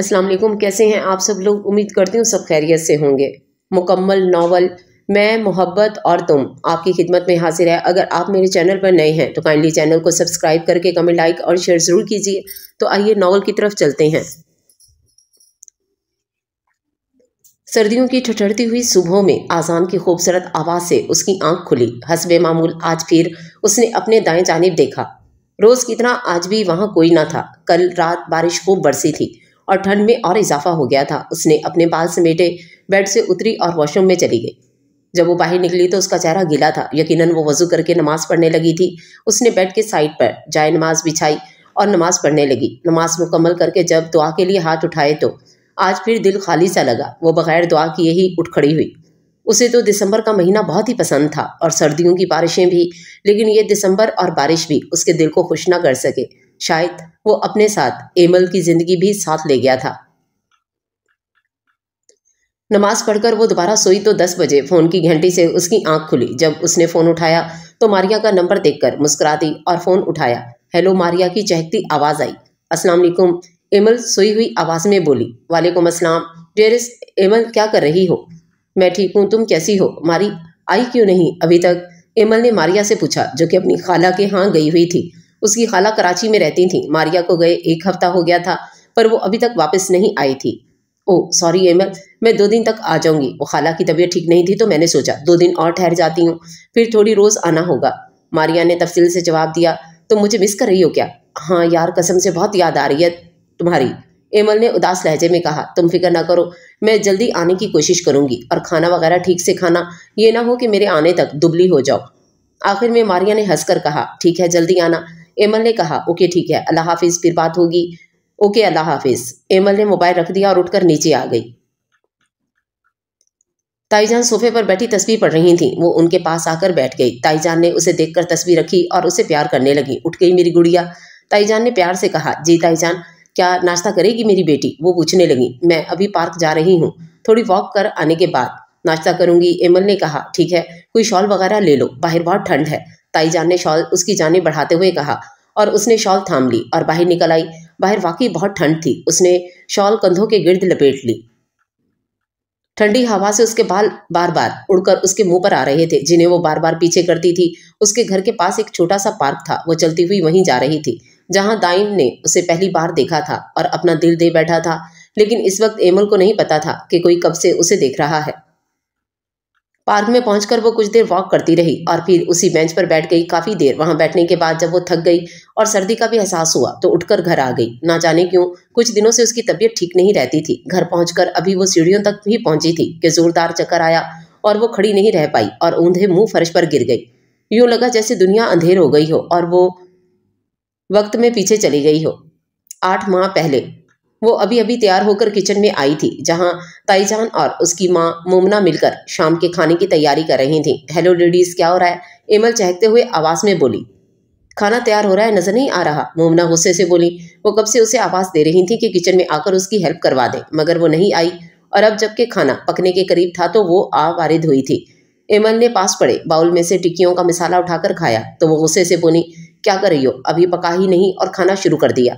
अस्सलाम वालेकुम कैसे हैं आप सब लोग उम्मीद करती हूँ सब खैरियत से होंगे मुकम्मल नावल मैं मोहब्बत और तुम आपकी खिदमत में हाजिर है अगर आप मेरे चैनल पर नए हैं तो काइंडली चैनल को सब्सक्राइब करके कमेंट लाइक और शेयर ज़रूर कीजिए तो आइए नावल की तरफ चलते हैं सर्दियों की ठठरती हुई सुबहों में आजान की खूबसूरत आवाज़ से उसकी आंख खुली हसब मामूल आज फिर उसने अपने दाएं जानब देखा रोज़ की तरह आज भी वहाँ कोई ना था कल रात बारिश खूब बरसी थी और ठंड में और इजाफा हो गया था उसने अपने बाल समेटे बेड से उतरी और वॉशरूम में चली गई जब वो बाहर निकली तो उसका चेहरा गीला था यकीनन वो वजू करके नमाज पढ़ने लगी थी उसने बेड के साइड पर जाय नमाज बिछाई और नमाज पढ़ने लगी नमाज मुकम्मल करके जब दुआ के लिए हाथ उठाए तो आज फिर दिल खाली सा लगा वो बगैर दुआ किए ही उठ खड़ी हुई उसे तो दिसंबर का महीना बहुत ही पसंद था और सर्दियों की बारिशें भी लेकिन ये दिसंबर और बारिश भी उसके दिल को खुश ना कर सके शायद वो अपने साथ एमल की जिंदगी भी साथ ले गया था नमाज पढ़कर वो दोबारा सोई तो दस बजे फोन की घंटी से उसकी आंख खुली जब उसने फोन उठाया तो मारिया का नंबर देखकर दी और फोन उठाया हेलो मारिया की चहकती आवाज आई अस्सलाम वालेकुम एमल सोई हुई आवाज में बोली वालेकुम अस्सलाम डेरिस एमल क्या कर रही हो मैं ठीक हूँ तुम कैसी हो मारी आई क्यों नहीं अभी तक एमल ने मारिया से पूछा जो कि अपनी खाला के हाँ गई हुई थी उसकी खाला कराची में रहती थी मारिया को गए एक हफ्ता हो गया था पर वो अभी तक वापस नहीं आई थी ओ सॉरी एमल मैं दो दिन तक आ जाऊंगी वो खाला की तबीयत ठीक नहीं थी तो मैंने सोचा दो दिन और ठहर जाती हूँ फिर थोड़ी रोज़ आना होगा मारिया ने तफसील से जवाब दिया तो मुझे मिस कर रही हो क्या हाँ यार कसम से बहुत याद आ रही है तुम्हारी एमल ने उदास लहजे में कहा तुम फिक्र ना करो मैं जल्दी आने की कोशिश करूंगी और खाना वगैरह ठीक से खाना ये ना हो कि मेरे आने तक दुबली हो जाओ आखिर में मारिया ने हंसकर कहा ठीक है जल्दी आना एमल ने कहा ओके ठीक है अल्लाह हाफिज़ फिर बात होगी ओके अल्लाह हाफिज़ एमल ने मोबाइल रख दिया और उठकर नीचे आ गई ताईजान सोफे पर बैठी तस्वीर पढ़ रही थी वो उनके पास आकर बैठ गई ताईजान ने उसे देखकर तस्वीर रखी और उसे प्यार करने लगी उठ गई मेरी गुड़िया ताईजान ने प्यार से कहा जी ताईजान क्या नाश्ता करेगी मेरी बेटी वो पूछने लगी मैं अभी पार्क जा रही हूँ थोड़ी वॉक कर आने के बाद नाश्ता करूंगी एमल ने कहा ठीक है कोई शॉल वगैरह ले लो बाहर बहुत ठंड है ताईजान ने शॉल उसकी जानी बढ़ाते हुए कहा और उसने शॉल थाम ली और बाहर निकल आई बाहर वाकई बहुत ठंड थी उसने शॉल कंधों के गिर्द लपेट ली ठंडी हवा से उसके बाल बार बार उड़कर उसके मुंह पर आ रहे थे जिन्हें वो बार बार पीछे करती थी उसके घर के पास एक छोटा सा पार्क था वो चलती हुई वहीं जा रही थी जहां दाइन ने उसे पहली बार देखा था और अपना दिल दे बैठा था लेकिन इस वक्त एमल को नहीं पता था कि कोई कब से उसे देख रहा है पार्क में पहुंचकर वो कुछ देर वॉक करती रही और फिर उसी बेंच पर बैठ गई काफी देर वहां बैठने के बाद जब वो थक गई और सर्दी का भी एहसास हुआ तो उठकर घर आ गई ना जाने क्यों कुछ दिनों से उसकी तबीयत ठीक नहीं रहती थी घर पहुंचकर अभी वो सीढ़ियों तक भी पहुंची थी कि जोरदार चक्कर आया और वो खड़ी नहीं रह पाई और ऊंधे मुंह फर्श पर गिर गई यूं लगा जैसे दुनिया अंधेर हो गई हो और वो वक्त में पीछे चली गई हो आठ माह पहले वो अभी अभी तैयार होकर किचन में आई थी जहां ताईजान और उसकी माँ मोमना मिलकर शाम के खाने की तैयारी कर रही थी हेलो लेडीज क्या हो रहा है एमल चहकते हुए आवाज में बोली खाना तैयार हो रहा है नजर नहीं आ रहा मोमना गुस्से से बोली वो कब से उसे आवाज दे रही थी कि किचन में आकर उसकी हेल्प करवा दे मगर वो नहीं आई और अब जबकि खाना पकने के करीब था तो वो आवारिद हुई थी एमल ने पास पड़े बाउल में से टिक्कियों का मिसाला उठाकर खाया तो वो गुस्से से बोली क्या कर रही हो अभी पका ही नहीं और खाना शुरू कर दिया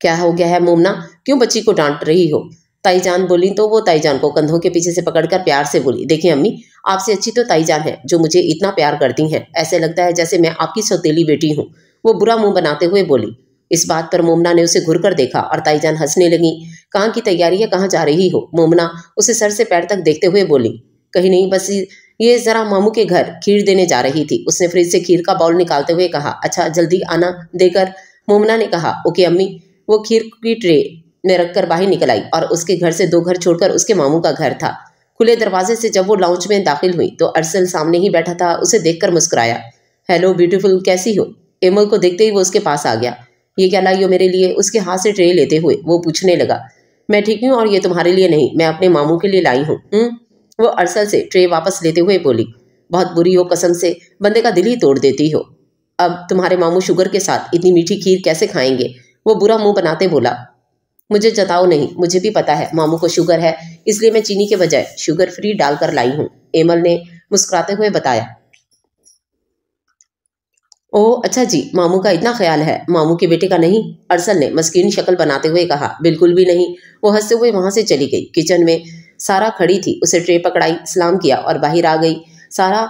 क्या हो गया है मोमना क्यों बच्ची को डांट रही हो ताईजान बोली तो वो ताईजान को कंधों के पीछे से पकड़कर प्यार से बोली देखिए अम्मी आपसे अच्छी तो ताईजान है जो मुझे इतना प्यार करती हैं ऐसे लगता है जैसे मैं आपकी सौतेली बेटी हूँ वो बुरा मुंह बनाते हुए बोली इस बात पर मोमना ने उसे घुर कर देखा और ताईजान हंसने लगी कहाँ की तैयारी है कहाँ जा रही हो मोमना उसे सर से पैर तक देखते हुए बोली कहीं नहीं बस ये जरा मामू के घर खीर देने जा रही थी उसने फ्रिज से खीर का बाउल निकालते हुए कहा अच्छा जल्दी आना देकर मोमना ने कहा ओके अम्मी वो खीर की ट्रे में रखकर बाहर निकल आई और उसके घर से दो घर छोड़कर उसके मामू का घर था खुले दरवाजे से जब वो लाउंज में दाखिल हुई तो अरसल सामने ही बैठा था उसे देखकर मुस्कुराया हेलो ब्यूटीफुल कैसी हो एमल को देखते ही वो उसके पास आ गया ये क्या लाइयो मेरे लिए उसके हाथ से ट्रे लेते हुए वो पूछने लगा मैं ठीक हूँ और ये तुम्हारे लिए नहीं मैं अपने मामू के लिए लाई हूँ वो अरसल से ट्रे वापस लेते हुए बोली बहुत बुरी हो कसम से बंदे का दिल ही तोड़ देती हो अब तुम्हारे मामू शुगर के साथ इतनी मीठी खीर कैसे खाएंगे वो बुरा मुंह बनाते बोला मुझे जताओ नहीं मुझे भी पता है मामू को शुगर है इसलिए मैं चीनी के बजाय शुगर फ्री डालकर लाई हूं एमल ने मुस्कुराते हुए बताया ओह अच्छा जी मामू का इतना ख्याल है मामू के बेटे का नहीं अरसल ने मस्किन शक्ल बनाते हुए कहा बिल्कुल भी नहीं वो हंसते हुए वहां से चली गई किचन में सारा खड़ी थी उसे ट्रे पकड़ाई सलाम किया और बाहर आ गई सारा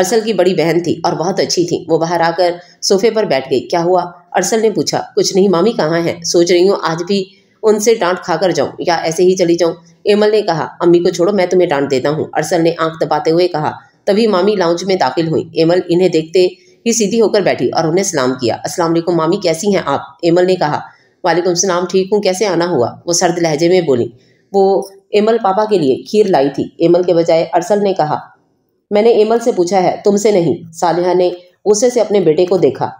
अरसल की बड़ी बहन थी और बहुत अच्छी थी वो बाहर आकर सोफे पर बैठ गई क्या हुआ अरसल ने पूछा कुछ नहीं मामी कहाँ है सोच रही हूँ आज भी उनसे डांट खाकर जाऊं या ऐसे ही चली जाऊं एमल ने कहा अम्मी को छोड़ो मैं तुम्हें डांट देता हूँ अरसल ने आंख दबाते हुए कहा तभी मामी लाउंज में दाखिल हुई एमल इन्हें देखते ही सीधी होकर बैठी और उन्हें सलाम किया अस्सलाम वालेकुम मामी कैसी हैं आप एमल ने कहा वालेकुम सलाम ठीक हूँ कैसे आना हुआ वो सर्द लहजे में बोली वो एमल पापा के लिए खीर लाई थी एमल के बजाय अरसल ने कहा मैंने एमल से पूछा है तुमसे नहीं सालिहा ने गुस्से से अपने बेटे को देखा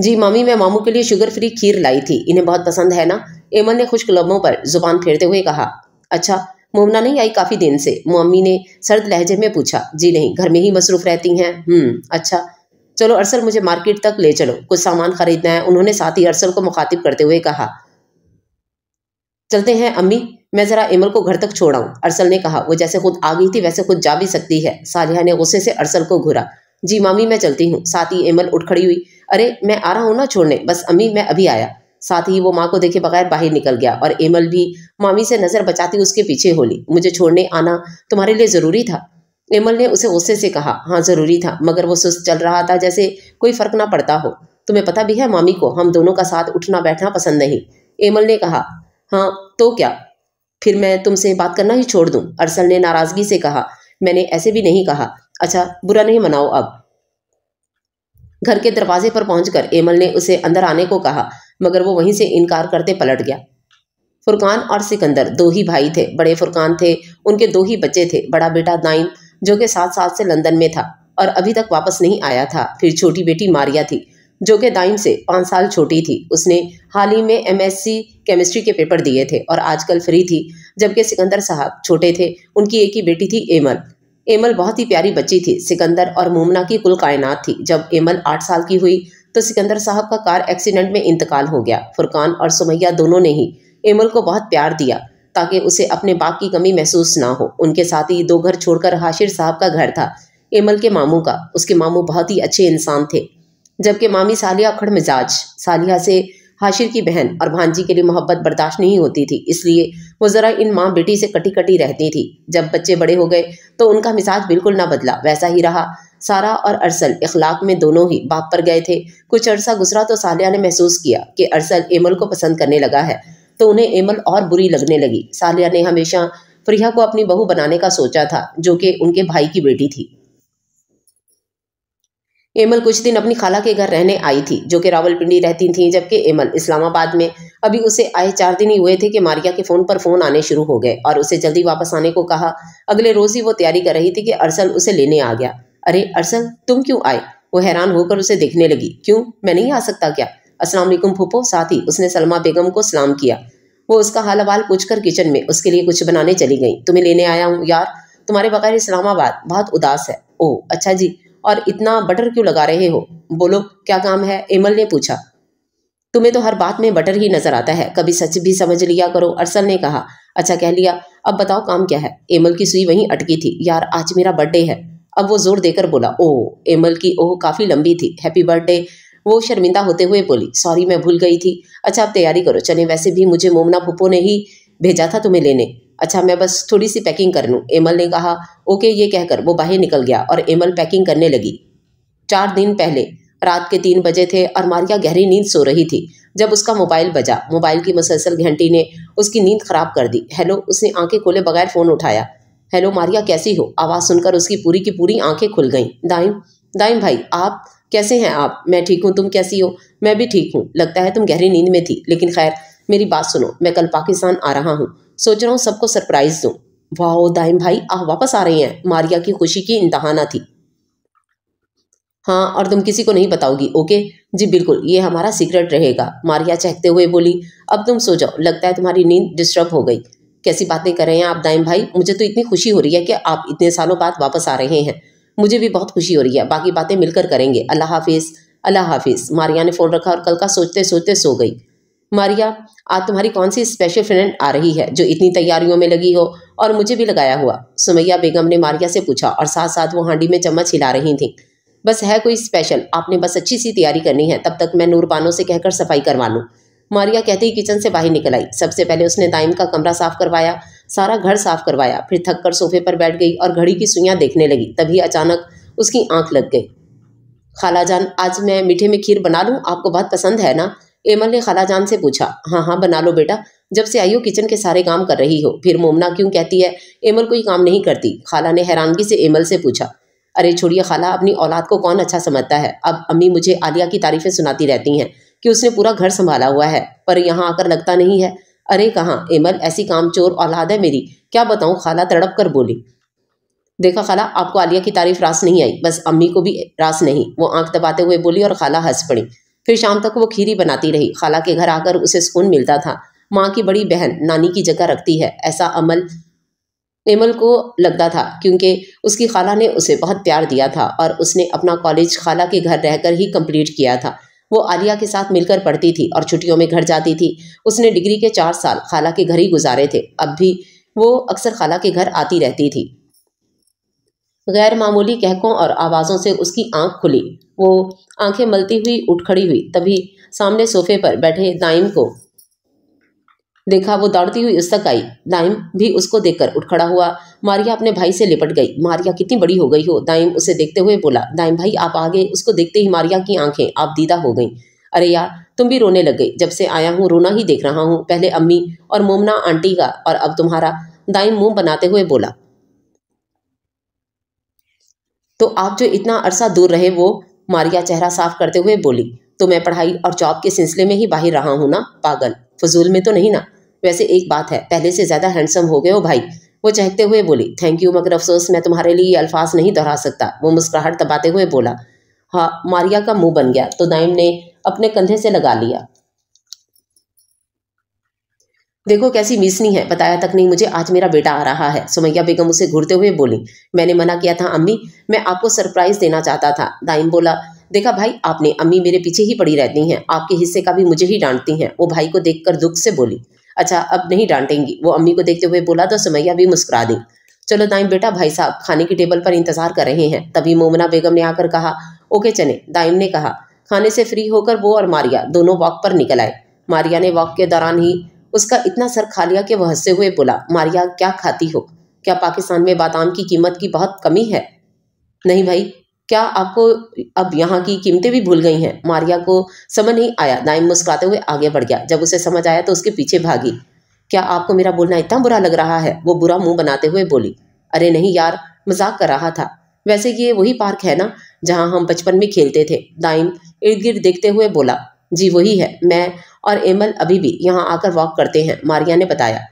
जी मामी मैं मामू के लिए शुगर फ्री खीर लाई थी इन्हें बहुत पसंद है ना एमन ने खुश लबों पर जुबान फेरते हुए कहा अच्छा मोमना नहीं आई काफ़ी दिन से मम्मी ने सर्द लहजे में पूछा जी नहीं घर में ही मसरूफ रहती हैं हम्म अच्छा चलो अरसल मुझे मार्केट तक ले चलो कुछ सामान खरीदना है उन्होंने साथ ही अरसल को मुखातिब करते हुए कहा चलते हैं अम्मी मैं ज़रा एमल को घर तक छोड़ाऊं अरसल ने कहा वो जैसे खुद आ गई थी वैसे खुद जा भी सकती है सालिहा ने गुस्से से अरसल को घुरा जी मामी मैं चलती हूँ साथ ही एमल उठ खड़ी हुई अरे मैं आ रहा हूँ ना छोड़ने बस अम्मी मैं अभी आया साथ ही वो माँ को देखे बगैर बाहर निकल गया और एमल भी मामी से नज़र बचाती उसके पीछे होली मुझे छोड़ने आना तुम्हारे लिए ज़रूरी था एमल ने उसे गुस्से से कहा हाँ ज़रूरी था मगर वो सुस्त चल रहा था जैसे कोई फ़र्क ना पड़ता हो तुम्हें पता भी है मामी को हम दोनों का साथ उठना बैठना पसंद नहीं एमल ने कहा हाँ तो क्या फिर मैं तुमसे बात करना ही छोड़ दूँ अरसल ने नाराज़गी से कहा मैंने ऐसे भी नहीं कहा अच्छा बुरा नहीं मनाओ अब घर के दरवाजे पर पहुंचकर एमल ने उसे अंदर आने को कहा मगर वो वहीं से इनकार करते पलट गया फुरकान और सिकंदर दो ही भाई थे बड़े फुरकान थे उनके दो ही बच्चे थे बड़ा बेटा नाइम जो कि सात साल से लंदन में था और अभी तक वापस नहीं आया था फिर छोटी बेटी मारिया थी जो कि दाइम से पाँच साल छोटी थी उसने हाल ही में एमएससी केमिस्ट्री के पेपर दिए थे और आजकल फ्री थी जबकि सिकंदर साहब छोटे थे उनकी एक ही बेटी थी एमल एमल बहुत ही प्यारी बच्ची थी सिकंदर और मोमना की कुल कायनात थी जब एमल आठ साल की हुई तो सिकंदर साहब का कार एक्सीडेंट में इंतकाल हो गया फुरकान और सुमैया दोनों ने ही एमल को बहुत प्यार दिया ताकि उसे अपने बाप की कमी महसूस ना हो उनके साथ ही दो घर छोड़कर हाशिर साहब का घर था एमल के मामू का उसके मामू बहुत ही अच्छे इंसान थे जबकि मामी सालिया अखड़ मिजाज सालिया से हाशिर की बहन और भांजी के लिए मोहब्बत बर्दाश्त नहीं होती थी इसलिए वो ज़रा इन माँ बेटी से कटी कटी रहती थी जब बच्चे बड़े हो गए तो उनका मिजाज बिल्कुल ना बदला वैसा ही रहा सारा और अरसल इखलाक में दोनों ही बाप पर गए थे कुछ अरसा गुजरा तो सालिया ने महसूस किया कि अरसल एमल को पसंद करने लगा है तो उन्हें एमल और बुरी लगने लगी सालिया ने हमेशा फ्रिया को अपनी बहू बनाने का सोचा था जो कि उनके भाई की बेटी थी एमल कुछ दिन अपनी खाला के घर रहने आई थी जो कि रावलपिंडी रहती थी जबकि एमल इस्लामाबाद में अभी उसे आए चार दिन ही हुए थे कि मारिया के फ़ोन पर फ़ोन आने शुरू हो गए और उसे जल्दी वापस आने को कहा अगले रोज़ ही वो तैयारी कर रही थी कि अरसल उसे लेने आ गया अरे अरसल तुम क्यों आए वो हैरान होकर उसे देखने लगी क्यों मैं नहीं आ सकता क्या अस्सलाम फूपो साथ ही उसने सलमा बेगम को सलाम किया वो उसका हाल पूछ पूछकर किचन में उसके लिए कुछ बनाने चली गई तुम्हें लेने आया हूँ यार तुम्हारे बगैर इस्लामाबाद बहुत उदास है ओह अच्छा जी और इतना बटर क्यों लगा रहे हो बोलो क्या काम है एमल ने पूछा तुम्हें तो हर बात में बटर ही नजर आता है कभी सच भी समझ लिया करो अरसल ने कहा अच्छा कह लिया अब बताओ काम क्या है एमल की सुई वहीं अटकी थी यार आज मेरा बर्थडे है अब वो जोर देकर बोला ओह एमल की ओह काफी लंबी थी हैप्पी बर्थडे वो शर्मिंदा होते हुए बोली सॉरी मैं भूल गई थी अच्छा आप तैयारी करो चले वैसे भी मुझे मोमना पुप्पो ने ही भेजा था तुम्हें लेने अच्छा मैं बस थोड़ी सी पैकिंग कर लूँ एमल ने कहा ओके ये कहकर वो बाहर निकल गया और एमल पैकिंग करने लगी चार दिन पहले रात के तीन बजे थे और मारिया गहरी नींद सो रही थी जब उसका मोबाइल बजा मोबाइल की मुसलसल घंटी ने उसकी नींद खराब कर दी हेलो उसने आंखें खोले बगैर फ़ोन उठाया हेलो मारिया कैसी हो आवाज़ सुनकर उसकी पूरी की पूरी आंखें खुल गईं दाइम दाइम भाई आप कैसे हैं आप मैं ठीक हूँ तुम कैसी हो मैं भी ठीक हूँ लगता है तुम गहरी नींद में थी लेकिन खैर मेरी बात सुनो मैं कल पाकिस्तान आ रहा हूँ सोच रहा हूँ सबको सरप्राइज दूँ वाह दाइम भाई आह वापस आ रहे हैं मारिया की खुशी की इंतहाना थी हाँ और तुम किसी को नहीं बताओगी ओके जी बिल्कुल ये हमारा सीक्रेट रहेगा मारिया चहकते हुए बोली अब तुम सो जाओ लगता है तुम्हारी नींद डिस्टर्ब हो गई कैसी बातें कर रहे हैं आप दाइम भाई मुझे तो इतनी खुशी हो रही है कि आप इतने सालों बाद वापस आ रहे हैं मुझे भी बहुत खुशी हो रही है बाकी बातें मिलकर करेंगे अल्लाह हाफिज़ अल्लाह हाफिज़ मारिया ने फ़ोन रखा और कल का सोचते सोचते सो गई मारिया आज तुम्हारी कौन सी स्पेशल फ्रेंड आ रही है जो इतनी तैयारियों में लगी हो और मुझे भी लगाया हुआ सुमैया बेगम ने मारिया से पूछा और साथ साथ वो हांडी में चम्मच हिला रही थी बस है कोई स्पेशल आपने बस अच्छी सी तैयारी करनी है तब तक मैं नूरबानों से कहकर सफाई करवा लूँ मारिया कहते ही किचन से बाहर निकल आई सबसे पहले उसने दाइम का कमरा साफ करवाया सारा घर साफ करवाया फिर थक कर सोफे पर बैठ गई और घड़ी की सुइयाँ देखने लगी तभी अचानक उसकी आंख लग गई खाला जान आज मैं मीठे में खीर बना लूँ आपको बहुत पसंद है ना एमल ने खाला जान से पूछा हाँ हाँ बना लो बेटा जब से आई हो किचन के सारे काम कर रही हो फिर मोमना क्यों कहती है एमल कोई काम नहीं करती खाला ने हैरानगी से एमल से पूछा अरे छोड़िए खाला अपनी औलाद को कौन अच्छा समझता है अब अम्मी मुझे आलिया की तारीफें सुनाती रहती हैं कि उसने पूरा घर संभाला हुआ है पर यहाँ आकर लगता नहीं है अरे कहाँ एमल ऐसी काम चोर औलाद है मेरी क्या बताऊँ खाला तड़प कर बोली देखा खाला आपको आलिया की तारीफ रास नहीं आई बस अम्मी को भी रास नहीं वो आंख दबाते हुए बोली और खाला हंस पड़ी फिर शाम तक वो खीरी बनाती रही खाला के घर आकर उसे सुकून मिलता था माँ की बड़ी बहन नानी की जगह रखती है ऐसा अमल एमल को लगता था क्योंकि उसकी खाला ने उसे बहुत प्यार दिया था और उसने अपना कॉलेज खाला के घर रहकर ही कंप्लीट किया था वो आलिया के साथ मिलकर पढ़ती थी और छुट्टियों में घर जाती थी उसने डिग्री के चार साल खाला के घर ही गुजारे थे अब भी वो अक्सर खाला के घर आती रहती थी गैर मामूली कहकों और आवाज़ों से उसकी आंख खुली वो आंखें मलती हुई उठ खड़ी हुई तभी सामने सोफे पर बैठे दाइम को देखा वो दौड़ती हुई उस तक आई दाइम भी उसको देखकर उठ खड़ा हुआ मारिया अपने भाई से लिपट गई मारिया कितनी बड़ी हो गई हो दाइम उसे देखते हुए बोला दाइम भाई आप आ गए उसको देखते ही मारिया की आंखें आप दीदा हो गईं अरे यार तुम भी रोने लग गई जब से आया हूँ रोना ही देख रहा हूँ पहले अम्मी और मोमना आंटी का और अब तुम्हारा दाइम मुंह बनाते हुए बोला तो आप जो इतना अरसा दूर रहे वो मारिया चेहरा साफ करते हुए बोली तो मैं पढ़ाई और जॉब के सिलसिले में ही बाहर रहा हूँ ना पागल फजूल में तो नहीं ना वैसे एक बात है पहले से ज़्यादा हैंडसम हो गए हो भाई वो चहकते हुए बोली थैंक यू मगर अफसोस मैं तुम्हारे लिए ये अल्फाज नहीं दोहरा सकता वो मुस्कुराहट दबाते हुए बोला हाँ मारिया का मुंह बन गया तो दाइम ने अपने कंधे से लगा लिया देखो कैसी मिसनी है बताया तक नहीं मुझे आज मेरा बेटा आ रहा है सुमैया बेगम उसे घूरते हुए बोली मैंने मना किया था अम्मी मैं आपको सरप्राइज देना चाहता था दाइम बोला देखा भाई आपने अम्मी मेरे पीछे ही पड़ी रहती हैं आपके हिस्से का भी मुझे ही डांटती हैं वो भाई को देखकर दुख से बोली अच्छा अब नहीं डांटेंगी वो अम्मी को देखते हुए बोला तो सुमैया भी मुस्कुरा दी चलो दाइम बेटा भाई साहब खाने की टेबल पर इंतजार कर रहे हैं तभी मोमना बेगम ने आकर कहा ओके चने दाइम ने कहा खाने से फ्री होकर वो और मारिया दोनों वॉक पर निकल आए मारिया ने वॉक के दौरान ही उसका इतना सर खा लिया कि वह हंसते हुए बोला मारिया क्या खाती हो क्या पाकिस्तान में बादाम की कीमत की बहुत कमी है नहीं भाई क्या आपको अब यहाँ की कीमतें भी भूल गई हैं मारिया को समझ नहीं आया दाइम मुस्कुराते हुए आगे बढ़ गया जब उसे समझ आया तो उसके पीछे भागी क्या आपको मेरा बोलना इतना बुरा लग रहा है वो बुरा मुंह बनाते हुए बोली अरे नहीं यार मजाक कर रहा था वैसे ये वही पार्क है ना जहाँ हम बचपन में खेलते थे दाइम इर्द गिर्द देखते हुए बोला जी वही है मैं और एमल अभी भी यहाँ आकर वॉक करते हैं मारिया ने बताया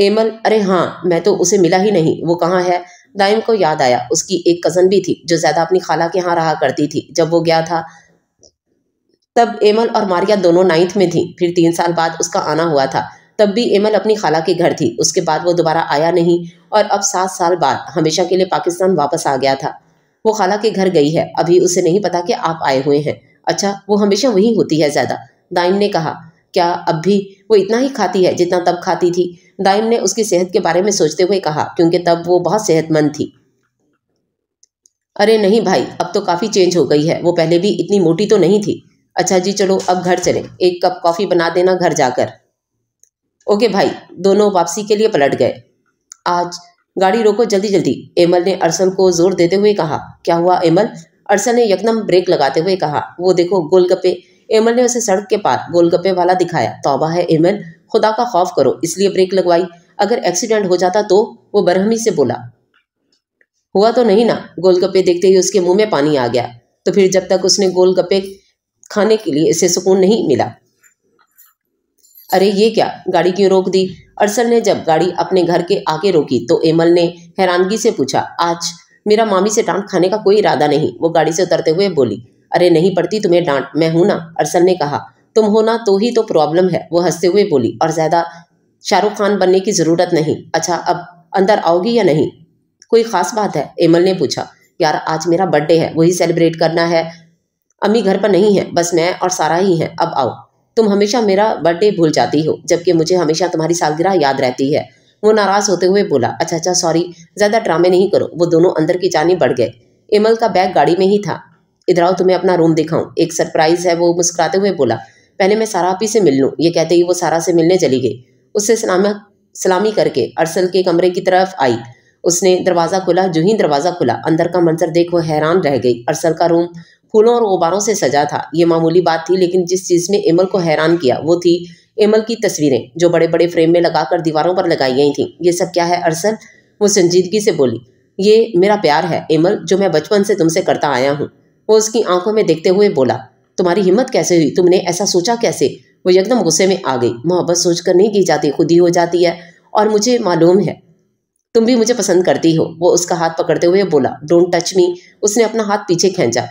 एमल अरे हाँ मैं तो उसे मिला ही नहीं वो कहाँ है दाइम को याद आया उसकी एक कज़न भी थी जो ज़्यादा अपनी खाला के यहाँ रहा करती थी जब वो गया था तब एमल और मारिया दोनों नाइन्थ में थी फिर तीन साल बाद उसका आना हुआ था तब भी एमल अपनी खाला के घर थी उसके बाद वो दोबारा आया नहीं और अब सात साल बाद हमेशा के लिए पाकिस्तान वापस आ गया था वो खाला के घर गई है अभी उसे नहीं पता कि आप आए हुए हैं अच्छा वो हमेशा वहीं होती है ज़्यादा दाइम ने कहा क्या अब भी वो इतना ही खाती है जितना तब खाती थी दाइम ने उसकी सेहत के बारे में सोचते हुए कहा क्योंकि तब वो बहुत सेहतमंद थी अरे नहीं भाई अब तो काफ़ी चेंज हो गई है वो पहले भी इतनी मोटी तो नहीं थी अच्छा जी चलो अब घर चलें एक कप कॉफ़ी बना देना घर जाकर ओके भाई दोनों वापसी के लिए पलट गए आज गाड़ी रोको जल्दी जल्दी एमल ने अरसल को जोर देते हुए कहा क्या हुआ एमल अरसल ने यकदम ब्रेक लगाते हुए कहा वो देखो गोलगप्पे एमल ने उसे सड़क के पार गोलगप्पे वाला दिखाया तौबा है एमल खुदा का खौफ करो इसलिए ब्रेक लगवाई अगर एक्सीडेंट हो जाता तो वो बरहमी से बोला हुआ तो नहीं ना गोलगप्पे देखते ही उसके मुंह में पानी आ गया तो फिर जब तक उसने गोलगप्पे खाने के लिए इसे सुकून नहीं मिला अरे ये क्या गाड़ी क्यों रोक दी अरसल ने जब गाड़ी अपने घर के आगे रोकी तो एमल ने हैरानगी से पूछा आज मेरा मामी से टांट खाने का कोई इरादा नहीं वो गाड़ी से उतरते हुए बोली अरे नहीं पड़ती तुम्हें डांट मैं हूं ना अरसन ने कहा तुम हो ना तो ही तो प्रॉब्लम है वो हंसते हुए बोली और ज़्यादा शाहरुख खान बनने की ज़रूरत नहीं अच्छा अब अंदर आओगी या नहीं कोई ख़ास बात है एमल ने पूछा यार आज मेरा बर्थडे है वही सेलिब्रेट करना है अम्मी घर पर नहीं है बस मैं और सारा ही है अब आओ तुम हमेशा मेरा बर्थडे भूल जाती हो जबकि मुझे हमेशा तुम्हारी सालगिरह याद रहती है वो नाराज़ होते हुए बोला अच्छा अच्छा सॉरी ज़्यादा ड्रामे नहीं करो वो दोनों अंदर की जानी बढ़ गए एमल का बैग गाड़ी में ही था इधर आओ तुम्हें अपना रूम दिखाऊं एक सरप्राइज है वो मुस्कुराते हुए बोला पहले मैं सारा आप ही से मिल लूँ ये कहते ही वो सारा से मिलने चली गई उससे सलामा सलामी करके अरसल के कमरे की तरफ आई उसने दरवाज़ा खोला जो ही दरवाज़ा खुला अंदर का मंजर देख वो हैरान रह गई अरसल का रूम फूलों और गुब्बारों से सजा था ये मामूली बात थी लेकिन जिस चीज़ में एमल को हैरान किया वो थी एमल की तस्वीरें जो बड़े बड़े फ्रेम में लगाकर दीवारों पर लगाई गई थी ये सब क्या है अरसल वो संजीदगी से बोली ये मेरा प्यार है एमल जो मैं बचपन से तुमसे करता आया हूँ वो उसकी आंखों में देखते हुए बोला तुम्हारी हिम्मत कैसे हुई तुमने ऐसा सोचा कैसे वो एकदम गुस्से में आ गई मोहब्बत सोचकर नहीं की जाती खुद ही हो जाती है और मुझे मालूम है तुम भी मुझे पसंद करती हो वो उसका हाथ पकड़ते हुए बोला डोंट टच मी उसने अपना हाथ पीछे खींचा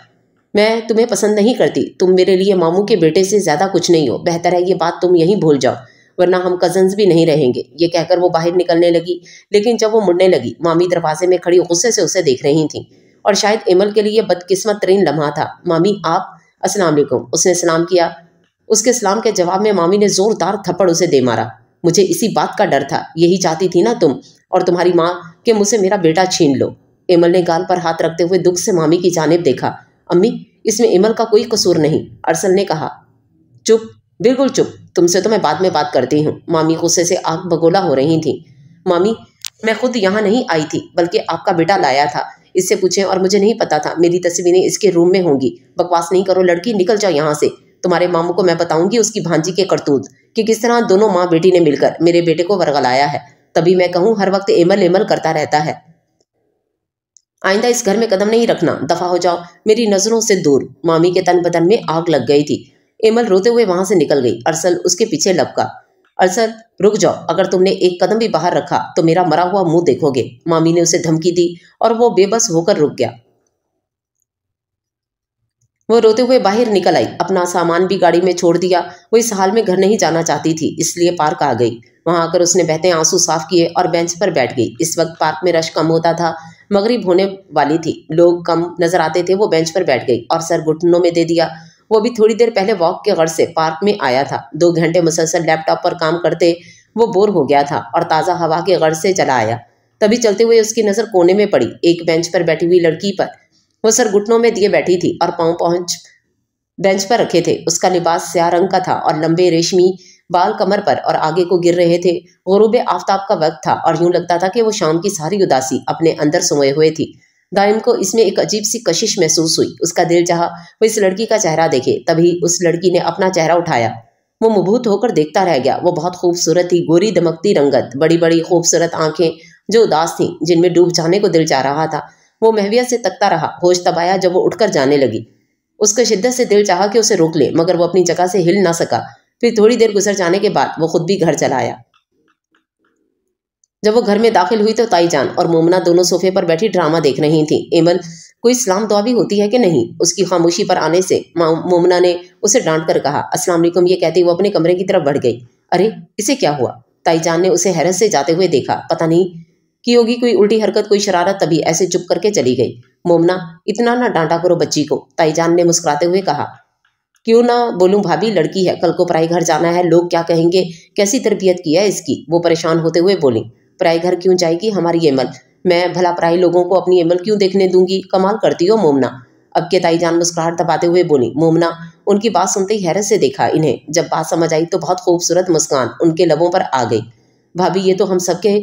मैं तुम्हें पसंद नहीं करती तुम मेरे लिए मामू के बेटे से ज़्यादा कुछ नहीं हो बेहतर है ये बात तुम यहीं भूल जाओ वरना हम कजन्स भी नहीं रहेंगे ये कहकर वो बाहर निकलने लगी लेकिन जब वो मुड़ने लगी मामी दरवाजे में खड़ी गुस्से से उसे देख रही थी और शायद एमल के लिए बदकिस्मत तरीन लम्हा था मामी आप असलम उसने सलाम किया उसके सलाम के जवाब में मामी ने ज़ोरदार थप्पड़ उसे दे मारा मुझे इसी बात का डर था यही चाहती थी ना तुम और तुम्हारी माँ कि मुझसे मेरा बेटा छीन लो एमल ने गाल पर हाथ रखते हुए दुख से मामी की जानब देखा अम्मी इसमें एमल का कोई कसूर नहीं अरसल ने कहा चुप बिल्कुल चुप तुमसे तो मैं बाद में बात करती हूँ मामी गुस्से से आग बगोला हो रही थी मामी मैं खुद यहाँ नहीं आई थी बल्कि आपका बेटा लाया था इससे पूछें और मुझे नहीं पता था मेरी तस्वीरें इसके रूम में होंगी बकवास नहीं करो लड़की निकल जाओ यहाँ से तुम्हारे मामू को मैं बताऊंगी उसकी भांजी के करतूत कि किस तरह दोनों माँ बेटी ने मिलकर मेरे बेटे को वरगलाया है तभी मैं कहूँ हर वक्त एमल एमल करता रहता है आइंदा इस घर में कदम नहीं रखना दफा हो जाओ मेरी नजरों से दूर मामी के तन बदन में आग लग गई थी एमल रोते हुए वहां से निकल गई अरसल उसके पीछे लपका अरसद रुक जाओ अगर तुमने एक कदम भी बाहर रखा तो मेरा मरा हुआ मुंह देखोगे मामी ने उसे धमकी दी और वो बेबस होकर रुक गया वो रोते हुए बाहर निकल आई अपना सामान भी गाड़ी में छोड़ दिया वो इस हाल में घर नहीं जाना चाहती थी इसलिए पार्क आ गई वहां आकर उसने बहते आंसू साफ किए और बेंच पर बैठ गई इस वक्त पार्क में रश कम होता था मगरिब होने वाली थी लोग कम नजर आते थे वो बेंच पर बैठ गई और सर घुटनों में दे दिया वो भी थोड़ी देर पहले वॉक के गर्ज से पार्क में आया था दो घंटे मुसलसल लैपटॉप पर काम करते वो बोर हो गया था और ताज़ा हवा के गर्ज से चला आया तभी चलते हुए उसकी नज़र कोने में पड़ी एक बेंच पर बैठी हुई लड़की पर वो सर घुटनों में दिए बैठी थी और पाँव पहुँच बेंच पर रखे थे उसका लिबास स्याह रंग का था और लंबे रेशमी बाल कमर पर और आगे को गिर रहे थे गरूब आफ्ताब का वक्त था और यूं लगता था कि वो शाम की सारी उदासी अपने अंदर सोए हुए थी दायम को इसमें एक अजीब सी कशिश महसूस हुई उसका दिल चाह वो इस लड़की का चेहरा देखे तभी उस लड़की ने अपना चेहरा उठाया वो मुभूत होकर देखता रह गया वो बहुत खूबसूरत थी गोरी दमकती रंगत बड़ी बड़ी खूबसूरत आंखें जो उदास थी जिनमें डूब जाने को दिल चाह रहा था वो महविया से तकता रहा होश तब आया जब वो उठकर जाने लगी उसके शिद्दत से दिल चाह कि उसे रोक ले मगर वो अपनी जगह से हिल ना सका फिर थोड़ी देर गुजर जाने के बाद वो खुद भी घर चला आया जब वो घर में दाखिल हुई तो ताईजान और मोमना दोनों सोफे पर बैठी ड्रामा देख रही थी एमन कोई सलाम दुआ भी होती है कि नहीं उसकी खामोशी पर आने से मोमना ने उसे डांट कर कहा अस्सलाम वालेकुम ये कहते वो अपने कमरे की तरफ बढ़ गई अरे इसे क्या हुआ ताईजान ने उसे हैरत से जाते हुए देखा पता नहीं की होगी कोई उल्टी हरकत कोई शरारत तभी ऐसे चुप करके चली गई मोमना इतना ना डांटा करो बच्ची को ताईजान ने मुस्कुराते हुए कहा क्यों ना बोलूं भाभी लड़की है कल को पराई घर जाना है लोग क्या कहेंगे कैसी तरबियत की है इसकी वो परेशान होते हुए बोली पराई घर क्यों जाएगी हमारी एमल मैं भला पराई लोगों को अपनी एमल क्यों देखने दूंगी कमाल करती हो मोमना अब के ताई जान मुस्कुराहट दबाते हुए बोली मोमना उनकी बात सुनते ही हैरत से देखा इन्हें जब बात समझ आई तो बहुत खूबसूरत मुस्कान उनके लबों पर आ गई भाभी ये तो हम सबके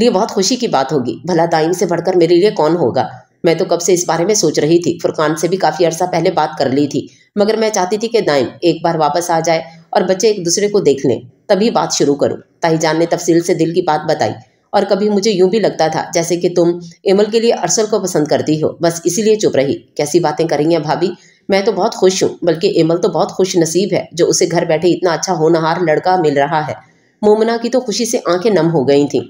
लिए बहुत खुशी की बात होगी भला ताई से बढ़कर मेरे लिए कौन होगा मैं तो कब से इस बारे में सोच रही थी फुरकान से भी काफ़ी अरसा पहले बात कर ली थी मगर मैं चाहती थी कि दाइम एक बार वापस आ जाए और बच्चे एक दूसरे को देख लें तभी बात शुरू करो ताईजान ने तफसील से दिल की बात बताई और कभी मुझे यूं भी लगता था जैसे कि तुम एमल के लिए अरसल को पसंद करती हो बस इसीलिए चुप रही कैसी बातें करेंगे भाभी मैं तो बहुत खुश हूँ बल्कि एमल तो बहुत खुश नसीब है जो उसे घर बैठे इतना अच्छा होनहार लड़का मिल रहा है मोमना की तो खुशी से आंखें नम हो गई थीं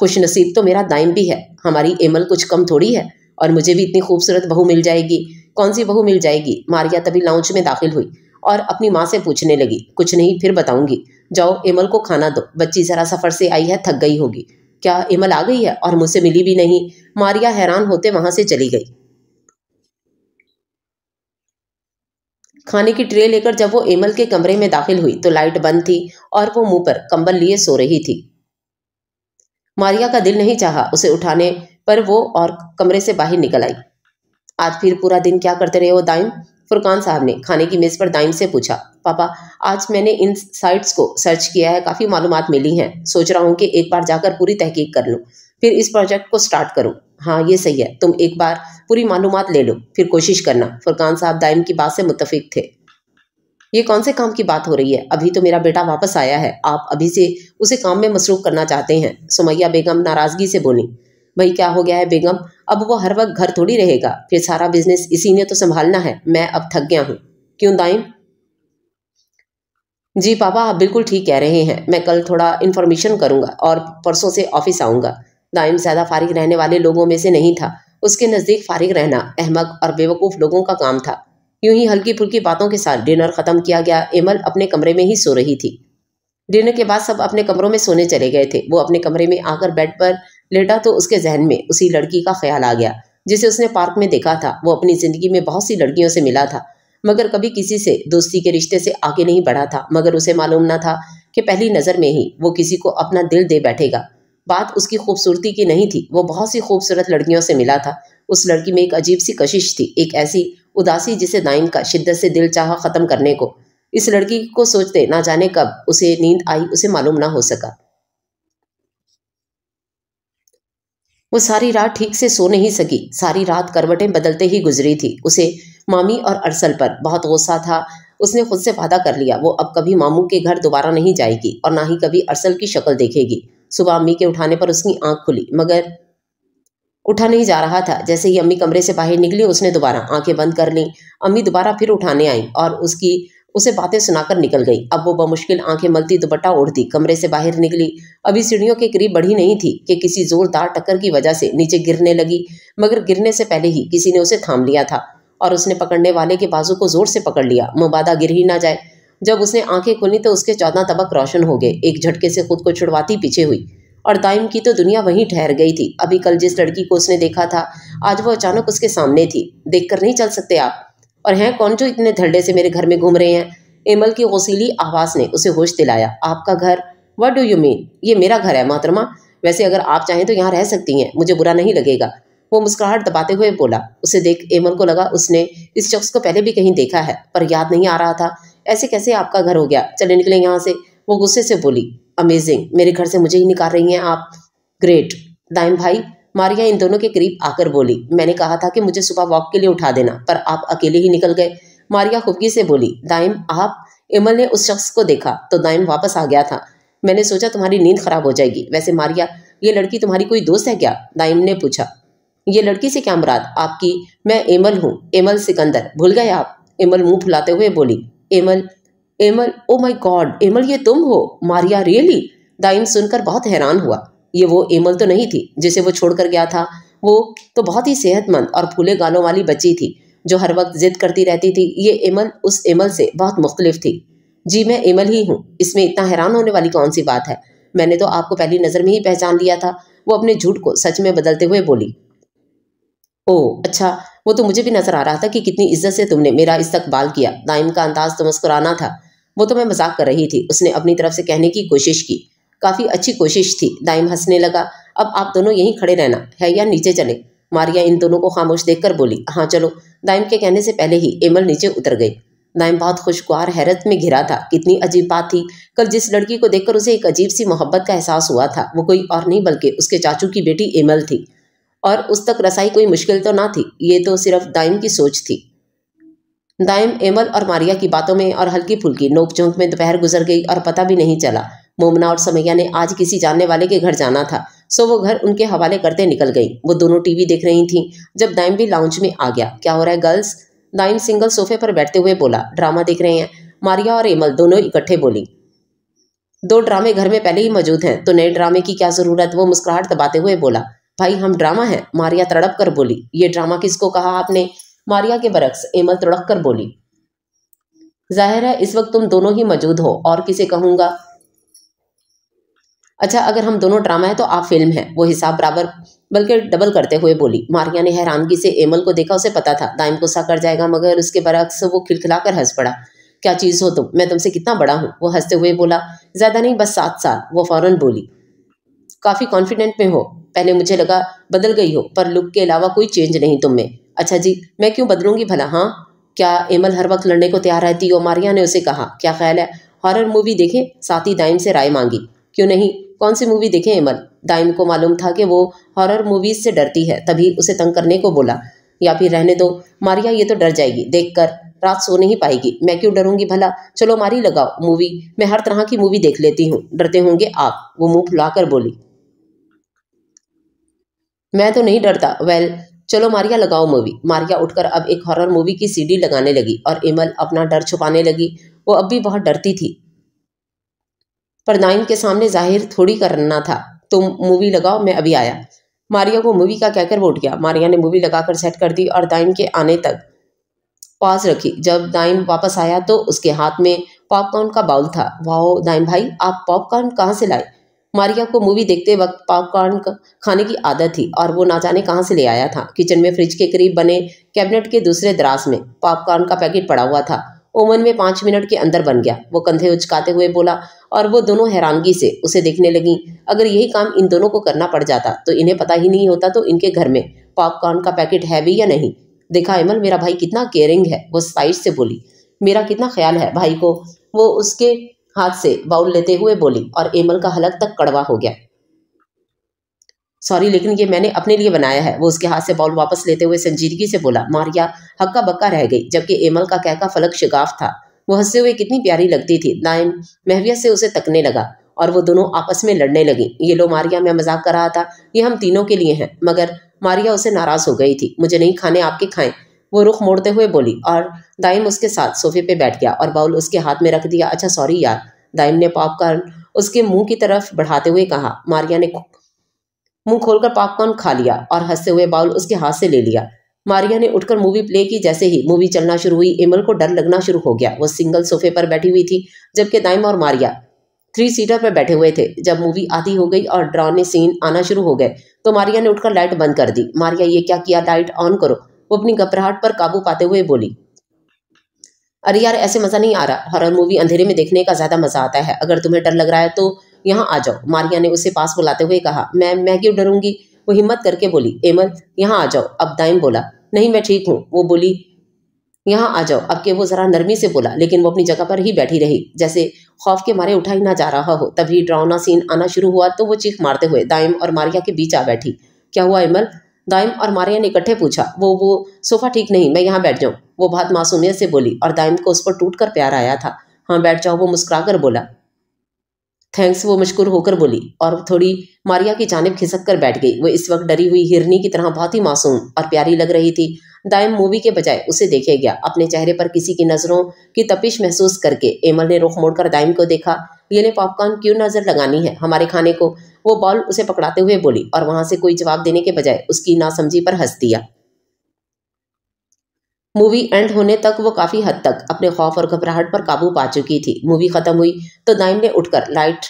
खुश नसीब तो मेरा दाइम भी है हमारी एमल कुछ कम थोड़ी है और मुझे भी इतनी खूबसूरत बहू मिल जाएगी कौन सी बहू मिल जाएगी मारिया तभी लाउंज में दाखिल हुई और अपनी माँ से पूछने लगी कुछ नहीं फिर बताऊंगी जाओ एमल को खाना दो बच्ची ज़रा सफ़र से आई है थक गई होगी क्या एमल आ गई है और मुझसे मिली भी नहीं मारिया हैरान होते वहां से चली गई खाने की ट्रे लेकर जब वो एमल के कमरे में दाखिल हुई तो लाइट बंद थी और वो मुंह पर कंबल लिए सो रही थी मारिया का दिल नहीं चाहा उसे उठाने पर वो और कमरे से बाहर निकल आई आज फिर पूरा दिन क्या करते रहे हो दाइम फुरकान साहब ने खाने की मेज़ पर दाइम से पूछा पापा आज मैंने इन साइट्स को सर्च किया है काफ़ी मालूम मिली हैं सोच रहा हूँ कि एक बार जाकर पूरी तहकीक कर लूँ फिर इस प्रोजेक्ट को स्टार्ट करूँ हाँ ये सही है तुम एक बार पूरी मालूम ले लो फिर कोशिश करना फुरकान साहब दाइम की बात से मुतफिक थे ये कौन से काम की बात हो रही है अभी तो मेरा बेटा वापस आया है आप अभी से उसे काम में मसरूफ करना चाहते हैं सुमैया बेगम नाराज़गी से बोली भाई क्या हो गया है बेगम अब वो हर वक्त घर थोड़ी रहेगा फिर सारा बिजनेस इसी ने तो संभालना है मैं अब थक गया हूँ क्यों दाइम जी पापा आप बिल्कुल ठीक कह रहे हैं मैं कल थोड़ा इन्फॉर्मेशन करूंगा और परसों से ऑफिस आऊंगा दाइम ज़्यादा फारिग रहने वाले लोगों में से नहीं था उसके नज़दीक फारिग रहना अहमक और बेवकूफ़ लोगों का काम था यूं ही हल्की फुल्की बातों के साथ डिनर ख़त्म किया गया एमल अपने कमरे में ही सो रही थी डिनर के बाद सब अपने कमरों में सोने चले गए थे वो अपने कमरे में आकर बेड पर लेटा तो उसके जहन में उसी लड़की का ख्याल आ गया जिसे उसने पार्क में देखा था वो अपनी ज़िंदगी में बहुत सी लड़कियों से मिला था मगर कभी किसी से दोस्ती के रिश्ते से आगे नहीं बढ़ा था मगर उसे मालूम ना था कि पहली नज़र में ही वो किसी को अपना दिल दे बैठेगा बात उसकी खूबसूरती की नहीं थी वो बहुत सी खूबसूरत लड़कियों से मिला था उस लड़की में एक अजीब सी कशिश थी एक ऐसी उदासी जिसे दाइन का शिद्दत से दिल चाह ख़त्म करने को इस लड़की को सोचते ना जाने कब उसे नींद आई उसे मालूम ना हो सका वो सारी रात ठीक से सो नहीं सकी सारी रात करवटें बदलते ही गुजरी थी उसे मामी और अरसल पर बहुत गुस्सा था उसने खुद से वादा कर लिया वो अब कभी मामू के घर दोबारा नहीं जाएगी और ना ही कभी अरसल की शक्ल देखेगी सुबह अम्मी के उठाने पर उसकी आंख खुली मगर उठा नहीं जा रहा था जैसे ही अम्मी कमरे से बाहर निकली उसने दोबारा आंखें बंद कर ली अम्मी दोबारा फिर उठाने आई और उसकी उसे बातें सुनाकर निकल गई अब वो बमुश्किल आंखें मलती दुपट्टा ओढ़ती कमरे से बाहर निकली अभी सीढ़ियों के करीब बढ़ी नहीं थी कि किसी जोरदार टक्कर की वजह से नीचे गिरने लगी मगर गिरने से पहले ही किसी ने उसे थाम लिया था और उसने पकड़ने वाले के बाजू को जोर से पकड़ लिया मुबादा गिर ही ना जाए जब उसने आंखें खोली तो उसके चौदह तबक रोशन हो गए एक झटके से खुद को छुड़वाती पीछे हुई और दाइम की तो दुनिया वहीं ठहर गई थी अभी कल जिस लड़की को उसने देखा था आज वो अचानक उसके सामने थी देखकर नहीं चल सकते आप और हैं कौन जो इतने धड़े से मेरे घर में घूम रहे हैं एमल की गौसीली आवाज़ ने उसे होश दिलाया आपका घर वट डू यू मीन ये मेरा घर है मोहतरमा वैसे अगर आप चाहें तो यहाँ रह सकती हैं मुझे बुरा नहीं लगेगा वो मुस्कुराहट दबाते हुए बोला उसे देख एमल को लगा उसने इस शख्स को पहले भी कहीं देखा है पर याद नहीं आ रहा था ऐसे कैसे आपका घर हो गया चले निकले यहाँ से वो गुस्से से बोली अमेजिंग मेरे घर से मुझे ही निकाल रही हैं आप ग्रेट दाइम भाई मारिया इन दोनों के करीब आकर बोली मैंने कहा था कि मुझे सुबह वॉक के लिए उठा देना पर आप अकेले ही निकल गए मारिया खुबकी से बोली दाइम आप इमल ने उस शख्स को देखा तो दाइम वापस आ गया था मैंने सोचा तुम्हारी नींद खराब हो जाएगी वैसे मारिया ये लड़की तुम्हारी कोई दोस्त है क्या दाइम ने पूछा ये लड़की से क्या मुराद आपकी मैं एमल हूँ एमल सिकंदर भूल गए आप एमल मुंह फुलाते हुए बोली Emal Emal oh my god Emal ये तुम हो मारिया रियली दाइम सुनकर बहुत हैरान हुआ ये वो एमल तो नहीं थी जिसे वो छोड़कर गया था वो तो बहुत ही सेहतमंद और फूले गालों वाली बच्ची थी जो हर वक्त जिद करती रहती थी ये एमल उस एमल से बहुत मुख्तलिफ थी जी मैं एमल ही हूँ इसमें इतना हैरान होने वाली कौन सी बात है मैंने तो आपको पहली नज़र में ही पहचान लिया था वो अपने झूठ को सच में बदलते हुए बोली ओ अच्छा वो तो मुझे भी नजर आ रहा था कि कितनी इज्जत से तुमने मेरा इस्तकबाल किया दाइम का अंदाज तो मुस्कुराना था वो तो मैं मजाक कर रही थी उसने अपनी तरफ से कहने की कोशिश की काफ़ी अच्छी कोशिश थी दाइम हंसने लगा अब आप दोनों यहीं खड़े रहना है या नीचे चले मारिया इन दोनों को खामोश देखकर बोली हाँ चलो दाइम के कहने से पहले ही एमल नीचे उतर गई दाइम बहुत खुशगवार हैरत में घिरा था कितनी अजीब बात थी कल जिस लड़की को देखकर उसे एक अजीब सी मोहब्बत का एहसास हुआ था वो कोई और नहीं बल्कि उसके चाचू की बेटी एमल थी और उस तक रसाई कोई मुश्किल तो ना थी ये तो सिर्फ दाइम की सोच थी दाइम एमल और मारिया की बातों में और हल्की फुल्की नोकझोंक में दोपहर गुजर गई और पता भी नहीं चला मोमना और समैया ने आज किसी जानने वाले के घर जाना था सो वो घर उनके हवाले करते निकल गई वो दोनों टीवी देख रही थी जब दाइम भी लाउंज में आ गया क्या हो रहा है गर्ल्स दाइम सिंगल सोफे पर बैठते हुए बोला ड्रामा देख रहे हैं मारिया और एमल दोनों इकट्ठे बोली दो ड्रामे घर में पहले ही मौजूद हैं तो नए ड्रामे की क्या जरूरत वो मुस्कुराहट दबाते हुए बोला भाई हम ड्रामा हैं मारिया तड़प कर बोली ये ड्रामा किसको कहा आपने मारिया के बरक्स एमल तड़प कर बोली जाहिर है इस वक्त तुम दोनों ही मौजूद हो और किसे कहूंगा अच्छा अगर हम दोनों ड्रामा है तो आप फिल्म है वो हिसाब बराबर बल्कि डबल करते हुए बोली मारिया ने हैरानगी से एमल को देखा उसे पता था दाइम गुस्सा कर जाएगा मगर उसके बरक्स वो खिलखिलाकर हंस पड़ा क्या चीज़ हो तुम तो? मैं तुमसे कितना बड़ा हूँ वो हंसते हुए बोला ज़्यादा नहीं बस सात साल वो फ़ौरन बोली काफ़ी कॉन्फिडेंट में हो पहले मुझे लगा बदल गई हो पर लुक के अलावा कोई चेंज नहीं तुम में अच्छा जी मैं क्यों बदलूंगी भला हाँ क्या एमल हर वक्त लड़ने को तैयार रहती हो मारिया ने उसे कहा क्या ख्याल है हॉरर मूवी देखें साथ ही दाइम से राय मांगी क्यों नहीं कौन सी मूवी देखें इमल दाइम को मालूम था कि वो हॉरर मूवीज से डरती है तभी उसे तंग करने को बोला या फिर रहने दो मारिया ये तो डर जाएगी देखकर रात सो नहीं पाएगी मैं क्यों डरूंगी भला चलो मारी लगाओ मूवी मैं हर तरह की मूवी देख लेती हूँ डरते होंगे आप वो मुंह फुलाकर बोली मैं तो नहीं डरता वेल चलो मारिया लगाओ मूवी मारिया उठकर अब एक हॉरर मूवी की सीडी लगाने लगी और इमल अपना डर छुपाने लगी वो अब भी बहुत डरती थी पर नाइन के सामने जाहिर थोड़ी करना था तुम मूवी लगाओ मैं अभी आया मारिया को मूवी का कहकर वोट गया मारिया ने मूवी लगाकर सेट कर दी और दाइम के आने तक पास रखी जब दाइम वापस आया तो उसके हाथ में पॉपकॉर्न का बाउल था वाह दाइम भाई आप पॉपकॉर्न कहाँ से लाए मारिया को मूवी देखते वक्त पॉपकॉर्न खाने की आदत थी और वो ना जाने कहाँ से ले आया था किचन में फ्रिज के करीब बने कैबिनेट के दूसरे दराज में पॉपकॉर्न का पैकेट पड़ा हुआ था ओमन में पाँच मिनट के अंदर बन गया वो कंधे उचकाते हुए बोला और वो दोनों हैरानगी से उसे देखने लगीं अगर यही काम इन दोनों को करना पड़ जाता तो इन्हें पता ही नहीं होता तो इनके घर में पॉपकॉर्न का पैकेट है भी या नहीं देखा एमल मेरा भाई कितना केयरिंग है वो साइड से बोली मेरा कितना ख्याल है भाई को वो उसके हाथ से बाउल लेते हुए बोली और एमल का हलक तक कड़वा हो गया सॉरी लेकिन ये मैंने अपने लिए बनाया है वो उसके हाथ से बॉल वापस लेते हुए संजीदगी से बोला मारिया हक्का बक्का रह गई जबकि एमल का कहका फलक शिगाफ था वो हंसते हुए कितनी प्यारी लगती थी नाइम महवियत से उसे तकने लगा और वो दोनों आपस में लड़ने लगी ये लो मारिया मैं मजाक कर रहा था ये हम तीनों के लिए हैं मगर मारिया उसे नाराज हो गई थी मुझे नहीं खाने आपके खाएं वो रुख मोड़ते हुए बोली और दाइम उसके साथ सोफे पे बैठ गया और बाउल उसके हाथ में रख दिया अच्छा सॉरी यार दाइम ने पॉपकॉर्न उसके मुंह की तरफ बढ़ाते हुए कहा मारिया ने मुंह खोलकर पॉपकॉर्न खा लिया और हंसते हुए बाउल उसके हाथ से ले लिया मारिया ने उठकर मूवी प्ले की जैसे ही मूवी चलना शुरू हुई इमल को डर लगना शुरू हो गया वो सिंगल सोफे पर बैठी हुई थी जबकि दाइम और मारिया थ्री सीटर पर बैठे हुए थे जब मूवी आधी हो गई और ड्रॉने सीन आना शुरू हो गए तो मारिया ने उठकर लाइट बंद कर दी मारिया ये क्या किया लाइट ऑन करो वो अपनी घबराहट पर काबू पाते हुए बोली अरे यार ऐसे मज़ा नहीं आ रहा हॉरर मूवी अंधेरे में देखने का ज़्यादा मज़ा आता है अगर तुम्हें डर लग रहा है तो यहाँ आ जाओ मारिया ने उसे पास बुलाते हुए कहा मैं मैं क्यों डरूंगी वो हिम्मत करके बोली एमल यहाँ आ जाओ अब दाइम बोला नहीं मैं ठीक हूँ वो बोली यहाँ आ जाओ अब के वो जरा नरमी से बोला लेकिन वो अपनी जगह पर ही बैठी रही जैसे खौफ के मारे उठा ही ना जा रहा हो तभी ड्रावना सीन आना शुरू हुआ तो वो चीख मारते हुए दाइम और मारिया के बीच आ बैठी क्या हुआ एमल दाइम और मारिया ने इकट्ठे पूछा वो वो सोफा ठीक नहीं मैं यहाँ बैठ जाऊँ वो बात मासूमियत से बोली और दाइम को उस पर टूट कर प्यार आया था हाँ बैठ जाओ वो मुस्कुरा कर बोला थैंक्स वो मशकूर होकर बोली और थोड़ी मारिया की जानब खिसक कर बैठ गई वो इस वक्त डरी हुई हिरनी की तरह बहुत ही मासूम और प्यारी लग रही थी दायम मूवी के बजाय उसे देखे गया अपने चेहरे पर किसी की नज़रों की तपिश महसूस करके एमल ने रुख मोड़कर दायम को देखा ये पॉपकॉर्न क्यों नज़र लगानी है हमारे खाने को वो बॉल उसे पकड़ाते हुए बोली और वहां से कोई जवाब देने के बजाय उसकी नासमझी पर हंस दिया मूवी एंड होने तक वो काफी हद तक अपने खौफ और घबराहट पर काबू पा चुकी थी मूवी खत्म हुई तो दाइम ने उठकर लाइट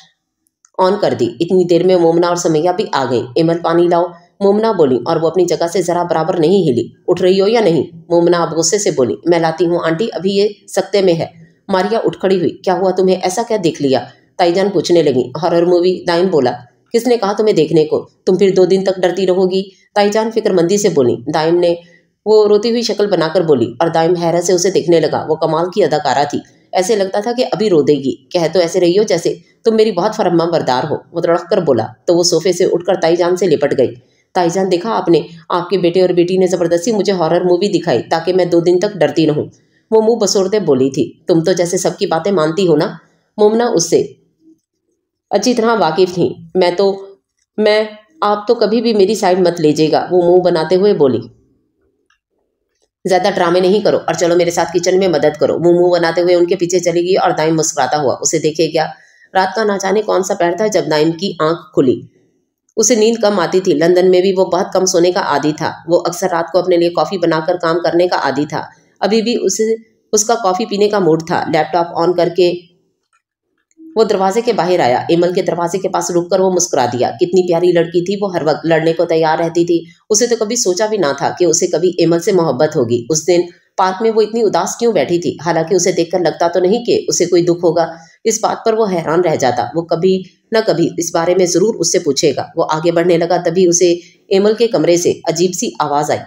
ऑन कर दी इतनी देर में मोमना और समैया भी आ गई एमल पानी लाओ मोमना बोली और वो अपनी जगह से जरा बराबर नहीं हिली उठ रही हो या नहीं मोमना अब गुस्से से बोली मैं लाती हूँ आंटी अभी ये सकते में है मारिया उठ खड़ी हुई क्या हुआ तुम्हें ऐसा क्या देख लिया ताईजान पूछने लगी हॉरर मूवी दाइम बोला किसने कहा तुम्हें देखने को तुम फिर दो दिन तक डरती रहोगी ताईजान फिक्रमंदी से बोली दाइम ने वो रोती हुई शक्ल बनाकर बोली और दाइम हैरत से उसे देखने लगा वो कमाल की अदाकारा थी ऐसे लगता था कि अभी रो देगी कह तो ऐसे रही हो जैसे तुम मेरी बहुत फरमा बरदार हो वो तड़क कर बोला तो वो सोफे से उठकर ताईजान से लिपट गई ताईजान देखा आपने आपके बेटे और बेटी ने ज़बरदस्ती मुझे हॉरर मूवी दिखाई ताकि मैं दो दिन तक डरती रहूं वो मुंह बसोड़ते बोली थी तुम तो जैसे सबकी बातें मानती हो ना मोमना उससे अच्छी तरह वाकिफ थी मैं तो मैं आप तो कभी भी मेरी साइड मत लीजिएगा वो मुंह बनाते हुए बोली ज्यादा ड्रामे नहीं करो और चलो मेरे साथ किचन में मदद करो मुंह मुंह बनाते हुए उनके पीछे चली गई और दाइम मुस्कुराता हुआ उसे देखे गया रात का ना जाने कौन सा पैर था जब दाइम की आंख खुली उसे नींद कम आती थी लंदन में भी वो बहुत कम सोने का आदि था वो अक्सर रात को अपने लिए कॉफ़ी बनाकर काम करने का आदि था अभी भी उसे उसका कॉफ़ी पीने का मूड था लैपटॉप ऑन करके वो दरवाजे के बाहर आया एमल के दरवाजे के पास रुककर वो मुस्कुरा दिया कितनी प्यारी लड़की थी वो हर वक्त लड़ने को तैयार रहती थी उसे तो कभी सोचा भी ना था कि उसे कभी एमल से मोहब्बत होगी उस दिन पार्क में वो इतनी उदास क्यों बैठी थी हालांकि उसे देखकर लगता तो नहीं कि उसे कोई दुख होगा इस बात पर वो हैरान रह जाता वो कभी न कभी इस बारे में ज़रूर उससे पूछेगा वो आगे बढ़ने लगा तभी उसे एमल के कमरे से अजीब सी आवाज़ आई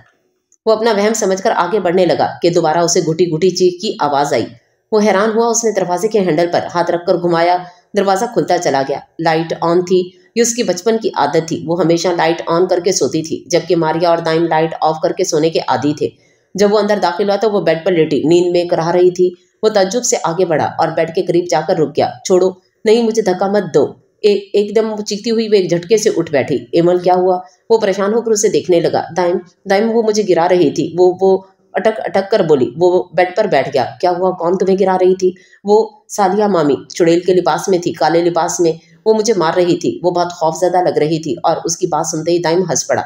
वो अपना वहम समझकर आगे बढ़ने लगा कि दोबारा उसे घुटी घुटी चीख की आवाज़ आई वो हैरान हुआ उसने दरवाजे के हैंडल पर हाथ रखकर घुमाया दरवाजा खुलता चला गया लाइट ऑन थी ये उसकी बचपन की आदत थी वो हमेशा लाइट ऑन करके सोती थी जबकि मारिया और दाइम लाइट ऑफ करके सोने के आदि थे जब वो अंदर दाखिल हुआ तो वो बेड पर लेटी नींद में कराह रही थी वो तजुब से आगे बढ़ा और बेड के करीब जाकर रुक गया छोड़ो नहीं मुझे धक्का मत दो ए, एकदम चीखती हुई वो एक झटके से उठ बैठी एमल क्या हुआ वो परेशान होकर उसे देखने लगा दाइम दाइम वो मुझे गिरा रही थी वो वो अटक अटक कर बोली वो बेड पर बैठ गया क्या हुआ कौन तुम्हें गिरा रही थी वो सालिया मामी चुड़ैल के लिबास में थी काले लिबास में वो मुझे मार रही थी वो बहुत खौफजदा लग रही थी और उसकी बात सुनते ही दाइम हंस पड़ा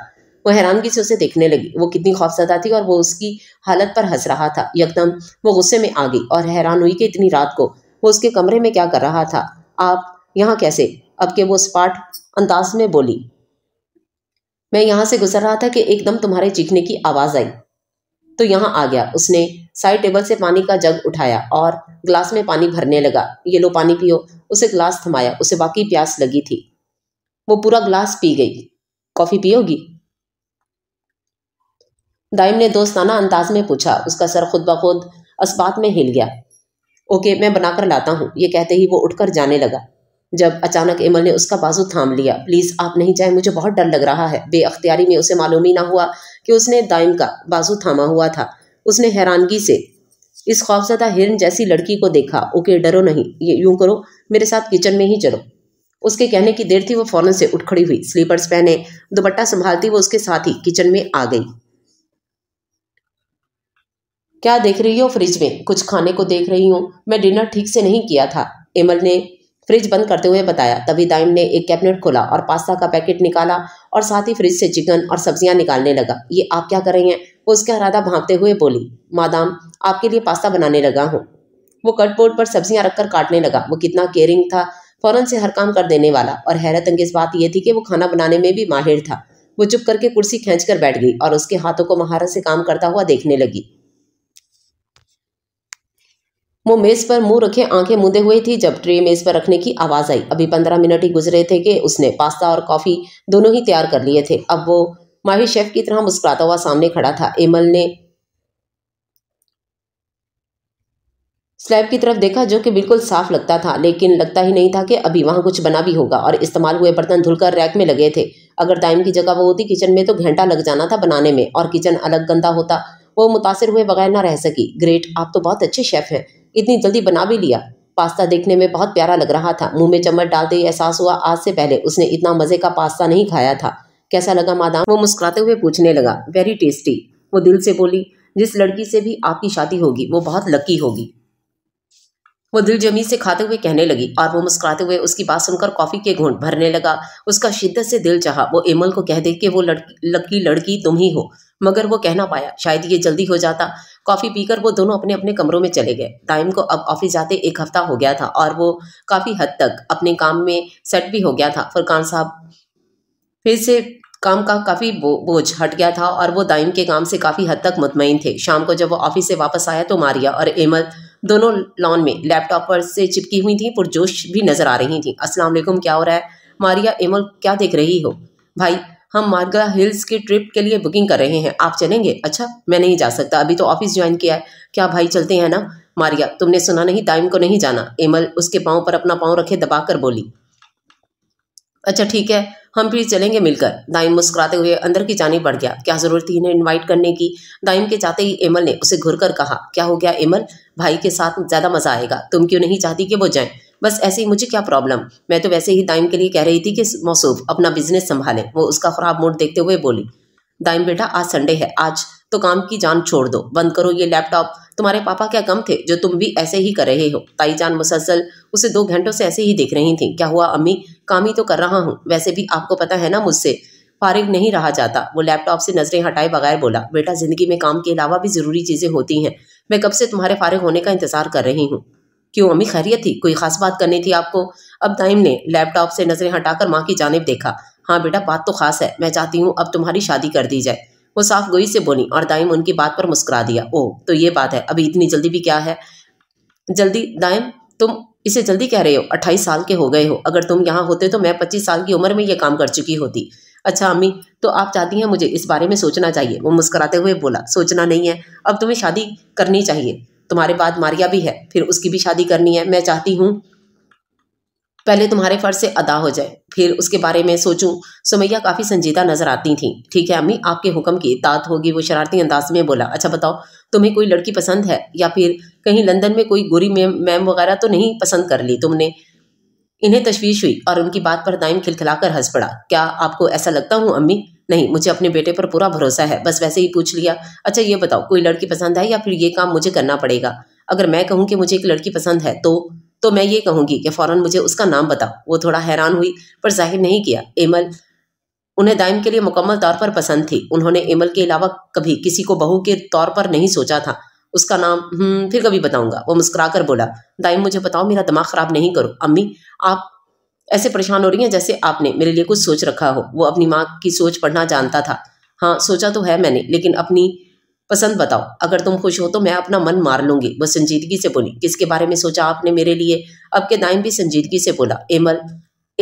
वो हैरानगी से उसे देखने लगी वो कितनी खौफजदा थी और वो उसकी हालत पर हंस रहा था यकदम वो गुस्से में आ गई और हैरान हुई कि इतनी रात को वो उसके कमरे में क्या कर रहा था आप यहाँ कैसे अब के वो स्पाट अंदाज में बोली मैं यहाँ से गुजर रहा था कि एकदम तुम्हारे चीखने की आवाज़ आई तो यहाँ आ गया उसने साइड टेबल से पानी का जग उठाया और ग्लास में पानी भरने लगा ये लो पानी पियो उसे ग्लास थमाया उसे बाकी प्यास लगी थी वो पूरा ग्लास पी गई कॉफी पियोगी दाइम ने दोस्ताना अंदाज में पूछा उसका सर खुद ब खुद असबात में हिल गया ओके मैं बनाकर लाता हूँ ये कहते ही वो उठकर जाने लगा जब अचानक एमल ने उसका बाजू थाम लिया प्लीज आप नहीं जाए मुझे बहुत डर लग रहा है बेअख्तियारी में उसे मालूम ही ना हुआ कि उसने दाइम का बाजू थामा हुआ था उसने हैरानगी से इस खौफजदा हिरन जैसी लड़की को देखा ओके डरो नहीं ये यूं करो मेरे साथ किचन में ही चलो उसके कहने की देर थी वो फौरन से उठ खड़ी हुई स्लीपर्स पहने दुपट्टा संभालती वो उसके साथ ही किचन में आ गई क्या देख रही हो फ्रिज में कुछ खाने को देख रही हूँ मैं डिनर ठीक से नहीं किया था एमल ने फ्रिज बंद करते हुए बताया तभी दाइम ने एक कैबिनेट खोला और पास्ता का पैकेट निकाला और साथ ही फ्रिज से चिकन और सब्जियां निकालने लगा ये आप क्या कर हैं वो उसका अरादा भांपते हुए बोली मादाम आपके लिए पास्ता बनाने लगा हूँ वो कटबोर्ड पर सब्जियां रखकर काटने लगा वो कितना केयरिंग था फौरन से हर काम कर देने वाला और हैरत अंगेज बात यह थी कि वो खाना बनाने में भी माहिर था वो चुप करके कुर्सी खींच कर बैठ गई और उसके हाथों को महारत से काम करता हुआ देखने लगी वो मेज पर मुंह रखे आंखें मुंदे हुए थी जब ट्रे मेज पर रखने की आवाज आई अभी पंद्रह मिनट ही गुजरे थे कि उसने पास्ता और कॉफी दोनों ही तैयार कर लिए थे अब वो माहिर शेफ की तरह मुस्कुराता हुआ सामने खड़ा था एमल ने स्लैब की तरफ देखा जो कि बिल्कुल साफ लगता था लेकिन लगता ही नहीं था कि अभी वहां कुछ बना भी होगा और इस्तेमाल हुए बर्तन धुलकर रैक में लगे थे अगर टाइम की जगह वो होती किचन में तो घंटा लग जाना था बनाने में और किचन अलग गंदा होता वो मुतासर हुए बगैर ना रह सकी ग्रेट आप तो बहुत अच्छे शेफ़ हैं इतनी जल्दी बना भी लिया पास्ता देखने में बहुत प्यारा लग रहा था मुंह में चम्मच डालते ही एहसास हुआ आज से पहले उसने इतना मज़े का पास्ता नहीं खाया था कैसा लगा मादाम वो मुस्कुराते हुए पूछने लगा वेरी टेस्टी वो दिल से बोली जिस लड़की से भी आपकी शादी होगी वो बहुत लकी होगी वो दिल जमी से खाते हुए कहने लगी और वो मुस्कुराते हुए उसकी बात सुनकर कॉफी के घूंट भरने लगा उसका शिद्दत से दिल चाहा वो एमल को कह दे कि वो लड़की लड़की लड़की तुम ही हो मगर वो कहना पाया शायद ये जल्दी हो जाता कॉफ़ी पीकर वो दोनों अपने अपने कमरों में चले गए टाइम को अब ऑफिस जाते एक हफ्ता हो गया था और वो काफ़ी हद तक अपने काम में सेट भी हो गया था फुरकान साहब फिर से काम का काफ़ी बोझ हट गया था और वो दाइम के काम से काफ़ी हद तक मुतमिन थे शाम को जब वो ऑफिस से वापस आया तो मारिया और एमल दोनों लॉन में लैपटॉप पर से चिपकी हुई थी पुरजोश भी नजर आ रही थी अस्सलाम वालेकुम क्या हो रहा है मारिया एमल क्या देख रही हो भाई हम मार्गा हिल्स की ट्रिप के लिए बुकिंग कर रहे हैं आप चलेंगे अच्छा मैं नहीं जा सकता अभी तो ऑफिस ज्वाइन किया है क्या भाई चलते हैं ना मारिया तुमने सुना नहीं दाइम को नहीं जाना एमल उसके पाँव पर अपना पाँव रखे दबाकर बोली अच्छा ठीक है हम फिर चलेंगे मिलकर दाइम मुस्कुराते हुए अंदर की जानी बढ़ गया क्या जरूरत थी इन्हें इन्वाइट करने की दाइम के चाहते ही एमल ने उसे घुर कर कहा क्या हो गया एमल भाई के साथ ज्यादा मजा आएगा तुम क्यों नहीं चाहती कि वो जाए बस ऐसे ही मुझे क्या प्रॉब्लम मैं तो वैसे ही दाइम के लिए कह रही थी कि मौसूफ अपना बिजनेस संभाले वो उसका खराब मूड देखते हुए बोली दाइम बेटा आज संडे है आज तो काम की जान छोड़ दो बंद करो ये लैपटॉप तुम्हारे पापा क्या कम थे जो तुम भी ऐसे ही कर रहे हो ताई जान मुसलसल उसे दो घंटों से ऐसे ही देख रही थी क्या हुआ अम्मी काम ही तो कर रहा हूँ वैसे भी आपको पता है ना मुझसे फारिग नहीं रहा जाता वो लैपटॉप से नजरें हटाए बगैर बोला बेटा जिंदगी में काम के अलावा भी जरूरी चीजें होती हैं मैं कब से तुम्हारे फारिग होने का इंतजार कर रही हूँ क्यों अम्मी खैरियत थी कोई खास बात करनी थी आपको अब दाइम ने लैपटॉप से नजरें हटाकर माँ की जानब देखा हाँ बेटा बात तो खास है मैं चाहती हूँ अब तुम्हारी शादी कर दी जाए वो साफ गोई से बोली और दाइम उनकी बात पर मुस्कुरा दिया ओह तो ये बात है अभी इतनी जल्दी भी क्या है जल्दी दाइम तुम इसे जल्दी कह रहे हो अट्ठाईस साल के हो गए हो अगर तुम यहाँ होते तो मैं पच्चीस साल की उम्र में यह काम कर चुकी होती अच्छा अम्मी तो आप चाहती हैं मुझे इस बारे में सोचना चाहिए वो मुस्कुराते हुए बोला सोचना नहीं है अब तुम्हें शादी करनी चाहिए तुम्हारे बाद मारिया भी है फिर उसकी भी शादी करनी है मैं चाहती हूँ पहले तुम्हारे फर्ज से अदा हो जाए फिर उसके बारे में सोचूं सुमैया काफ़ी संजीदा नजर आती थी ठीक है अम्मी आपके हुक्म की तात होगी वो शरारती अंदाज में बोला अच्छा बताओ तुम्हें कोई लड़की पसंद है या फिर कहीं लंदन में कोई गोरी मैम मैम वगैरह तो नहीं पसंद कर ली तुमने इन्हें तशवीश हुई और उनकी बात पर दाइम खिलखिलाकर हंस पड़ा क्या आपको ऐसा लगता हूँ अम्मी नहीं मुझे अपने बेटे पर पूरा भरोसा है बस वैसे ही पूछ लिया अच्छा ये बताओ कोई लड़की पसंद है या फिर ये काम मुझे करना पड़ेगा अगर मैं कहूँ कि मुझे एक लड़की पसंद है तो तो मैं ये कहूँगी कि फ़ौरन मुझे उसका नाम बताओ वो थोड़ा हैरान हुई पर जाहिर नहीं किया एमल उन्हें दाइम के लिए मुकम्मल तौर पर पसंद थी उन्होंने एमल के अलावा कभी किसी को बहू के तौर पर नहीं सोचा था उसका नाम हम्म, फिर कभी बताऊंगा वो मुस्कुरा कर बोला दाई मुझे बताओ मेरा दिमाग ख़राब नहीं करो अम्मी आप ऐसे परेशान हो रही हैं जैसे आपने मेरे लिए कुछ सोच रखा हो वो अपनी माँ की सोच पढ़ना जानता था हाँ सोचा तो है मैंने लेकिन अपनी पसंद बताओ अगर तुम खुश हो तो मैं अपना मन मार लूंगी वो संजीदगी से बोली किसके बारे में सोचा आपने मेरे लिए अब के दाइम भी संजीदगी से बोला एमल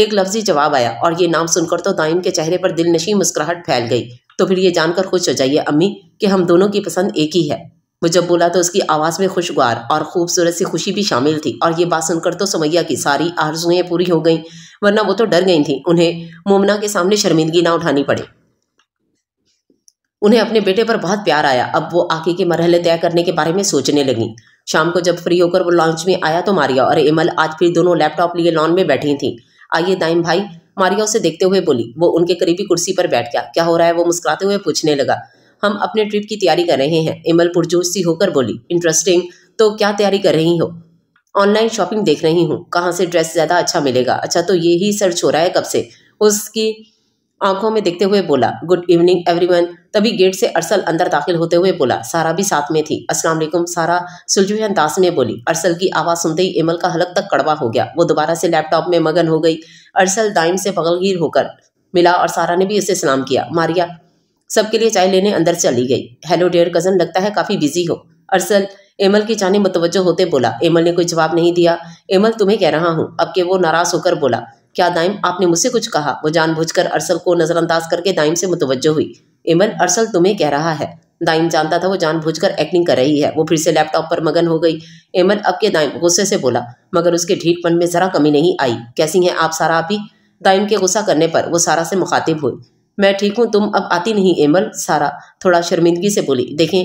एक लफ्जी जवाब आया और ये नाम सुनकर तो दाइम के चेहरे पर दिलनशी मुस्कुराहट फैल गई तो फिर ये जानकर खुश हो जाइए अम्मी कि हम दोनों की पसंद एक ही है वो जब बोला तो उसकी आवाज़ में खुशगवार और खूबसूरत सी खुशी भी शामिल थी और ये बात सुनकर तो सुमैया की सारी आरजुएँ पूरी हो गईं वरना वो तो डर गई थी उन्हें मोमना के सामने शर्मिंदगी ना उठानी पड़े उन्हें अपने बेटे पर बहुत प्यार आया अब वो आगे के मरहले तय करने के बारे में सोचने लगी शाम को जब फ्री होकर वो लॉन्च में आया तो मारिया और एमल आज फिर दोनों लैपटॉप लिए लॉन में बैठी थी आइए दाइम भाई मारिया उसे देखते हुए बोली वो उनके करीबी कुर्सी पर बैठ गया क्या हो रहा है वो मुस्कुराते हुए पूछने लगा हम अपने ट्रिप की तैयारी कर रहे हैं इमल पुरजोश सी होकर बोली इंटरेस्टिंग तो क्या तैयारी कर रही हो ऑनलाइन शॉपिंग देख रही हूँ कहाँ से ड्रेस ज़्यादा अच्छा मिलेगा अच्छा तो ये ही सर्च हो रहा है कब से उसकी आंखों में देखते हुए बोला गुड इवनिंग एवरीवन तभी गेट से अरसल अंदर दाखिल होते हुए बोला सारा भी साथ में थी अस्सलाम वालेकुम सारा सुलझुए अंदाज में बोली अरसल की आवाज़ सुनते ही इमल का हलक तक कड़वा हो गया वो दोबारा से लैपटॉप में मगन हो गई अरसल दाइम से बगलगीर होकर मिला और सारा ने भी उसे सलाम किया मारिया सबके लिए चाय लेने अंदर चली गई हेलो डियर कजन लगता है काफ़ी बिजी हो अरसल एमल की जाने मुतवजो होते बोला एमल ने कोई जवाब नहीं दिया एमल तुम्हें कह रहा हूँ अब के वो नाराज़ होकर बोला क्या दाइम आपने मुझसे कुछ कहा वो जानबूझकर अरसल को नज़रअंदाज करके दाइम से मुतवजो हुई एमल अरसल तुम्हें कह रहा है दाइम जानता था वो जानबूझकर एक्टिंग कर रही है वो फिर से लैपटॉप पर मगन हो गई एमल अब के दाइम गुस्से से बोला मगर उसके ढीठपन में ज़रा कमी नहीं आई कैसी हैं आप सारा आप ही दाइम के गुस्सा करने पर वो सारा से मुखातिब हुई मैं ठीक हूँ तुम अब आती नहीं एमल सारा थोड़ा शर्मिंदगी से बोली देखें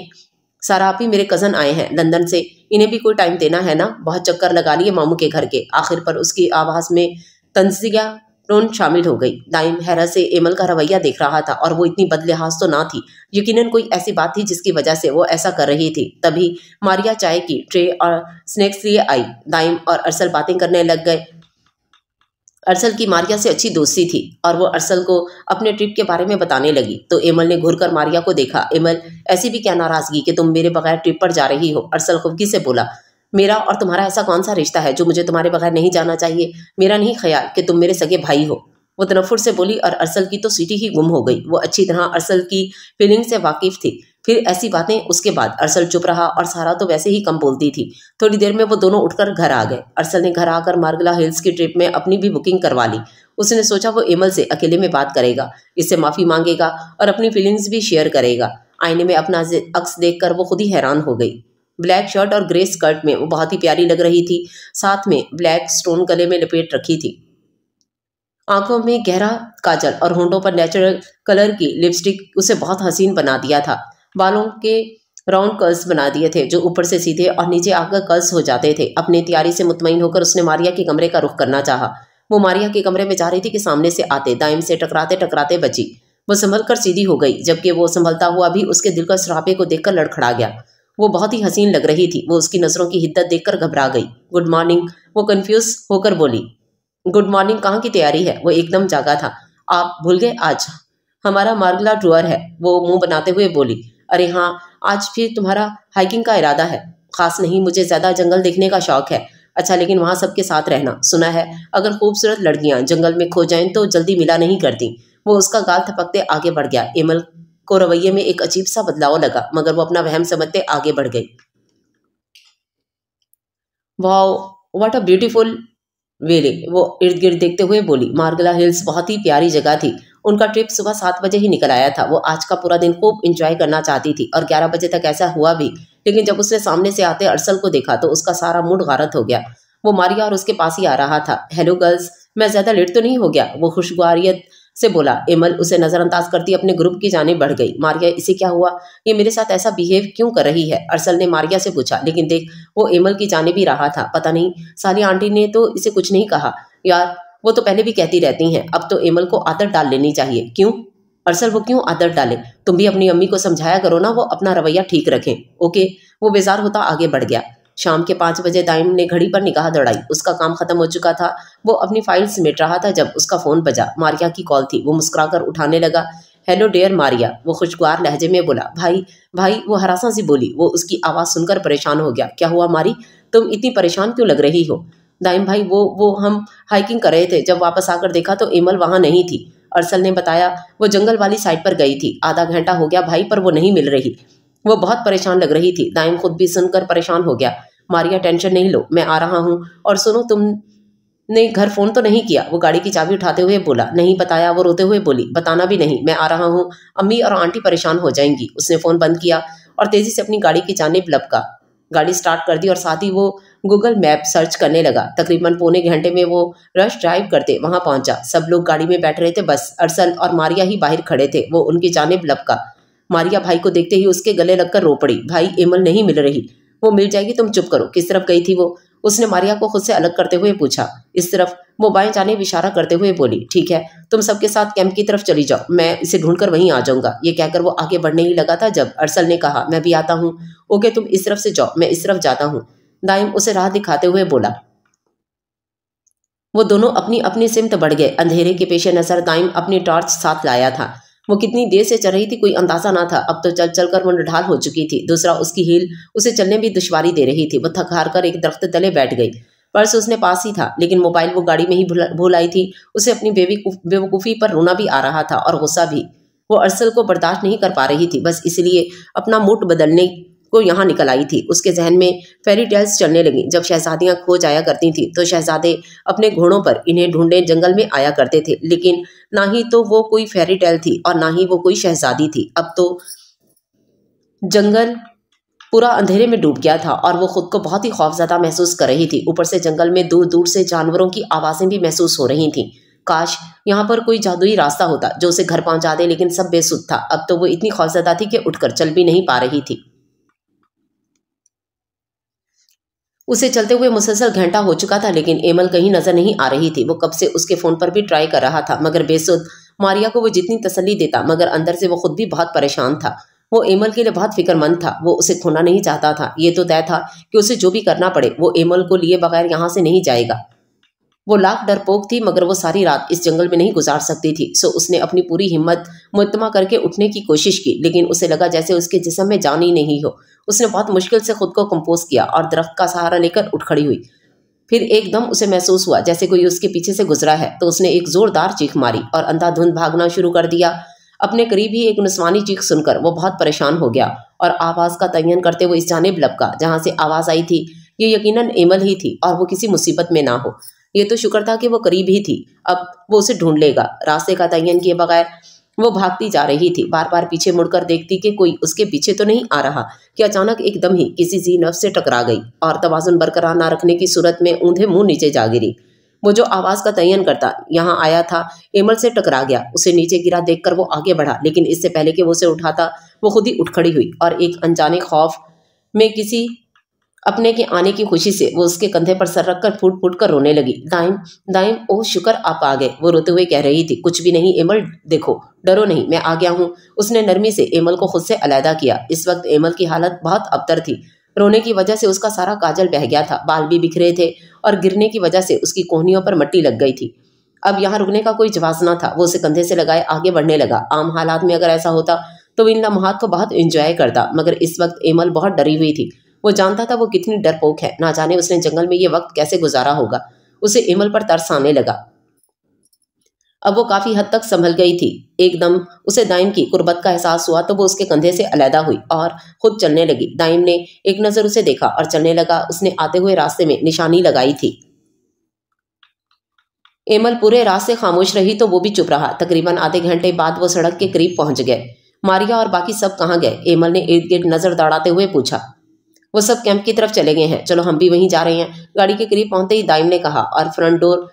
सारा आप ही मेरे कज़न आए हैं लंदन से इन्हें भी कोई टाइम देना है ना बहुत चक्कर लगा लिए मामू के घर के आखिर पर उसकी आवाज़ में तंजिया टोन शामिल हो गई दाइम हैरत से एमल का रवैया देख रहा था और वो इतनी बदलिहाज तो ना थी यकीनन कोई ऐसी बात थी जिसकी वजह से वो ऐसा कर रही थी तभी मारिया चाय की ट्रे और स्नैक्स लिए आई दाइम और अरसल बातें करने लग गए अरसल की मारिया से अच्छी दोस्ती थी और वो अरसल को अपने ट्रिप के बारे में बताने लगी तो एमल ने घूर कर मारिया को देखा एमल ऐसी भी क्या नाराजगी कि तुम मेरे बगैर ट्रिप पर जा रही हो अरसल खुबकी से बोला मेरा और तुम्हारा ऐसा कौन सा रिश्ता है जो मुझे तुम्हारे बगैर नहीं जाना चाहिए मेरा नहीं ख्याल कि तुम मेरे सगे भाई हो वो तनफुर से बोली और अरसल की तो सीटी ही गुम हो गई वो अच्छी तरह अरसल की फीलिंग से वाकिफ थी फिर ऐसी बातें उसके बाद अरसल चुप रहा और सारा तो वैसे ही कम बोलती थी थोड़ी देर में वो दोनों उठकर घर आ गए अरसल ने घर आकर मार्गला हिल्स की ट्रिप में अपनी भी बुकिंग करवा ली उसने सोचा वो एमल से अकेले में बात करेगा इससे माफ़ी मांगेगा और अपनी फीलिंग्स भी शेयर करेगा आईने में अपना अक्स देख वो खुद ही हैरान हो गई ब्लैक शर्ट और ग्रे स्कर्ट में वो बहुत ही प्यारी लग रही थी साथ में ब्लैक स्टोन गले में लपेट रखी थी आंखों में गहरा काजल और होंठों पर नेचुरल कलर की लिपस्टिक उसे बहुत हसीन बना दिया था बालों के राउंड कर्ल्स बना दिए थे जो ऊपर से सीधे और नीचे आकर कर्ल्स हो जाते थे अपनी तैयारी से मुतमिन होकर उसने मारिया के कमरे का रुख करना चाहा वो मारिया के कमरे में जा रही थी कि सामने से आते दाइम से टकराते टकराते बची वो संभल कर सीधी हो गई जबकि वो संभलता हुआ भी उसके दिल का सरापे को देखकर लड़खड़ा गया वो बहुत ही हसीन लग रही थी वो उसकी नज़रों की हिद्दत देखकर घबरा गई गुड मॉर्निंग वो कंफ्यूज होकर बोली गुड मॉर्निंग कहाँ की तैयारी है वो एकदम जागा था आप भूल गए आज हमारा मार्गला टूअर है वो मुंह बनाते हुए बोली अरे हाँ आज फिर तुम्हारा हाइकिंग का इरादा है खास नहीं मुझे ज़्यादा जंगल देखने का शौक है अच्छा लेकिन वहाँ सबके साथ रहना सुना है अगर खूबसूरत लड़कियाँ जंगल में खो जाएं तो जल्दी मिला नहीं करती वो उसका गाल थपकते आगे बढ़ गया एमल को रवैये में एक अजीब सा बदलाव लगा मगर वो अपना वहम समझते आगे बढ़ गई वाओ व्हाट अ ब्यूटीफुल वेले वो इर्द गिर्द देखते हुए बोली मार्गला हिल्स बहुत ही प्यारी जगह थी उनका ट्रिप सुबह सात बजे ही निकल आया था वो आज का पूरा दिन खूब इंजॉय करना चाहती थी और ग्यारह बजे तक ऐसा हुआ भी लेकिन जब उसने सामने से आते अरसल को देखा तो उसका सारा मूड गारत हो गया वो मारिया और उसके पास ही आ रहा था हेलो गर्ल्स मैं ज़्यादा लेट तो नहीं हो गया वो खुशगवारियत से बोला एमल उसे नज़रअंदाज करती अपने ग्रुप की जाने बढ़ गई मारिया इसे क्या हुआ ये मेरे साथ ऐसा बिहेव क्यों कर रही है अरसल ने मारिया से पूछा लेकिन देख वो एमल की जाने भी रहा था पता नहीं सारी आंटी ने तो इसे कुछ नहीं कहा यार वो तो पहले भी कहती रहती हैं अब तो एमल को आदत डाल लेनी चाहिए क्यों अरसल वो क्यों आदत डाले तुम भी अपनी अम्मी को समझाया करो ना वो अपना रवैया ठीक रखें ओके वो बेजार होता आगे बढ़ गया शाम के पाँच बजे दाइम ने घड़ी पर निगाह दौड़ाई उसका काम खत्म हो चुका था वो अपनी फाइल समेट रहा था जब उसका फ़ोन बजा मारिया की कॉल थी वो मुस्कुराकर उठाने लगा हेलो डेयर मारिया वो खुशगवार लहजे में बोला भाई भाई वो हरासा सी बोली वो उसकी आवाज़ सुनकर परेशान हो गया क्या हुआ मारी तुम इतनी परेशान क्यों लग रही हो दाइम भाई वो वो हम हाइकिंग कर रहे थे जब वापस आकर देखा तो एमल वहाँ नहीं थी अरसल ने बताया वो जंगल वाली साइड पर गई थी आधा घंटा हो गया भाई पर वो नहीं मिल रही वो बहुत परेशान लग रही थी दाइम खुद भी सुनकर परेशान हो गया मारिया टेंशन नहीं लो मैं आ रहा हूँ और सुनो तुम ने घर फ़ोन तो नहीं किया वो गाड़ी की चाबी उठाते हुए बोला नहीं बताया वो रोते हुए बोली बताना भी नहीं मैं आ रहा हूँ अम्मी और आंटी परेशान हो जाएंगी उसने फ़ोन बंद किया और तेज़ी से अपनी गाड़ी की जानब लपका गाड़ी स्टार्ट कर दी और साथ ही वो गूगल मैप सर्च करने लगा तकरीबन पौने घंटे में वो रश ड्राइव करते वहां पहुंचा सब लोग गाड़ी में बैठ रहे थे बस अरसल और मारिया ही बाहर खड़े थे वो उनकी जानब लपका मारिया भाई को देखते ही उसके गले लगकर रो पड़ी भाई एमल नहीं मिल रही वो मिल जाएगी तुम चुप करो किस तरफ गई थी वो उसने मारिया को खुद से अलग करते हुए पूछा इस तरफ वो बाएं जाने इशारा करते हुए बोली ठीक है तुम सबके साथ कैंप की तरफ चली जाओ मैं इसे ढूंढकर वहीं आ जाऊंगा ये कहकर वो आगे बढ़ने ही लगा था जब अरसल ने कहा मैं भी आता हूँ ओके तुम इस तरफ से जाओ मैं इस तरफ जाता हूँ दाइम उसे राह दिखाते हुए बोला वो दोनों अपनी अपनी सिमत बढ़ गए अंधेरे के पेशे नजर दाइम अपनी टॉर्च साथ लाया था वो कितनी देर से चल रही थी कोई अंदाजा ना था अब तो चल चल कर वो निढाल हो चुकी थी दूसरा उसकी हील उसे चलने भी दुश्वारी दे रही थी वो थक हार कर एक दरख्त तले बैठ गई पर्स उसने पास ही था लेकिन मोबाइल वो गाड़ी में ही भूल आई थी उसे अपनी बेबी बेवकूफ़ी पर रोना भी आ रहा था और गुस्सा भी वो अरसल को बर्दाश्त नहीं कर पा रही थी बस इसलिए अपना मूड बदलने को यहाँ निकल आई थी उसके जहन में फेरी टेल्स चलने लगी जब शहजादियाँ खो जाया करती थीं तो शहजादे अपने घोड़ों पर इन्हें ढूंढने जंगल में आया करते थे लेकिन ना ही तो वो कोई फेरी टेल थी और ना ही वो कोई शहजादी थी अब तो जंगल पूरा अंधेरे में डूब गया था और वो खुद को बहुत ही खौफजदा महसूस कर रही थी ऊपर से जंगल में दूर दूर से जानवरों की आवाज़ें भी महसूस हो रही थीं काश यहाँ पर कोई जादुई रास्ता होता जो उसे घर पहुँचा दे लेकिन सब बेसुध था अब तो वो इतनी खौफजदा थी कि उठकर चल भी नहीं पा रही थी उसे चलते हुए मुसलसल घंटा हो चुका था लेकिन एमल कहीं नजर नहीं आ रही थी वो कब से उसके फोन पर भी ट्राई कर रहा था मगर बेसुद मारिया को वो जितनी तसली देता मगर अंदर से वो खुद भी बहुत परेशान था वो एमल के लिए बहुत फिक्रमंद था वो उसे खोना नहीं चाहता था ये तो तय था कि उसे जो भी करना पड़े वो एमल को लिए बगैर यहाँ से नहीं जाएगा वो लाख डरपोक थी मगर वो सारी रात इस जंगल में नहीं गुजार सकती थी सो उसने अपनी पूरी हिम्मत मुतमा करके उठने की कोशिश की लेकिन उसे लगा जैसे उसके जिसम में जान ही नहीं हो उसने बहुत मुश्किल से खुद को कंपोज किया और दरख्त का सहारा लेकर उठ खड़ी हुई फिर एकदम उसे महसूस हुआ जैसे कोई उसके पीछे से गुजरा है तो उसने एक जोरदार चीख मारी और अंधाधुंध भागना शुरू कर दिया अपने करीब ही एक नुस्वानी चीख सुनकर वो बहुत परेशान हो गया और आवाज़ का तयन करते हुए इस जानेब लपका जहाँ से आवाज़ आई थी ये यकीनन एमल ही थी और वो किसी मुसीबत में ना हो ये तो शुक्र था कि वो करीब ही थी अब वो उसे ढूंढ लेगा रास्ते का तयन किए बगैर वो भागती जा रही थी बार बार पीछे मुड़कर देखती कि कोई उसके पीछे तो नहीं आ रहा कि अचानक एकदम ही किसी जी नफ से टकरा गई और तोजन बरकरार ना रखने की सूरत में ऊंधे मुंह नीचे जा गिरी वो जो आवाज़ का तयन करता यहाँ आया था एमल से टकरा गया उसे नीचे गिरा देखकर वो आगे बढ़ा लेकिन इससे पहले कि वो उसे उठाता वो खुद ही उठ खड़ी हुई और एक अनजाने खौफ में किसी अपने के आने की खुशी से वो उसके कंधे पर सर रखकर फूट फूट कर रोने लगी दाइम दाइम ओह शुक्र आप आ गए वो रोते हुए कह रही थी कुछ भी नहीं एमल देखो डरो नहीं मैं आ गया हूँ उसने नरमी से एमल को खुद से अलहदा किया इस वक्त एमल की हालत बहुत अबतर थी रोने की वजह से उसका सारा काजल बह गया था बाल भी बिखरे थे और गिरने की वजह से उसकी कोहनियों पर मट्टी लग गई थी अब यहाँ रुकने का कोई जवाब ना था वो उसे कंधे से लगाए आगे बढ़ने लगा आम हालात में अगर ऐसा होता तो इन लम्हात को बहुत इंजॉय करता मगर इस वक्त एमल बहुत डरी हुई थी वो जानता था वो कितनी डरपोक है ना जाने उसने जंगल में ये वक्त कैसे गुजारा होगा उसे इमल पर तरस आने लगा अब वो काफी हद तक संभल गई थी एकदम उसे दाइम की कुर्बत का एहसास हुआ तो वो उसके कंधे से अलहदा हुई और खुद चलने लगी दाइम ने एक नज़र उसे देखा और चलने लगा उसने आते हुए रास्ते में निशानी लगाई थी एमल पूरे रास्ते खामोश रही तो वो भी चुप रहा तकरीबन आधे घंटे बाद वो सड़क के करीब पहुंच गए मारिया और बाकी सब कहाँ गए एमल ने इर्द गिर्द नजर दौड़ाते हुए पूछा वो सब कैंप की तरफ चले गए हैं चलो हम भी वहीं जा रहे हैं गाड़ी के करीब पहुंचते ही दाइम ने कहा और फ्रंट डोर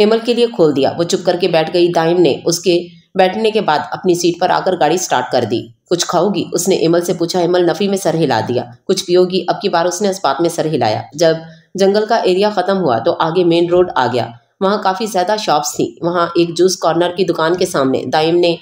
एमल के लिए खोल दिया वो चुप करके बैठ गई दाइम ने उसके बैठने के बाद अपनी सीट पर आकर गाड़ी स्टार्ट कर दी कुछ खाओगी उसने एमल से पूछा एमल नफी में सर हिला दिया कुछ पियोगी अब की बार उसने अस्पात में सर हिलाया जब जंगल का एरिया खत्म हुआ तो आगे मेन रोड आ गया वहाँ काफ़ी ज़्यादा शॉप्स थी वहाँ एक जूस कॉर्नर की दुकान के सामने दाइम ने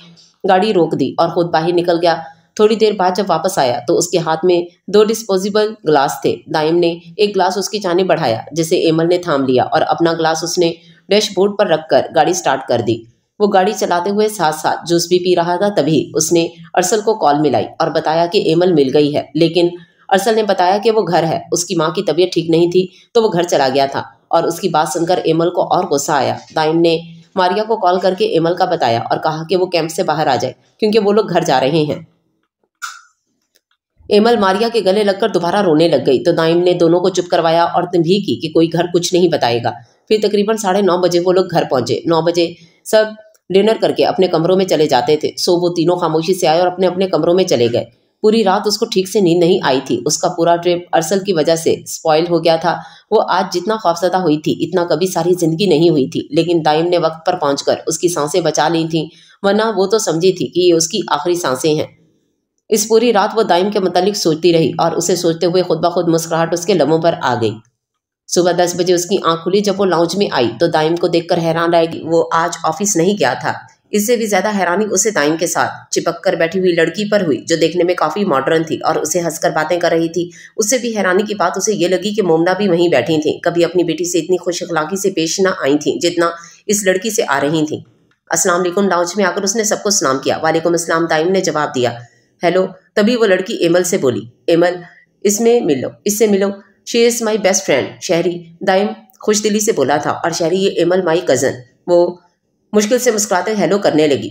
गाड़ी रोक दी और खुद बाहर निकल गया थोड़ी देर बाद जब वापस आया तो उसके हाथ में दो डिस्पोजेबल ग्लास थे दाइम ने एक ग्लास उसकी जाने बढ़ाया जिसे एमल ने थाम लिया और अपना ग्लास उसने डैशबोर्ड पर रखकर गाड़ी स्टार्ट कर दी वो गाड़ी चलाते हुए साथ साथ जूस भी पी रहा था तभी उसने अरसल को कॉल मिलाई और बताया कि एमल मिल गई है लेकिन अरसल ने बताया कि वो घर है उसकी माँ की तबीयत ठीक नहीं थी तो वो घर चला गया था और उसकी बात सुनकर एमल को और गुस्सा आया दाइम ने मारिया को कॉल करके एमल का बताया और कहा कि वो कैंप से बाहर आ जाए क्योंकि वो लोग घर जा रहे हैं एमल मारिया के गले लगकर दोबारा रोने लग गई तो नाइम ने दोनों को चुप करवाया और तनभी की कि कोई घर कुछ नहीं बताएगा फिर तकरीबन साढ़े नौ बजे वो लोग घर पहुंचे नौ बजे सब डिनर करके अपने कमरों में चले जाते थे सो वो तीनों खामोशी से आए और अपने अपने कमरों में चले गए पूरी रात उसको ठीक से नींद नहीं आई थी उसका पूरा ट्रिप अरसल की वजह से स्पॉयल हो गया था वो आज जितना खौफजदा हुई थी इतना कभी सारी जिंदगी नहीं हुई थी लेकिन दाइम ने वक्त पर पहुंचकर उसकी सांसें बचा ली थीं वरना वो तो समझी थी कि ये उसकी आखिरी सांसें हैं इस पूरी रात वो दाइम के मतलब सोचती रही और उसे सोचते हुए खुद ब खुद मुस्कुराहट उसके लम्हों पर आ गई सुबह दस बजे उसकी आंख खुली जब वो लाउंज में आई तो दाइम को देखकर हैरान रह वो आज ऑफिस नहीं गया था इससे भी ज्यादा हैरानी उसे दाइम के साथ चिपक कर बैठी हुई लड़की पर हुई जो देखने में काफी मॉडर्न थी और उसे हंसकर बातें कर रही थी उससे भी हैरानी की बात उसे ये लगी कि मोमना भी वहीं बैठी थी कभी अपनी बेटी से इतनी खुश अखलाकी से पेश ना आई थी जितना इस लड़की से आ रही थी असलम लाउंज में आकर उसने सबको सलाम किया वालेकुम असलम दाइम ने जवाब दिया हेलो तभी वो लड़की एमल से बोली एमल इसमें मिलो इससे मिलो she is my best friend शहरी दाइम खुश दिली से बोला था और शहरी ये एमल माई कज़न वो मुश्किल से मुस्कुराते हेलो करने लगी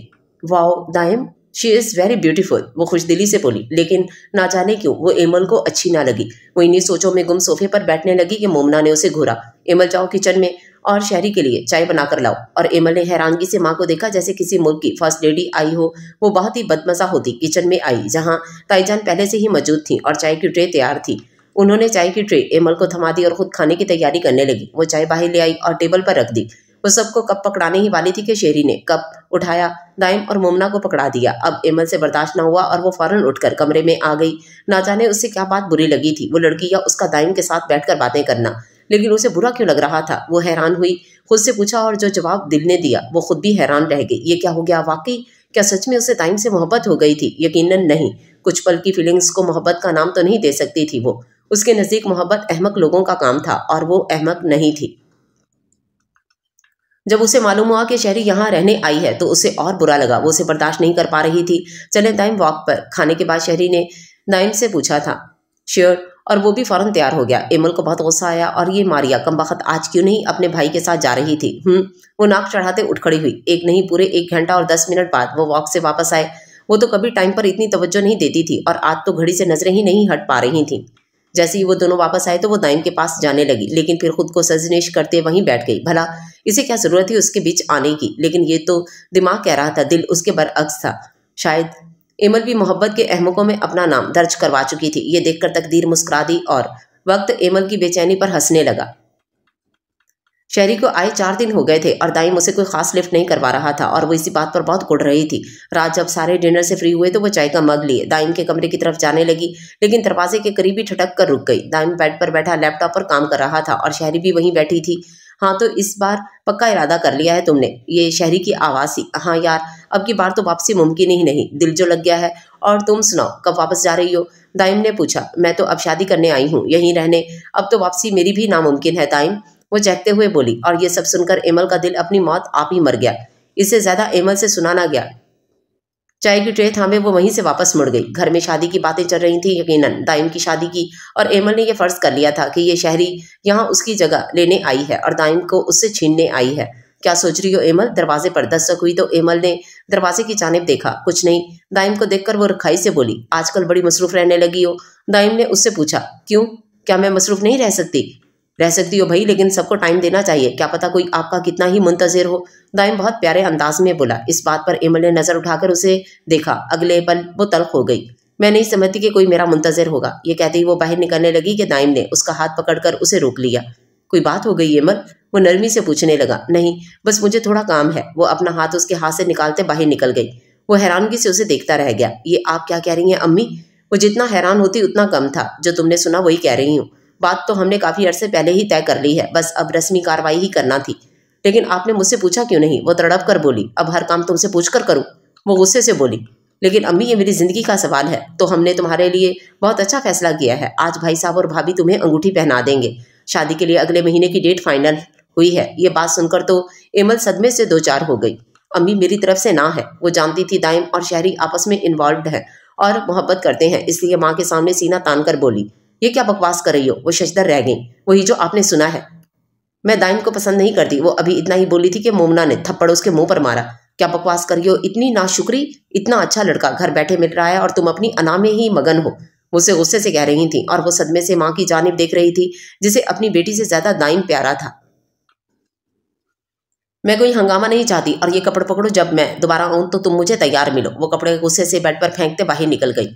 wow Daim she is very beautiful वो खुश दिली से बोली लेकिन ना जाने क्यों वो एमल को अच्छी ना लगी वो इन्हीं सोचों में गुम सोफे पर बैठने लगी कि मोमना ने उसे घूरा एमल जाओ किचन में और शहरी के लिए चाय बनाकर लाओ और एमल ने हैरानगी से माँ को देखा जैसे किसी मुल्क की फर्स्ट लेडी आई हो वो बहुत ही बदमजा होती किचन में आई जहाँ ताईजान पहले से ही मौजूद थी और चाय की ट्रे तैयार थी उन्होंने चाय की ट्रे एमल को थमा दी और खुद खाने की तैयारी करने लगी वो चाय बाहर ले आई और टेबल पर रख दी वो सबको कप पकड़ाने ही वाली थी कि शेरी ने कप उठाया दाइम और मोमना को पकड़ा दिया अब एमल से बर्दाश्त ना हुआ और वो फौरन उठकर कमरे में आ गई ना जाने उससे क्या बात बुरी लगी थी वो लड़की या उसका दाइम के साथ बैठकर बातें करना लेकिन उसे बुरा क्यों लग रहा था वो हैरान हुई खुद से पूछा और जो जवाब दिल ने दिया वो खुद भी हैरान रह गई ये क्या हो गया वाकई क्या सच में उसे ताइम से मोहब्बत हो गई थी यकीनन नहीं कुछ पल की फीलिंग्स को मोहब्बत का नाम तो नहीं दे सकती थी वो उसके नज़दीक मोहब्बत अहमक लोगों का काम था और वो अहमक नहीं थी जब उसे मालूम हुआ कि शहरी यहाँ रहने आई है तो उसे और बुरा लगा वो उसे बर्दाश्त नहीं कर पा रही थी चले दाइम वॉक पर खाने के बाद शहरी ने दाइम से पूछा था श्योर और वो भी फ़ौरन तैयार हो गया एमुल को बहुत गुस्सा आया और ये मारिया कम वक्त आज क्यों नहीं अपने भाई के साथ जा रही थी हम्म वो नाक चढ़ाते उठ खड़ी हुई एक नहीं पूरे एक घंटा और दस मिनट बाद वो वॉक से वापस आए वो तो कभी टाइम पर इतनी तवज्जो नहीं देती थी और आज तो घड़ी से नजरें ही नहीं हट पा रही थी जैसे ही वो दोनों वापस आए तो वो दाइम के पास जाने लगी लेकिन फिर खुद को सजनिश करते वहीं बैठ गई भला इसे क्या ज़रूरत थी उसके बीच आने की लेकिन ये तो दिमाग कह रहा था दिल उसके बरअक्स था शायद एमल भी मोहब्बत के अहमकों में अपना नाम दर्ज करवा चुकी थी ये देखकर तकदीर मुस्कुरा दी और वक्त एमल की बेचैनी पर हंसने लगा शहरी को आए चार दिन हो गए थे और दाइम उसे कोई खास लिफ्ट नहीं करवा रहा था और वो इसी बात पर बहुत गुड़ रही थी रात जब सारे डिनर से फ्री हुए तो वो चाय का मग लिए दाइम के कमरे की तरफ जाने लगी लेकिन दरवाजे के करीब ही ठटक कर रुक गई दाइम बेड पर बैठा लैपटॉप पर काम कर रहा था और शहरी भी वहीं बैठी थी हाँ तो इस बार पक्का इरादा कर लिया है तुमने ये शहरी की आवाज़ ही हाँ यार अब की बार तो वापसी मुमकिन ही नहीं दिल जो लग गया है और तुम सुनाओ कब वापस जा रही हो दाइम ने पूछा मैं तो अब शादी करने आई हूँ यहीं रहने अब तो वापसी मेरी भी नामुमकिन है दाइम वो चहते हुए बोली और ये सब सुनकर एमल का दिल अपनी मौत आप ही मर गया इससे ज़्यादा एमल से सुना ना गया चाय की ट्रे थामे वो वहीं से वापस मुड़ गई घर में शादी की बातें चल रही थी यकीनन दाइम की शादी की और एमल ने यह फर्ज कर लिया था कि ये शहरी यहाँ उसकी जगह लेने आई है और दाइम को उससे छीनने आई है क्या सोच रही हो एमल दरवाजे पर दस्तक हुई तो एमल ने दरवाजे की जानब देखा कुछ नहीं दाइम को देखकर वो रखाई से बोली आजकल बड़ी मसरूफ रहने लगी हो दाइम ने उससे पूछा क्यों क्या मैं मसरूफ नहीं रह सकती रह सकती हो भाई लेकिन सबको टाइम देना चाहिए क्या पता कोई आपका कितना ही मुंतजर हो दाइम बहुत प्यारे अंदाज में बोला इस बात पर एमल ने नज़र उठाकर उसे देखा अगले पल वो तलख हो गई मैं नहीं समझती कि कोई मेरा मुंतजर होगा ये कहते ही वो बाहर निकलने लगी कि दाइम ने उसका हाथ पकड़कर उसे रोक लिया कोई बात हो गई एमल वो नरमी से पूछने लगा नहीं बस मुझे थोड़ा काम है वो अपना हाथ उसके हाथ से निकालते बाहर निकल गई वो हैरानगी से उसे देखता रह गया ये आप क्या कह रही हैं अम्मी वो जितना हैरान होती उतना कम था जो तुमने सुना वही कह रही हूँ बात तो हमने काफ़ी अरसे पहले ही तय कर ली है बस अब रस्मी कार्रवाई ही करना थी लेकिन आपने मुझसे पूछा क्यों नहीं वो तड़प कर बोली अब हर काम तुमसे पूछ कर करूँ वो गुस्से से बोली लेकिन अम्मी ये मेरी ज़िंदगी का सवाल है तो हमने तुम्हारे लिए बहुत अच्छा फैसला किया है आज भाई साहब और भाभी तुम्हें अंगूठी पहना देंगे शादी के लिए अगले महीने की डेट फाइनल हुई है ये बात सुनकर तो एमल सदमे से दो चार हो गई अम्मी मेरी तरफ से ना है वो जानती थी दाइम और शहरी आपस में इन्वॉल्व है और मोहब्बत करते हैं इसलिए माँ के सामने सीना तान कर बोली ये क्या बकवास कर रही हो वो शशधर रह गई वही जो आपने सुना है मैं दाइम को पसंद नहीं करती वो अभी इतना ही बोली थी कि मोमना ने थप्पड़ उसके मुंह पर मारा क्या बकवास कर रही हो इतनी नाशुक्री इतना अच्छा लड़का घर बैठे मिल रहा है और तुम अपनी अना में ही मगन हो उसे गुस्से से कह रही थी और वो सदमे से माँ की जानब देख रही थी जिसे अपनी बेटी से ज्यादा दाइम प्यारा था मैं कोई हंगामा नहीं चाहती और ये कपड़े पकड़ो जब मैं दोबारा आऊं तो तुम मुझे तैयार मिलो वो कपड़े गुस्से से बेड पर फेंकते बाहर निकल गई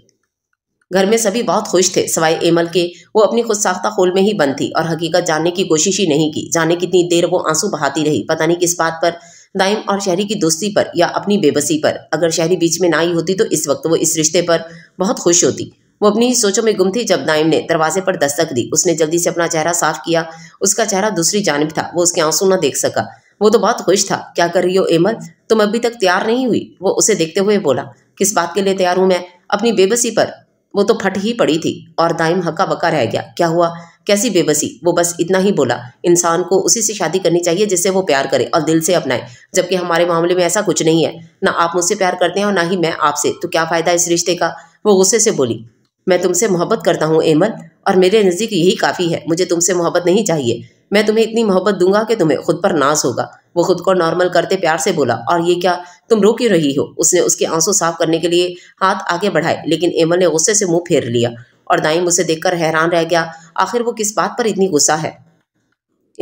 घर में सभी बहुत खुश थे सवाए एमल के वो अपनी खुद साख्ता खोल में ही बंद थी और हकीकत जानने की कोशिश ही नहीं की जाने कितनी देर वो आंसू बहाती रही पता नहीं किस बात पर दाइम और शहरी की दोस्ती पर या अपनी बेबसी पर अगर शहरी बीच में ना ही होती तो इस वक्त वो इस रिश्ते पर बहुत खुश होती वो अपनी ही सोचों में गुम थी जब दाइम ने दरवाजे पर दस्तक दी उसने जल्दी से अपना चेहरा साफ किया उसका चेहरा दूसरी जानब था वो उसके आंसू ना देख सका वो तो बहुत खुश था क्या कर रही हो एमल तुम अभी तक तैयार नहीं हुई वो उसे देखते हुए बोला किस बात के लिए तैयार हूँ मैं अपनी बेबसी पर वो तो फट ही पड़ी थी और दाइम हक्का बक्का रह गया क्या हुआ कैसी बेबसी वो बस इतना ही बोला इंसान को उसी से शादी करनी चाहिए जिससे वो प्यार करे और दिल से अपनाए जबकि हमारे मामले में ऐसा कुछ नहीं है ना आप मुझसे प्यार करते हैं और ना ही मैं आपसे तो क्या फ़ायदा इस रिश्ते का वो गुस्से से बोली मैं तुमसे मोहब्बत करता हूँ एमल और मेरे नज़दीक यही काफ़ी है मुझे तुमसे मोहब्बत नहीं चाहिए मैं तुम्हें इतनी मोहब्बत दूंगा कि तुम्हें खुद पर नाज होगा वो खुद को नॉर्मल करते प्यार से बोला और ये क्या तुम रो क्यों रही हो उसने उसके आंसू साफ करने के लिए हाथ आगे बढ़ाए लेकिन एमल ने गुस्से से मुंह फेर लिया और दाइम उसे देखकर हैरान रह गया आखिर वो किस बात पर इतनी गुस्सा है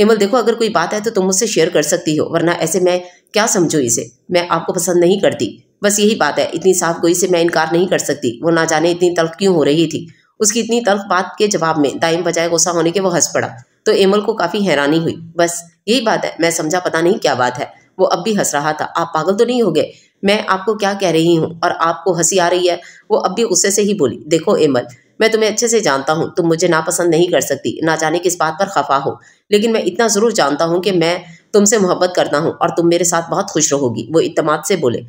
एमल देखो अगर कोई बात है तो तुम मुझसे शेयर कर सकती हो वरना ऐसे मैं क्या समझू इसे मैं आपको पसंद नहीं करती बस यही बात है इतनी साफ गोई से मैं इनकार नहीं कर सकती वो ना जाने इतनी तल्ख क्यों हो रही थी उसकी इतनी तल्ख बात के जवाब में दाइम बजाय गुस्सा होने के वो हंस पड़ा तो एमल को काफ़ी हैरानी हुई बस यही बात है मैं समझा पता नहीं क्या बात है वो अब भी हंस रहा था आप पागल तो नहीं हो गए मैं आपको क्या कह रही हूँ और आपको हंसी आ रही है वो अब भी गुस्से से ही बोली देखो एमल मैं तुम्हें अच्छे से जानता हूँ तुम मुझे नापसंद नहीं कर सकती ना जाने किस बात पर खफा हो लेकिन मैं इतना ज़रूर जानता हूँ कि मैं तुमसे मोहब्बत करता हूँ और तुम मेरे साथ बहुत खुश रहोगी वो इतमाद से बोले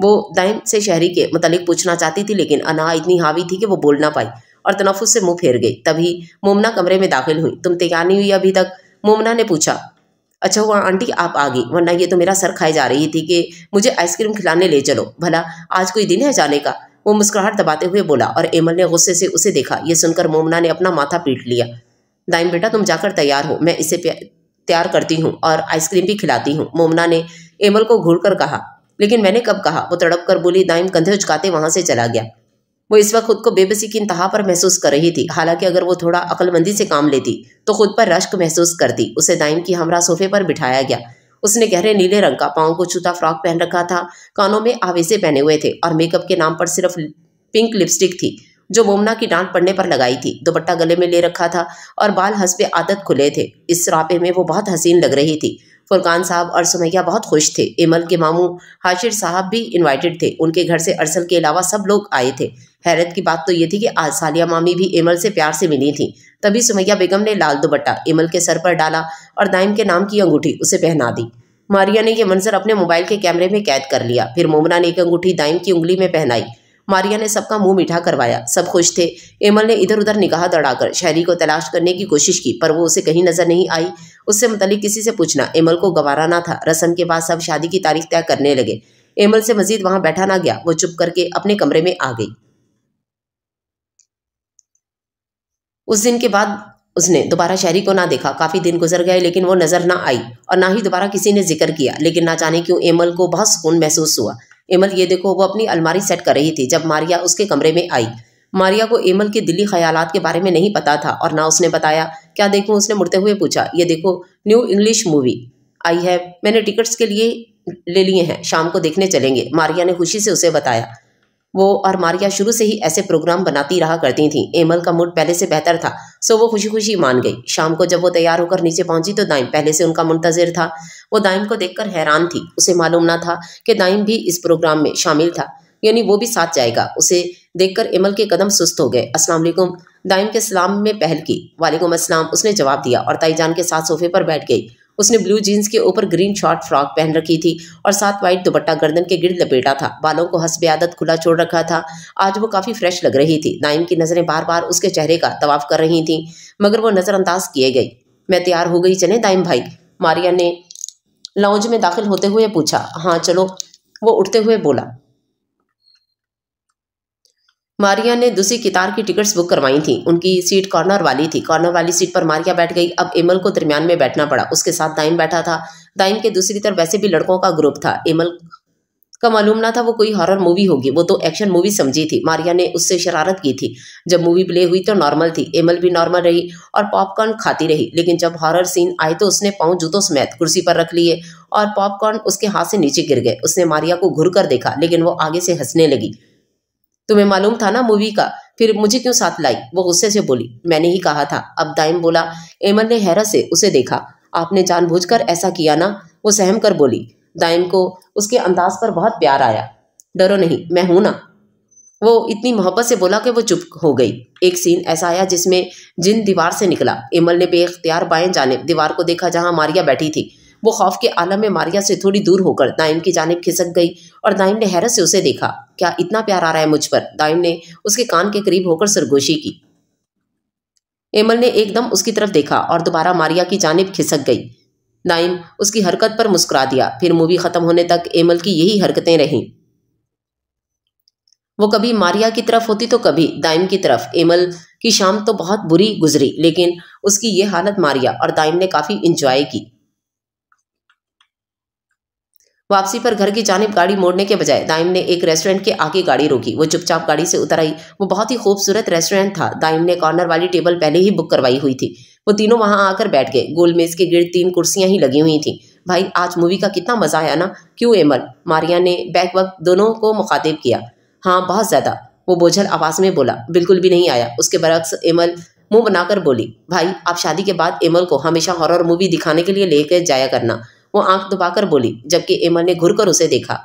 वो दाइम से शहरी के मतलब पूछना चाहती थी लेकिन अना इतनी हावी थी कि वो बोल ना पाई और तनफ़ से मुंह फेर गई तभी मोमना कमरे में दाखिल हुई तुम तैयार नहीं हुई अभी तक मोमना ने पूछा अच्छा हुआ आंटी आप आ गई वरना ये तो मेरा सर खाए जा रही थी कि मुझे आइसक्रीम खिलाने ले चलो भला आज कोई दिन है जाने का वो मुस्कुराहट दबाते हुए बोला और एमल ने गुस्से से उसे देखा ये सुनकर मोमना ने अपना माथा पीट लिया दाइम बेटा तुम जाकर तैयार हो मैं इसे तैयार करती हूँ और आइसक्रीम भी खिलाती हूँ मोमना ने एमल को घूर कर कहा लेकिन मैंने कब कहा वो तड़प कर बोली दाइम कंधे उचकाते वहाँ से चला गया वो इस वक्त खुद को बेबसी की इंतहा पर महसूस कर रही थी हालांकि अगर वो थोड़ा अक़लमंदी से काम लेती तो खुद पर रश्क महसूस करती उसे दाइम की हमरा सोफे पर बिठाया गया उसने गहरे नीले रंग का पाँव को छूता फ्रॉक पहन रखा था कानों में आवेसे पहने हुए थे और मेकअप के नाम पर सिर्फ पिंक लिपस्टिक थी जो मोमना की डांट पड़ने पर लगाई थी दोपट्टा गले में ले रखा था और बाल हंसपे आदत खुले थे इस रापे में वो बहुत हसीन लग रही थी फुरकान साहब और सुमैया बहुत खुश थे एमल के मामू हाशिर साहब भी इनवाइटेड थे उनके घर से अरसल के अलावा सब लोग आए थे हैरत की बात तो ये थी कि आज सालिया मामी भी इमल से प्यार से मिली थी तभी सुमैया बेगम ने लाल दुबट्टा इमल के सर पर डाला और दाइम के नाम की अंगूठी उसे पहना दी मारिया ने यह मंजर अपने मोबाइल के कैमरे में कैद कर लिया फिर मोमना ने एक अंगूठी दाइम की उंगली में पहनाई मारिया ने सबका मुंह मीठा करवाया सब खुश थे एमल ने इधर उधर निगाह दड़ाकर शहरी को तलाश करने की कोशिश की पर वो उसे कहीं नजर नहीं आई उससे मतलब किसी से पूछना एमल को गवारा ना था रसम के बाद सब शादी की तारीख तय करने लगे एमल से मजीद वहां बैठा ना गया वो चुप करके अपने कमरे में आ गई उस दिन के बाद उसने दोबारा शहरी को ना देखा काफ़ी दिन गुजर गए लेकिन वो नज़र ना आई और ना ही दोबारा किसी ने जिक्र किया लेकिन ना जाने क्यों एमल को बहुत सुकून महसूस हुआ एमल ये देखो वो अपनी अलमारी सेट कर रही थी जब मारिया उसके कमरे में आई मारिया को एमल के दिली ख्यालात के बारे में नहीं पता था और ना उसने बताया क्या देखूँ उसने मुड़ते हुए पूछा ये देखो न्यू इंग्लिश मूवी आई है मैंने टिकट्स के लिए ले लिए हैं शाम को देखने चलेंगे मारिया ने खुशी से उसे बताया वो और मारिया शुरू से ही ऐसे प्रोग्राम बनाती रहा करती थी एमल का मूड पहले से बेहतर था सो वो खुशी खुशी मान गई शाम को जब वो तैयार होकर नीचे पहुंची तो दाइम पहले से उनका मुंतजर था वो दाइम को देखकर हैरान थी उसे मालूम ना था कि दाइम भी इस प्रोग्राम में शामिल था यानी वो भी साथ जाएगा उसे देखकर एमल के कदम सुस्त हो गए अस्सलाम वालेकुम दाइम के सलाम में पहल की वालेकुम अस्सलाम उसने जवाब दिया और ताईजान के साथ सोफे पर बैठ गई उसने ब्लू जीन्स के ऊपर ग्रीन शॉर्ट फ्रॉक पहन रखी थी और साथ व्हाइट दुपट्टा गर्दन के गिर लपेटा था बालों को हंसबे आदत खुला छोड़ रखा था आज वो काफ़ी फ्रेश लग रही थी नाइम की नज़रें बार बार उसके चेहरे का तवाफ कर रही थी मगर वो नज़रअंदाज किए गई मैं तैयार हो गई चले नाइम भाई मारिया ने लाउज में दाखिल होते हुए पूछा हाँ चलो वो उठते हुए बोला मारिया ने दूसरी कितार की टिकट्स बुक करवाई थी उनकी सीट कॉर्नर वाली थी कॉर्नर वाली सीट पर मारिया बैठ गई अब एमल को दरमियान में बैठना पड़ा उसके साथ दाइम बैठा था दाइम के दूसरी तरफ वैसे भी लड़कों का ग्रुप था एमल का मालूम ना था वो कोई हॉरर मूवी होगी वो तो एक्शन मूवी समझी थी मारिया ने उससे शरारत की थी जब मूवी प्ले हुई तो नॉर्मल थी एमल भी नॉर्मल रही और पॉपकॉर्न खाती रही लेकिन जब हॉरर सीन आए तो उसने पाँव जूतों समेत कुर्सी पर रख लिए और पॉपकॉर्न उसके हाथ से नीचे गिर गए उसने मारिया को घुर कर देखा लेकिन वो आगे से हंसने लगी तुम्हें मालूम था ना मूवी का फिर मुझे क्यों साथ लाई वो गुस्से से बोली मैंने ही कहा था अब दाइम बोला एमन ने हैरत से उसे देखा आपने जानबूझकर ऐसा किया ना वो सहम कर बोली दाइम को उसके अंदाज पर बहुत प्यार आया डरो नहीं मैं हूं ना वो इतनी मोहब्बत से बोला कि वो चुप हो गई एक सीन ऐसा आया जिसमें जिन दीवार से निकला एमल ने बेख्तियार बाएं जाने दीवार को देखा जहां मारिया बैठी थी वो खौफ के आलम में मारिया से थोड़ी दूर होकर दाइम की जानब खिसक गई और दाइम ने हैरत से उसे देखा क्या इतना प्यार आ रहा है मुझ पर दाइम ने उसके कान के करीब होकर सरगोशी की एमल ने एकदम उसकी तरफ देखा और दोबारा मारिया की जानब खिसक गई नाइम उसकी हरकत पर मुस्कुरा दिया फिर मूवी खत्म होने तक एमल की यही हरकतें रहीं वो कभी मारिया की तरफ होती तो कभी दाइम की तरफ एमल की शाम तो बहुत बुरी गुजरी लेकिन उसकी ये हालत मारिया और दाइम ने काफ़ी इंजॉय की वापसी पर घर की जानब गाड़ी मोड़ने के बजाय दाइम ने एक रेस्टोरेंट के आगे गाड़ी रोकी वो चुपचाप गाड़ी से उतर आई वो बहुत ही खूबसूरत रेस्टोरेंट था दाइम ने कॉर्नर वाली टेबल पहले ही बुक करवाई हुई थी वो तीनों वहां आकर बैठ गए गोल मेज के गिर तीन कुर्सियां ही लगी हुई थी भाई आज मूवी का कितना मजा आया ना क्यों एमल मारिया ने बैक वक्त दोनों को मुखातिब किया हाँ बहुत ज्यादा वो बोझल आवाज में बोला बिल्कुल भी नहीं आया उसके बरक्स एमल मुंह बनाकर बोली भाई आप शादी के बाद एमल को हमेशा हॉरर मूवी दिखाने के लिए लेकर जाया करना वो आंख दबाकर बोली जबकि एमल ने घुर उसे देखा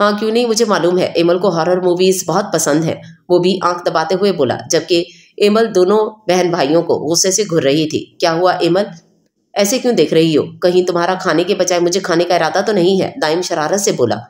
हाँ क्यों नहीं मुझे मालूम है एमल को हॉरर मूवीज बहुत पसंद है वो भी आंख दबाते हुए बोला जबकि एमल दोनों बहन भाइयों को गुस्से से घुर रही थी क्या हुआ एमल ऐसे क्यों देख रही हो कहीं तुम्हारा खाने के बजाय मुझे खाने का इरादा तो नहीं है दाइम शरारत से बोला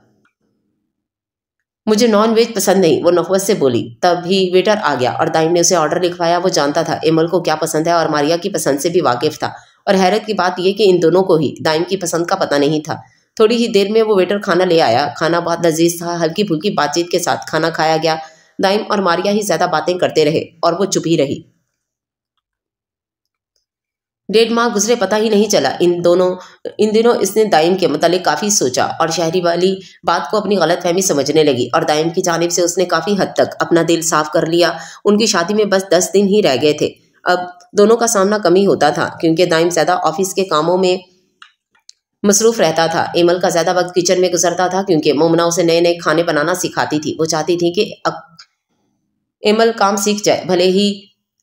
मुझे नॉन वेज पसंद नहीं वो नफवत से बोली तब ही वेटर आ गया और दाइम ने उसे ऑर्डर लिखवाया वो जानता था एमल को क्या पसंद है और मारिया की पसंद से भी वाकिफ था और हैरत की बात यह कि इन दोनों को ही दाइम की पसंद का पता नहीं था थोड़ी ही देर में वो वेटर खाना ले आया खाना बहुत लजीज था हल्की फुल्की बातचीत के साथ खाना खाया गया दाइम और मारिया ही ज्यादा बातें करते रहे और वो चुप ही रही डेढ़ माह गुजरे पता ही नहीं चला इन दोनों इन दिनों इसने दाइम के मतलब काफ़ी सोचा और शहरी वाली बात को अपनी गलतफहमी समझने लगी और दाइम की जानब से उसने काफ़ी हद तक अपना दिल साफ कर लिया उनकी शादी में बस दस दिन ही रह गए थे अब दोनों का सामना कम ही होता था क्योंकि दाइम ज्यादा ऑफिस के कामों में मसरूफ़ रहता था एमल का ज़्यादा वक्त किचन में गुजरता था क्योंकि मोमना उसे नए नए खाने बनाना सिखाती थी वो चाहती थी कि एमल काम सीख जाए भले ही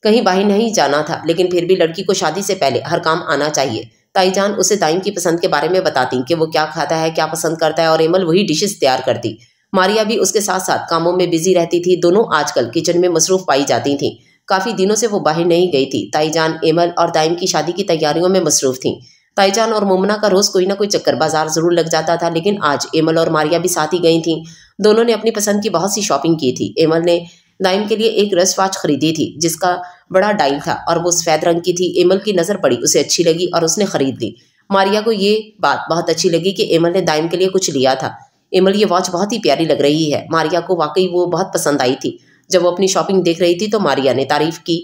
कहीं बाहर नहीं जाना था लेकिन फिर भी लड़की को शादी से पहले हर काम आना चाहिए ताईजान उसे दाइम की पसंद के बारे में बताती कि वो क्या खाता है क्या पसंद करता है और एमल वही डिशेस तैयार करती मारिया भी उसके साथ साथ कामों में बिजी रहती थी दोनों आजकल किचन में मसरूफ़ पाई जाती थीं काफ़ी दिनों से वो बाहर नहीं गई थी ताईजान एमल और दाइम की शादी की तैयारियों में मसरूफ़ थी ताईजान और मुमना का रोज़ कोई ना कोई चक्कर बाजार ज़रूर लग जाता था लेकिन आज एमल और मारिया भी साथ ही गई थीं दोनों ने अपनी पसंद की बहुत सी शॉपिंग की थी एमल ने दाइम के लिए एक रस वाच खरीदी थी जिसका बड़ा डाइल था और वो सफ़ेद रंग की थी एमल की नज़र पड़ी उसे अच्छी लगी और उसने खरीद ली मारिया को ये बात बहुत अच्छी लगी कि एमल ने दाइम के लिए कुछ लिया था एमल ये वॉच बहुत ही प्यारी लग रही है मारिया को वाकई वो बहुत पसंद आई थी जब वो अपनी शॉपिंग देख रही थी तो मारिया ने तारीफ की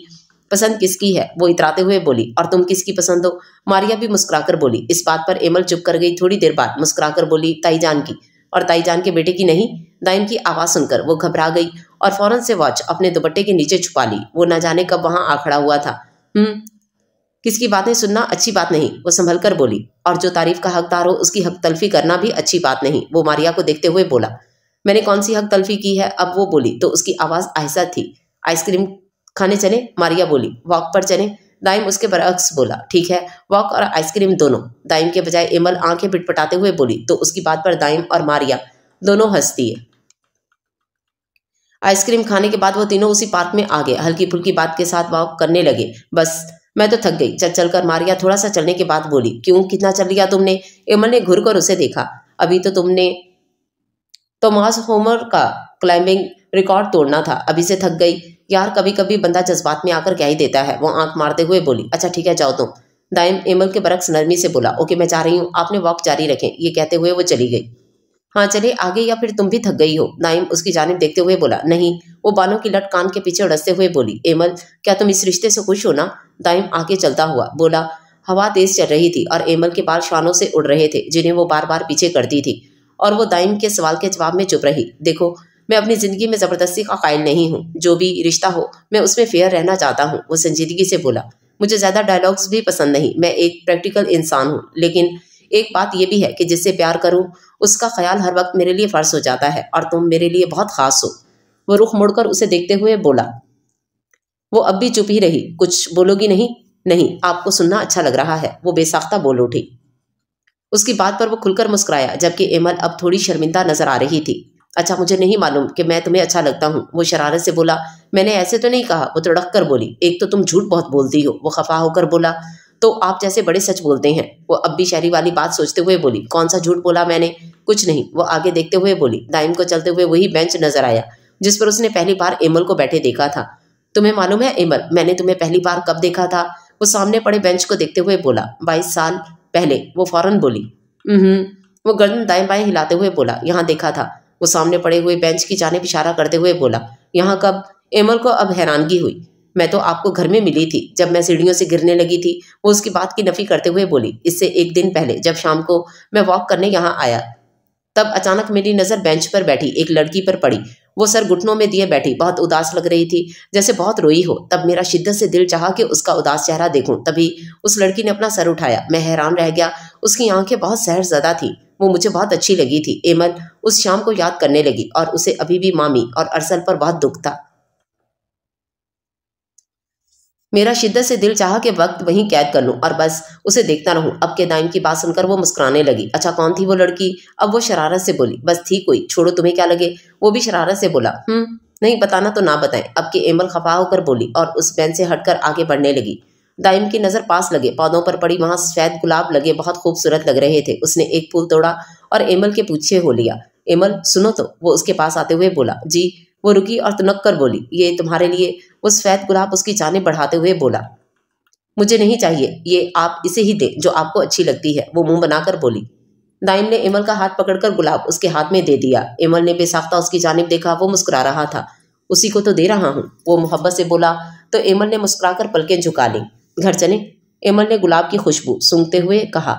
पसंद किसकी है वो इतराते हुए बोली और तुम किसकी पसंद हो मारिया भी मुस्कुराकर बोली इस बात पर एमल चुप कर गई थोड़ी देर बाद मुस्कुराकर बोली ताईजान की और ताईजान के बेटे की नहीं दाइन की आवाज़ सुनकर वो घबरा गई और फौरन से वॉच अपने दुपट्टे के नीचे छुपा ली वो ना जाने कब वहां आ खड़ा हुआ था हम्म किसकी बातें सुनना अच्छी बात नहीं वो संभल कर बोली और जो तारीफ का हकदार हो उसकी हक तलफी करना भी अच्छी बात नहीं वो मारिया को देखते हुए बोला मैंने कौन सी हक तलफी की है अब वो बोली तो उसकी आवाज़ आहिस्ता थी आइसक्रीम खाने चले मारिया बोली वॉक पर चले दाइम उसके बरअक्स बोला ठीक है वॉक और आइसक्रीम दोनों दाइम के बजाय एमल आंखें पिटपटाते हुए बोली तो उसकी बात पर दाइम और मारिया दोनों हंसती है आइसक्रीम खाने के बाद वो तीनों उसी पार्क में आ गए हल्की फुल्की बात के साथ वॉक करने लगे बस मैं तो थक गई चल चलकर मारिया थोड़ा सा चलने के बाद बोली क्यों कितना चल लिया तुमने एमल ने घुर कर उसे देखा अभी तो तुमने टोमास तो होमर का क्लाइंबिंग रिकॉर्ड तोड़ना था अभी से थक गई यार कभी कभी बंदा जज्बात में आकर क्या ही देता है वो आंख मारते हुए बोली अच्छा ठीक है जाओ तुम दाइम एमल के बरक्स नरमी से बोला ओके मैं जा रही हूँ आपने वॉक जारी रखें ये कहते हुए वो चली गई हाँ चले आगे या फिर तुम भी थक गई हो नाइम उसकी जानब देखते हुए बोला नहीं वो बालों की लट कान के पीछे उड़सते हुए बोली एमल क्या तुम इस रिश्ते से खुश हो ना दाइम आगे चलता हुआ बोला हवा तेज चल रही थी और एमल के बाल शानों से उड़ रहे थे जिन्हें वो बार बार पीछे करती थी और वो दाइम के सवाल के जवाब में चुप रही देखो मैं अपनी ज़िंदगी में ज़बरदस्ती का कायल नहीं हूँ जो भी रिश्ता हो मैं उसमें फेयर रहना चाहता हूँ वो संजीदगी से बोला मुझे ज़्यादा डायलॉग्स भी पसंद नहीं मैं एक प्रैक्टिकल इंसान हूँ लेकिन एक बात यह भी है कि जिससे प्यार करूँ उसका ख्याल हर वक्त मेरे लिए फ़र्ज हो जाता है और तुम मेरे लिए बहुत ख़ास हो वो रुख मुड़कर उसे देखते हुए बोला वो अब भी चुप ही रही कुछ बोलोगी नहीं नहीं आपको सुनना अच्छा लग रहा है वो बेसाख्ता बोल उठी उसकी बात पर वो खुलकर मुस्कुराया जबकि एमल अब थोड़ी शर्मिंदा नजर आ रही थी अच्छा मुझे नहीं मालूम कि मैं तुम्हें अच्छा लगता हूँ वो शरारत से बोला मैंने ऐसे तो नहीं कहा वो तड़क कर बोली एक तो तुम झूठ बहुत बोलती हो वो खफा होकर बोला तो आप जैसे बड़े सच बोलते हैं वो अब भी शहरी वाली बात सोचते हुए बोली कौन सा झूठ बोला मैंने कुछ नहीं वो आगे देखते हुए बोली दाइम को चलते हुए वही बेंच नजर आया जिस पर उसने पहली बार एमल को बैठे देखा था तुम्हें मालूम है एमल मैंने तुम्हें पहली बार कब देखा था वो सामने पड़े बेंच को देखते हुए बोला बाईस साल पहले वो फौरन बोली वो गर्दन दाएं बाएं हिलाते हुए बोला यहाँ देखा था वो सामने पड़े हुए बेंच की जाने इशारा करते हुए बोला यहाँ कब एमर को अब हैरानगी हुई मैं तो आपको घर में मिली थी जब मैं सीढ़ियों से गिरने लगी थी वो उसकी बात की नफ़ी करते हुए बोली इससे एक दिन पहले जब शाम को मैं वॉक करने यहाँ आया तब अचानक मेरी नज़र बेंच पर बैठी एक लड़की पर पड़ी वो सर घुटनों में दिए बैठी बहुत उदास लग रही थी जैसे बहुत रोई हो तब मेरा शिद्दत से दिल चाहा कि उसका उदास चेहरा देखूं तभी उस लड़की ने अपना सर उठाया मैं हैरान रह गया उसकी आंखें बहुत ज़्यादा थी वो मुझे बहुत अच्छी लगी थी एमल उस शाम को याद करने लगी और उसे अभी भी मामी और अरसल पर बहुत दुख था मेरा शिद्दत से दिल चाह के वक्त वहीं कैद कर लूँ और बस उसे देखता रहूँ अब के दाइम की बात सुनकर वो मुस्कुराने लगी अच्छा कौन थी वो लड़की अब वो शरारत से बोली बस थी कोई छोड़ो तुम्हें क्या लगे वो भी शरारत से बोला हम्म नहीं बताना तो ना बताएं अब के एमल खफा होकर बोली और उस बैन से हटकर आगे बढ़ने लगी दाइम की नज़र पास लगे पौधों पर पड़ी वहाँ श्वेत गुलाब लगे बहुत खूबसूरत लग रहे थे उसने एक फूल तोड़ा और एमल के पूछे हो लिया एमल सुनो तो वो उसके पास आते हुए बोला जी वो रुकी और तुनक कर बोली ये तुम्हारे लिए वो सफेद गुलाब उसकी जाने बढ़ाते हुए बोला मुझे नहीं चाहिए ये आप इसे ही दे जो आपको अच्छी लगती है वो मुंह बनाकर बोली दाइम ने इमल का हाथ पकड़कर गुलाब उसके हाथ में दे दिया इमल ने बेसाख्ता उसकी जानब देखा वो मुस्कुरा रहा था उसी को तो दे रहा हूँ वो मोहब्बत से बोला तो इमल ने मुस्कुराकर पलकें झुका ली घर चले इमल ने गुलाब की खुशबू सूंघते हुए कहा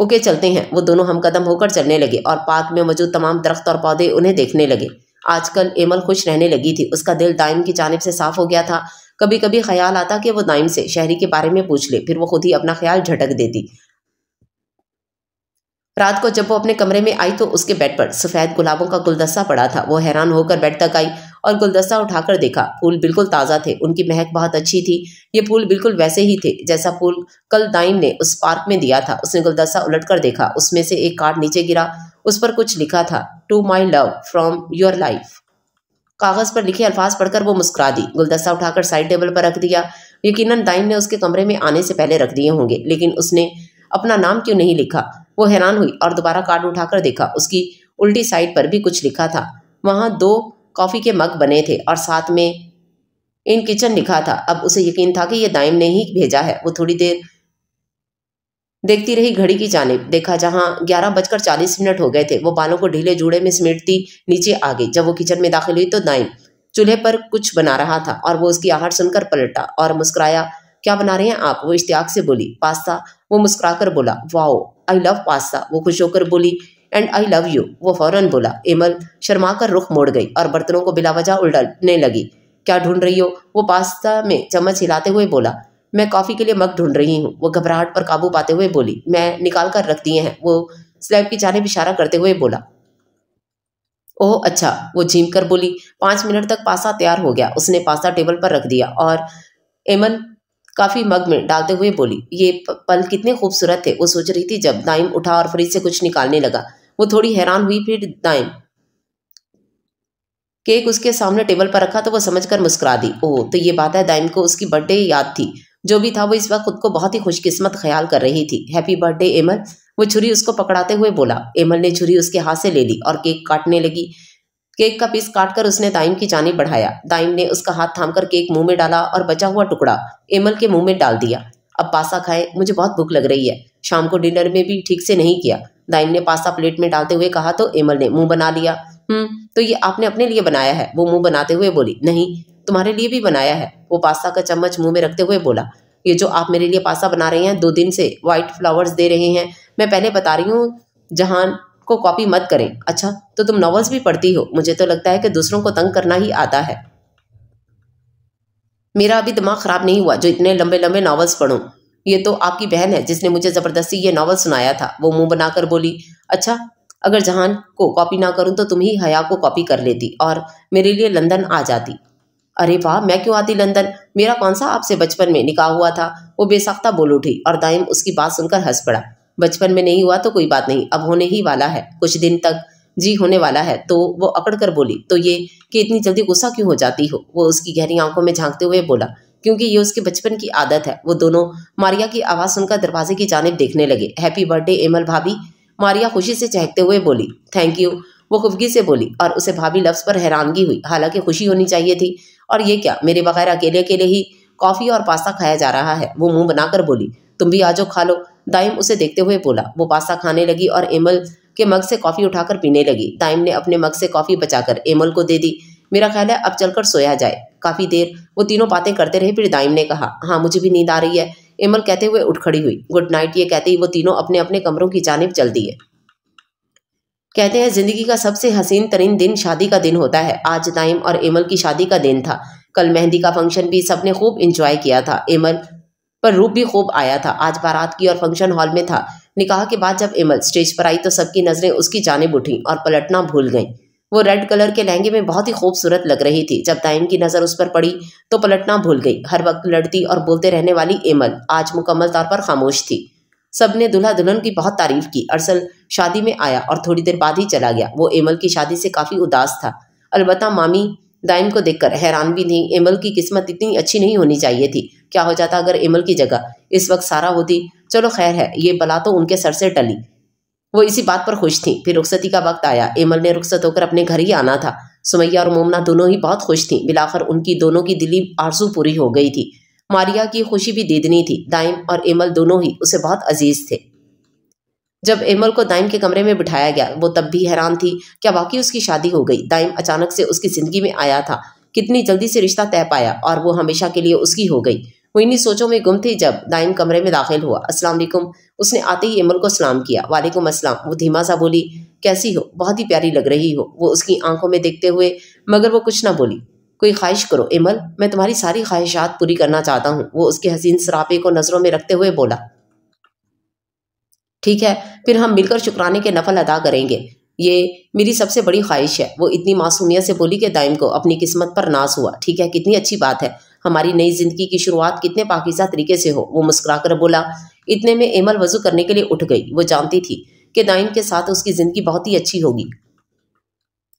ओके चलते हैं वो दोनों हम कदम होकर चलने लगे और पार्क में मौजूद तमाम दरख्त और पौधे उन्हें देखने लगे आजकल एमल खुश रहने लगी थी उसका दिल दाइम की जानब से साफ हो गया था कभी कभी ख्याल आता कि वो दाइम से शहरी के बारे में पूछ ले फिर वो खुद ही अपना ख्याल झटक देती रात को जब वो अपने कमरे में आई तो उसके बेड पर सफ़ेद गुलाबों का गुलदस्ता पड़ा था वो हैरान होकर बेड तक आई और गुलदस्ता उठाकर देखा फूल बिल्कुल ताज़ा थे उनकी महक बहुत अच्छी थी ये फूल बिल्कुल वैसे ही थे जैसा फूल कल दाइम ने उस पार्क में दिया था उसने गुलदस्ता उलट कर देखा उसमें से एक कार्ड नीचे गिरा उस पर कुछ लिखा था to my love from your life कागज पर लिखे अल्फाज पढ़कर वो मुस्कुरा दी गुलदस्ता उठाकर साइड टेबल पर रख दिया यकीनन दाइम ने उसके कमरे में आने से पहले रख दिए होंगे लेकिन उसने अपना नाम क्यों नहीं लिखा वो हैरान हुई और दोबारा कार्ड उठाकर देखा उसकी उल्टी साइड पर भी कुछ लिखा था वहाँ दो कॉफ़ी के मग बने थे और साथ में इन किचन लिखा था अब उसे यकीन था कि यह दाइम ने ही भेजा है वो थोड़ी देर देखती रही घड़ी की जानब देखा जहां ग्यारह बजकर चालीस मिनट हो गए थे वो बालों को ढीले जूड़े में समेटती नीचे आ गई जब वो किचन में दाखिल हुई तो नाइम चूल्हे पर कुछ बना रहा था और वो उसकी आहट सुनकर पलटा और मुस्कुराया क्या बना रहे हैं आप वो इश्तियाक से बोली पास्ता वो मुस्कुराकर बोला वाओ आई लव पास्ता वो खुश होकर बोली एंड आई लव यू वो फौरन बोला एमल शर्मा कर रुख मोड़ गई और बर्तनों को बिलावजा उलटने लगी क्या ढूंढ रही हो वो पास्ता में चम्मच हिलाते हुए बोला मैं कॉफ़ी के लिए मग ढूंढ रही हूँ वो घबराहट पर काबू पाते हुए बोली मैं निकाल कर रख दिए हैं वो स्लैब की जाने इशारा करते हुए बोला ओह अच्छा वो झीम कर बोली पाँच मिनट तक पासा तैयार हो गया उसने पासा टेबल पर रख दिया और एमन काफ़ी मग में डालते हुए बोली ये पल कितने खूबसूरत थे वो सोच रही थी जब दाइम उठा और फ्रिज से कुछ निकालने लगा वो थोड़ी हैरान हुई फिर दाइम केक उसके सामने टेबल पर रखा तो वो समझकर मुस्कुरा दी ओह तो ये बात है दाइम को उसकी बर्थडे याद थी जो भी था वो इस वक्त खुद को बहुत ही खुशकिस्मत ख्याल कर रही थी हैप्पी बर्थडे एमल वो छुरी उसको पकड़ाते हुए बोला एमल ने छुरी उसके हाथ से ले ली और केक काटने लगी केक का पीस काटकर उसने दाइम की जानी बढ़ाया दाइम ने उसका हाथ थामकर केक मुंह में डाला और बचा हुआ टुकड़ा एमल के मुंह में डाल दिया अब पासा खाए मुझे बहुत भूख लग रही है शाम को डिनर में भी ठीक से नहीं किया दाइम ने पासा प्लेट में डालते हुए कहा तो एमल ने मुंह बना लिया हम्म तो ये आपने अपने लिए बनाया है वो मुंह बनाते हुए बोली नहीं तुम्हारे लिए भी बनाया है वो पास्ता का चम्मच मुंह में रखते हुए बोला ये जो आप मेरे लिए पास्ता बना रहे हैं दो दिन से व्हाइट फ्लावर्स दे रहे हैं मैं पहले बता रही हूँ जहान को कॉपी मत करें अच्छा तो तुम नॉवल्स भी पढ़ती हो मुझे तो लगता है कि दूसरों को तंग करना ही आता है मेरा अभी दिमाग ख़राब नहीं हुआ जो इतने लंबे लंबे नॉवल्स पढ़ूँ ये तो आपकी बहन है जिसने मुझे ज़बरदस्ती ये नॉवल सुनाया था वो मुंह बनाकर बोली अच्छा अगर जहान को कॉपी ना करूं तो तुम ही हया को कॉपी कर लेती और मेरे लिए लंदन आ जाती अरे वाह मैं क्यों आती लंदन मेरा कौन सा आपसे बचपन में निकाह हुआ था वो बेसख्ता बोल उठी और दाइम उसकी बात सुनकर हंस पड़ा बचपन में नहीं हुआ तो कोई बात नहीं अब होने ही वाला है कुछ दिन तक जी होने वाला है तो वो अकड़ कर बोली तो ये कि इतनी जल्दी गुस्सा क्यों हो जाती हो वो उसकी गहरी आंखों में झांकते हुए बोला क्योंकि ये उसके बचपन की आदत है वो दोनों मारिया की आवाज़ सुनकर दरवाजे की जानब देखने लगे हैप्पी बर्थडे एमल भाभी मारिया खुशी से चहकते हुए बोली थैंक यू वो खुफगी से बोली और उसे भाभी लफ्ज़ पर हैरानगी हुई हालांकि खुशी होनी चाहिए थी और ये क्या मेरे बगैर अकेले अकेले ही कॉफ़ी और पास्ता खाया जा रहा है वो मुंह बनाकर बोली तुम भी आ जाओ खा लो दाइम उसे देखते हुए बोला वो पास्ता खाने लगी और एमल के मग से कॉफ़ी उठाकर पीने लगी दाइम ने अपने मग से कॉफ़ी बचाकर एमल को दे दी मेरा ख्याल है अब चलकर सोया जाए काफ़ी देर वो तीनों बातें करते रहे फिर दाइम ने कहा हाँ मुझे भी नींद आ रही है एमल कहते हुए उठ खड़ी हुई गुड नाइट ये कहते ही वो तीनों अपने अपने कमरों की जानब चल दिए कहते हैं जिंदगी का सबसे हसीन तरीन दिन शादी का दिन होता है आज नाइम और एमल की शादी का दिन था कल मेहंदी का फंक्शन भी सबने खूब इंजॉय किया था एमल पर रूप भी खूब आया था आज बारात की और फंक्शन हॉल में था निकाह के बाद जब एमल स्टेज पर आई तो सबकी नजरें उसकी जानेब उठी और पलटना भूल गई वो रेड कलर के लहंगे में बहुत ही खूबसूरत लग रही थी जब ताइम की नज़र उस पर पड़ी तो पलटना भूल गई हर वक्त लड़ती और बोलते रहने वाली एमल आज मुकम्मल तौर पर खामोश थी सब ने दुल्हा दुल्हन की बहुत तारीफ की अरसल शादी में आया और थोड़ी देर बाद ही चला गया वो एमल की शादी से काफ़ी उदास था अलबत् मामी दाइम को देखकर हैरान भी थी एमल की किस्मत इतनी अच्छी नहीं होनी चाहिए थी क्या हो जाता अगर एमल की जगह इस वक्त सारा होती चलो खैर है ये बला तो उनके सर से टली वो इसी बात पर खुश थी फिर रुखसती का वक्त आया एमल ने रुखसत होकर अपने घर ही आना था सुमैया और मोमना दोनों ही बहुत खुश थीं बिलाखर उनकी दोनों की दिली आरजू पूरी हो गई थी मारिया की खुशी भी दीदनी थी दाइम और एमल दोनों ही उसे बहुत अजीज थे जब एमल को दाइम के कमरे में बिठाया गया वो तब भी हैरान थी क्या वाकई उसकी शादी हो गई दाइम अचानक से उसकी जिंदगी में आया था कितनी जल्दी से रिश्ता तय पाया और वो हमेशा के लिए उसकी हो गई वो इन्हीं सोचों में गुम थी जब दाइम कमरे में दाखिल हुआ अस्सलाम वालेकुम उसने आते ही एमल को सलाम किया वालेकुम अस्सलाम वो धीमा सा बोली कैसी हो बहुत ही प्यारी लग रही हो वो उसकी आंखों में देखते हुए मगर वो कुछ ना बोली कोई ख्वाहिश करो इमल मैं तुम्हारी सारी ख्वाहिशात पूरी करना चाहता हूँ वो उसके हसीन सरापे को नज़रों में रखते हुए बोला ठीक है फिर हम मिलकर शुक्राने के नफल अदा करेंगे ये मेरी सबसे बड़ी ख्वाहिश है वो इतनी मासूमियत से बोली कि दाइम को अपनी किस्मत पर नाज हुआ ठीक है कितनी अच्छी बात है हमारी नई जिंदगी की शुरुआत कितने पाकिजा तरीके से हो वो मुस्कुराकर बोला इतने में एमल वजू करने के लिए उठ गई वो जानती थी कि दाइम के साथ उसकी ज़िंदगी बहुत ही अच्छी होगी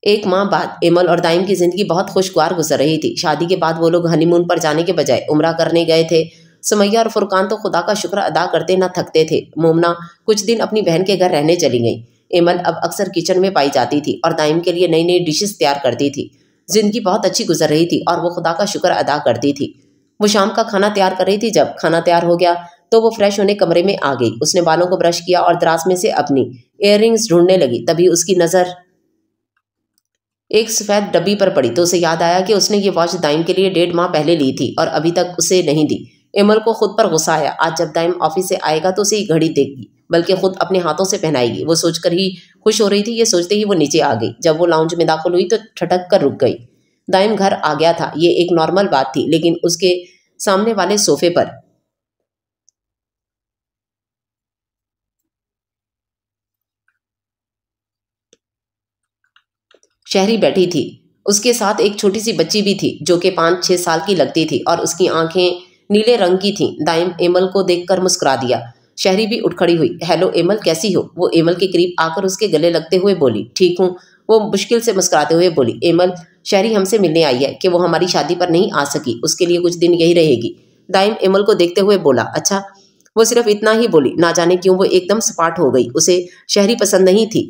एक माह बाद एमल और दाइम की जिंदगी बहुत खुशगवार गुजर रही थी शादी के बाद वो लोग हनीमून पर जाने के बजाय उम्र करने गए थे सुमैया और फुरकान तो खुदा का शुक्र अदा करते ना थकते थे मोमना कुछ दिन अपनी बहन के घर रहने चली गई एमल अब अक्सर किचन में पाई जाती थी और दाइम के लिए नई नई डिशेस तैयार करती थी जिंदगी बहुत अच्छी गुजर रही थी और वो खुदा का शुक्र अदा करती थी वो शाम का खाना तैयार कर रही थी जब खाना तैयार हो गया तो वो फ्रेश होने कमरे में आ गई उसने बालों को ब्रश किया और दराज में से अपनी एयर ढूंढने लगी तभी उसकी नज़र एक सफ़ेद डब्बी पर पड़ी तो उसे याद आया कि उसने ये वॉच दाइम के लिए डेढ़ माह पहले ली थी और अभी तक उसे नहीं दी इमर को खुद पर गुस्सा आया आज जब दाइम ऑफिस से आएगा तो उसे ये घड़ी देगी बल्कि खुद अपने हाथों से पहनाएगी वो सोचकर ही खुश हो रही थी ये सोचते ही वो नीचे आ गई जब वो लाउंज में दाखिल हुई तो ठटक कर रुक गई दाइम घर आ गया था ये एक नॉर्मल बात थी लेकिन उसके सामने वाले सोफे पर शहरी बैठी थी उसके साथ एक छोटी सी बच्ची भी थी जो कि पाँच छः साल की लगती थी और उसकी आंखें नीले रंग की थीं दाइम एमल को देखकर मुस्कुरा दिया शहरी भी उठ खड़ी हुई हेलो एमल कैसी हो वो एमल के करीब आकर उसके गले लगते हुए बोली ठीक हूँ वो मुश्किल से मुस्कुराते हुए बोली एमल शहरी हमसे मिलने आई है कि वो हमारी शादी पर नहीं आ सकी उसके लिए कुछ दिन यही रहेगी दाइम एमल को देखते हुए बोला अच्छा वो सिर्फ इतना ही बोली ना जाने क्यों वो एकदम सपाट हो गई उसे शहरी पसंद नहीं थी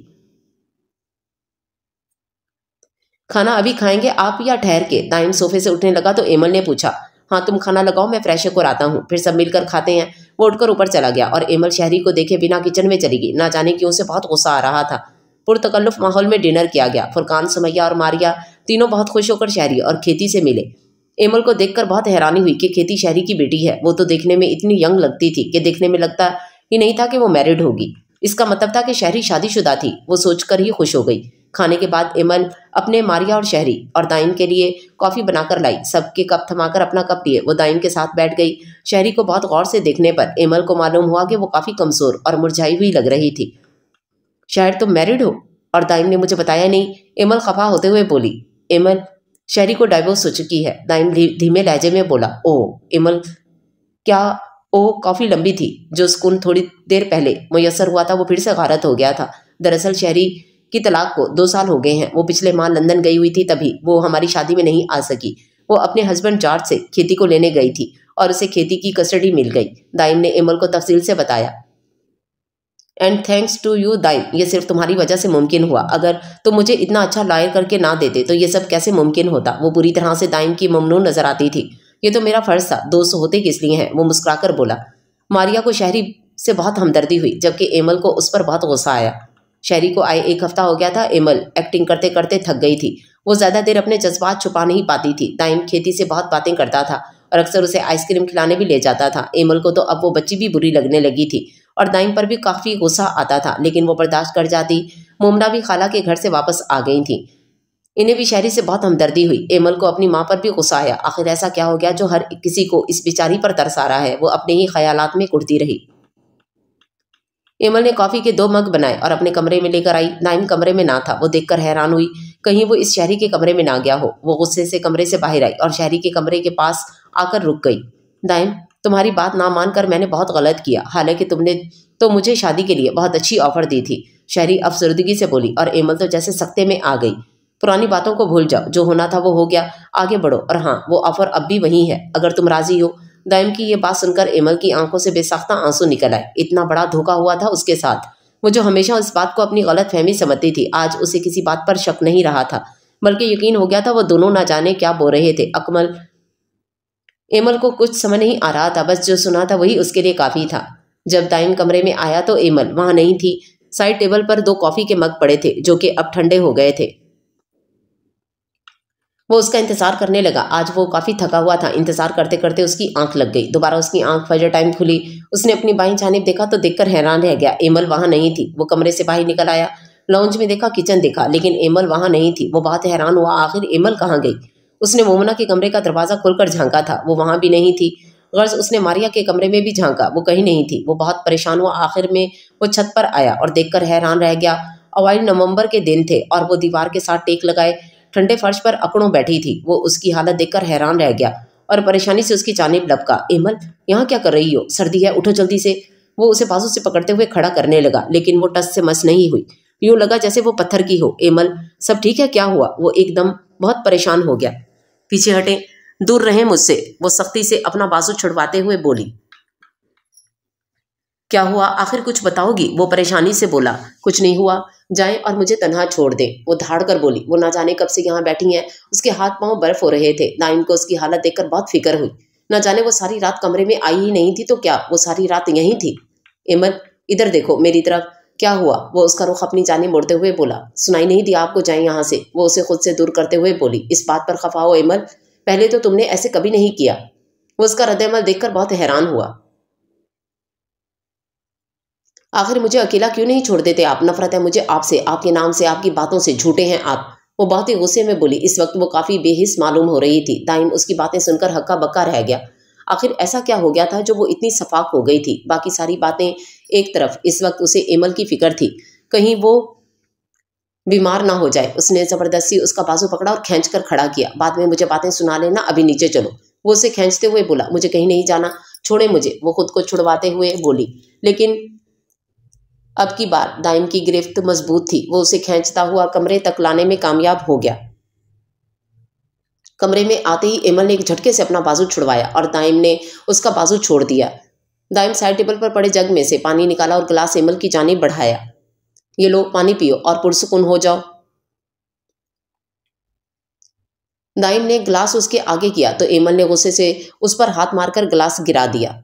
खाना अभी खाएंगे आप या ठहर के दाइम सोफे से उठने लगा तो एमल ने पूछा हाँ तुम खाना लगाओ मैं फ्रेश होकर आता हूँ फिर सब मिलकर खाते हैं वो उठकर ऊपर चला गया और एमल शहरी को देखे बिना किचन में चली गई ना जाने क्यों उसे बहुत गुस्सा आ रहा था पुरतकल्लुफ माहौल में डिनर किया गया फुरकान समैया और मारिया तीनों बहुत खुश होकर शहरी और खेती से मिले एमल को देखकर बहुत हैरानी हुई कि खेती शहरी की बेटी है वो तो देखने में इतनी यंग लगती थी कि देखने में लगता ही नहीं था कि वो मैरिड होगी इसका मतलब था कि शहरी शादीशुदा थी वो सोचकर ही खुश हो गई खाने के बाद इमल अपने मारिया और शहरी और दाइम के लिए कॉफ़ी बनाकर लाई सबके कप थमाकर अपना कप लिए वो दाइम के साथ बैठ गई शहरी को बहुत गौर से देखने पर इमल को मालूम हुआ कि वो काफ़ी कमज़ोर और मुरझाई हुई लग रही थी शहर तुम मैरिड हो और दाइम ने मुझे बताया नहीं इमल खफा होते हुए बोली इमल शहरी को डाइवोर्स हो चुकी है दाइम धीमे लहजे में बोला ओह इमल क्या ओ काफ़ी लंबी थी जो सुकून थोड़ी देर पहले मैसर हुआ था वो फिर से गारत हो गया था दरअसल शहरी की तलाक को दो साल हो गए हैं वो पिछले माह लंदन गई हुई थी तभी वो हमारी शादी में नहीं आ सकी वो अपने हस्बैंड जॉर्ज से खेती को लेने गई थी और उसे खेती की कस्टडी मिल गई दाइम ने एमल को तफसील से बताया and thanks to you Daim ये सिर्फ तुम्हारी वजह से मुमकिन हुआ अगर तुम मुझे इतना अच्छा लॉयर करके ना देते तो ये सब कैसे मुमकिन होता वो पूरी तरह से दाइम की ममनू नजर आती थी ये तो मेरा फर्ज था दोस्त होते किस लिए हैं वो मुस्कुराकर बोला मारिया को शहरी से बहुत हमदर्दी हुई जबकि एमल को उस पर बहुत गुस्सा आया शहरी को आए एक हफ्ता हो गया था एमल एक्टिंग करते करते थक गई थी वो ज़्यादा देर अपने जज्बात छुपा नहीं पाती थी टाइम खेती से बहुत बातें करता था और अक्सर उसे आइसक्रीम खिलाने भी ले जाता था एमल को तो अब वो बच्ची भी बुरी लगने लगी थी और दाइम पर भी काफ़ी गुस्सा आता था लेकिन वो बर्दाश्त कर जाती मोमना भी खाला के घर से वापस आ गई थी इन्हें भी शहरी से बहुत हमदर्दी हुई एमल को अपनी माँ पर भी गुस्सा आया आखिर ऐसा क्या हो गया जो हर किसी को इस बेचारी पर तरस आ रहा है वो अपने ही ख्यालात में कुड़ती रही एमल ने कॉफ़ी के दो मग बनाए और अपने कमरे में लेकर आई नाइम कमरे में ना था वो देखकर हैरान हुई कहीं वो इस शहरी के कमरे में ना गया हो वो गुस्से से कमरे से बाहर आई और शहरी के कमरे के पास आकर रुक गई नाइम तुम्हारी बात ना मानकर मैंने बहुत गलत किया हालांकि तुमने तो मुझे शादी के लिए बहुत अच्छी ऑफर दी थी शहरी अफसरदगी से बोली और एमल तो जैसे सख्ते में आ गई पुरानी बातों को भूल जाओ जो होना था वो हो गया आगे बढ़ो और हाँ वो ऑफर अब भी वही है अगर तुम राजी हो दाइम की ये बात सुनकर एमल की आंखों से बेसाख्ता आंसू निकल आए इतना बड़ा धोखा हुआ था उसके साथ वो जो हमेशा उस बात को अपनी गलत फहमी समझती थी आज उसे किसी बात पर शक नहीं रहा था बल्कि यकीन हो गया था वो दोनों ना जाने क्या बो रहे थे अकमल एमल को कुछ समझ नहीं आ रहा था बस जो सुना था वही उसके लिए काफ़ी था जब दाइम कमरे में आया तो एमल वहाँ नहीं थी साइड टेबल पर दो कॉफ़ी के मग पड़े थे जो कि अब ठंडे हो गए थे वो उसका इंतजार करने लगा आज वो काफ़ी थका हुआ था इंतजार करते करते उसकी आंख लग गई दोबारा उसकी आंख फजर टाइम खुली उसने अपनी बाई जानब देखा तो देखकर हैरान रह गया एमल वहाँ नहीं थी वो कमरे से बाहर निकल आया लॉन्च में देखा किचन देखा लेकिन एमल वहाँ नहीं थी वो बहुत हैरान हुआ आखिर एमल कहाँ गई उसने मोमना के कमरे का दरवाज़ा खोलकर झांका था वो वहाँ भी नहीं थी गर्ज उसने मारिया के कमरे में भी झांका वो कहीं नहीं थी वो बहुत परेशान हुआ आखिर में वो छत पर आया और देखकर हैरान रह गया अवाइल नवंबर के दिन थे और वो दीवार के साथ टेक लगाए ठंडे फर्श पर अकड़ों बैठी थी वो उसकी हालत देखकर हैरान रह गया और परेशानी से उसकी जानेब लपका एमल यहाँ क्या कर रही हो सर्दी है उठो जल्दी से वो उसे बाजू से पकड़ते हुए खड़ा करने लगा लेकिन वो टस से मस नहीं हुई यूं लगा जैसे वो पत्थर की हो एमल सब ठीक है क्या हुआ वो एकदम बहुत परेशान हो गया पीछे हटे दूर रहे मुझसे वो सख्ती से अपना बाजू छुड़वाते हुए बोली क्या हुआ आखिर कुछ बताओगी वो परेशानी से बोला कुछ नहीं हुआ जाए और मुझे तनहा छोड़ दे वो धाड़ कर बोली वो ना जाने कब से यहाँ बैठी है उसके हाथ पाँव बर्फ हो रहे थे नाइम को उसकी हालत देखकर बहुत फिक्र हुई ना जाने वो सारी रात कमरे में आई ही नहीं थी तो क्या वो सारी रात यहीं थी इमर इधर देखो मेरी तरफ क्या हुआ वो उसका रुख अपनी जाने मोड़ते हुए बोला सुनाई नहीं दिया आपको जाए यहाँ से वो उसे खुद से दूर करते हुए बोली इस बात पर खफा हो इमल पहले तो तुमने ऐसे कभी नहीं किया वो उसका रद्दमल देखकर बहुत हैरान हुआ आखिर मुझे अकेला क्यों नहीं छोड़ देते आप नफरत है मुझे आपसे आपके नाम से आपकी बातों से झूठे हैं आप वो बहुत ही गुस्से में बोली इस वक्त वो काफ़ी बेहिस मालूम हो रही थी ताइम उसकी बातें सुनकर हक्का बक्का रह गया आखिर ऐसा क्या हो गया था जो वो इतनी सफाक हो गई थी बाकी सारी बातें एक तरफ इस वक्त उसे एमल की फिक्र थी कहीं वो बीमार ना हो जाए उसने ज़बरदस्ती उसका बाजू पकड़ा और खींच कर खड़ा किया बाद में मुझे बातें सुना लेना अभी नीचे चलो वो उसे खींचते हुए बोला मुझे कहीं नहीं जाना छोड़े मुझे वो खुद को छुड़वाते हुए बोली लेकिन अब की बार दाइम की गिरफ्त मजबूत थी वो उसे खींचता हुआ कमरे तक लाने में कामयाब हो गया कमरे में आते ही एमल ने एक झटके से अपना बाजू छुड़वाया और दाइम ने उसका बाजू छोड़ दिया दाइम साइड टेबल पर पड़े जग में से पानी निकाला और गिलास एमल की जानी बढ़ाया ये लो पानी पियो और पुरसुकून हो जाओ दाइम ने गिलास उसके आगे किया तो एमल ने गुस्से से उस पर हाथ मारकर गिलास गिरा दिया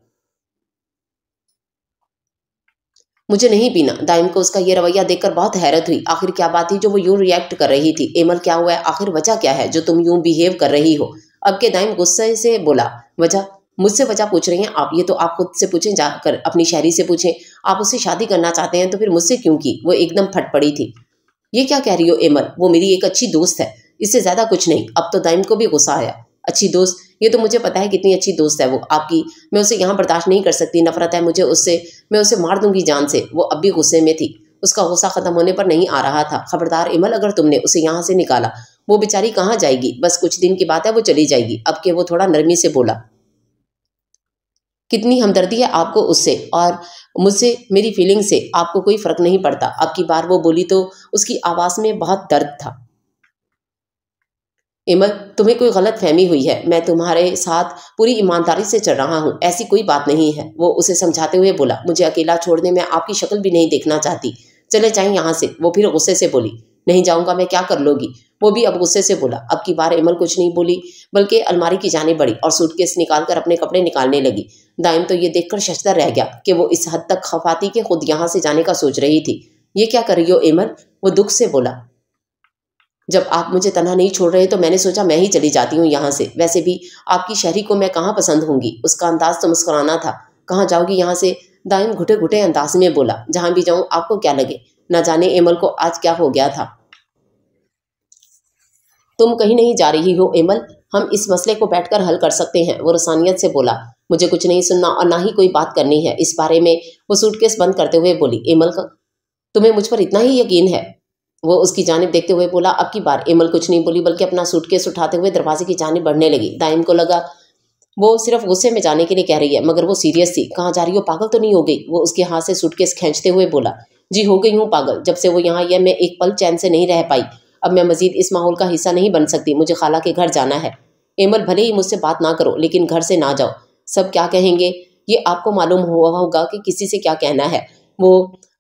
मुझे नहीं पीना दाइम को उसका ये रवैया देखकर बहुत हैरत हुई आखिर क्या बात थी जो वो यूं रिएक्ट कर रही थी एमल क्या हुआ है आखिर वजह क्या है जो तुम यूं बिहेव कर रही हो अब के दाइम गुस्से से बोला वजह मुझसे वजह पूछ रही हैं आप ये तो आप खुद से पूछें जाकर अपनी शहरी से पूछें आप उससे शादी करना चाहते हैं तो फिर मुझसे क्यों की वो एकदम फट पड़ी थी ये क्या कह रही हो एमल वो मेरी एक अच्छी दोस्त है इससे ज़्यादा कुछ नहीं अब तो दाइम को भी गुस्सा आया अच्छी दोस्त ये तो मुझे पता है कितनी अच्छी दोस्त है वो आपकी मैं उसे यहाँ बर्दाश्त नहीं कर सकती नफरत है मुझे उससे मैं उसे मार दूंगी जान से वो अब भी गुस्से में थी उसका गुस्सा खत्म होने पर नहीं आ रहा था खबरदार इमल अगर तुमने उसे यहाँ से निकाला वो बेचारी कहाँ जाएगी बस कुछ दिन की बात है वो चली जाएगी अब के वो थोड़ा नरमी से बोला कितनी हमदर्दी है आपको उससे और मुझसे मेरी फीलिंग से आपको कोई फ़र्क नहीं पड़ता आपकी बार वो बोली तो उसकी आवाज़ में बहुत दर्द था इमर तुम्हें कोई गलत फहमी हुई है मैं तुम्हारे साथ पूरी ईमानदारी से चल रहा हूँ ऐसी कोई बात नहीं है वो उसे समझाते हुए बोला मुझे अकेला छोड़ने में आपकी शक्ल भी नहीं देखना चाहती चले जाए यहाँ से वो फिर गुस्से से बोली नहीं जाऊँगा मैं क्या कर लूँगी वो भी अब गुस्से से बोला अब की बार इमर कुछ नहीं बोली बल्कि अलमारी की जाने बढ़ी और सूटकेस निकाल कर अपने कपड़े निकालने लगी दाइम तो ये देखकर शशदर रह गया कि वो इस हद तक खफाती के खुद यहाँ से जाने का सोच रही थी ये क्या कर रही हो इमर वो दुख से बोला जब आप मुझे तनहा नहीं छोड़ रहे तो मैंने सोचा मैं ही चली जाती हूँ यहाँ से वैसे भी आपकी शहरी को मैं कहाँ पसंद होंगी उसका अंदाज तो मुस्कुराना था कहाँ जाओगी यहाँ से दाइम घुटे घुटे अंदाज में बोला जहाँ भी जाऊँ आपको क्या लगे ना जाने एमल को आज क्या हो गया था तुम कहीं नहीं जा रही हो एमल हम इस मसले को बैठकर हल कर सकते हैं वो रसानियत से बोला मुझे कुछ नहीं सुनना और ना ही कोई बात करनी है इस बारे में वो सूटकेस बंद करते हुए बोली एमल का तुम्हें मुझ पर इतना ही यकीन है वो उसकी जानब देखते हुए बोला अब की बार एमल कुछ नहीं बोली बल्कि अपना सूटकेस उठाते हुए दरवाजे की जानब बढ़ने लगी दाइम को लगा वो सिर्फ गुस्से में जाने के लिए कह रही है मगर वो सीरियस थी कहाँ जा रही हो पागल तो नहीं हो गई वो उसके हाथ से सूटकेस खींचते हुए बोला जी हो गई हूँ पागल जब से वो यहाँ यह मैं एक पल चैन से नहीं रह पाई अब मैं मजीद इस माहौल का हिस्सा नहीं बन सकती मुझे खाला के घर जाना है एमल भले ही मुझसे बात ना करो लेकिन घर से ना जाओ सब क्या कहेंगे ये आपको मालूम हुआ होगा कि किसी से क्या कहना है वो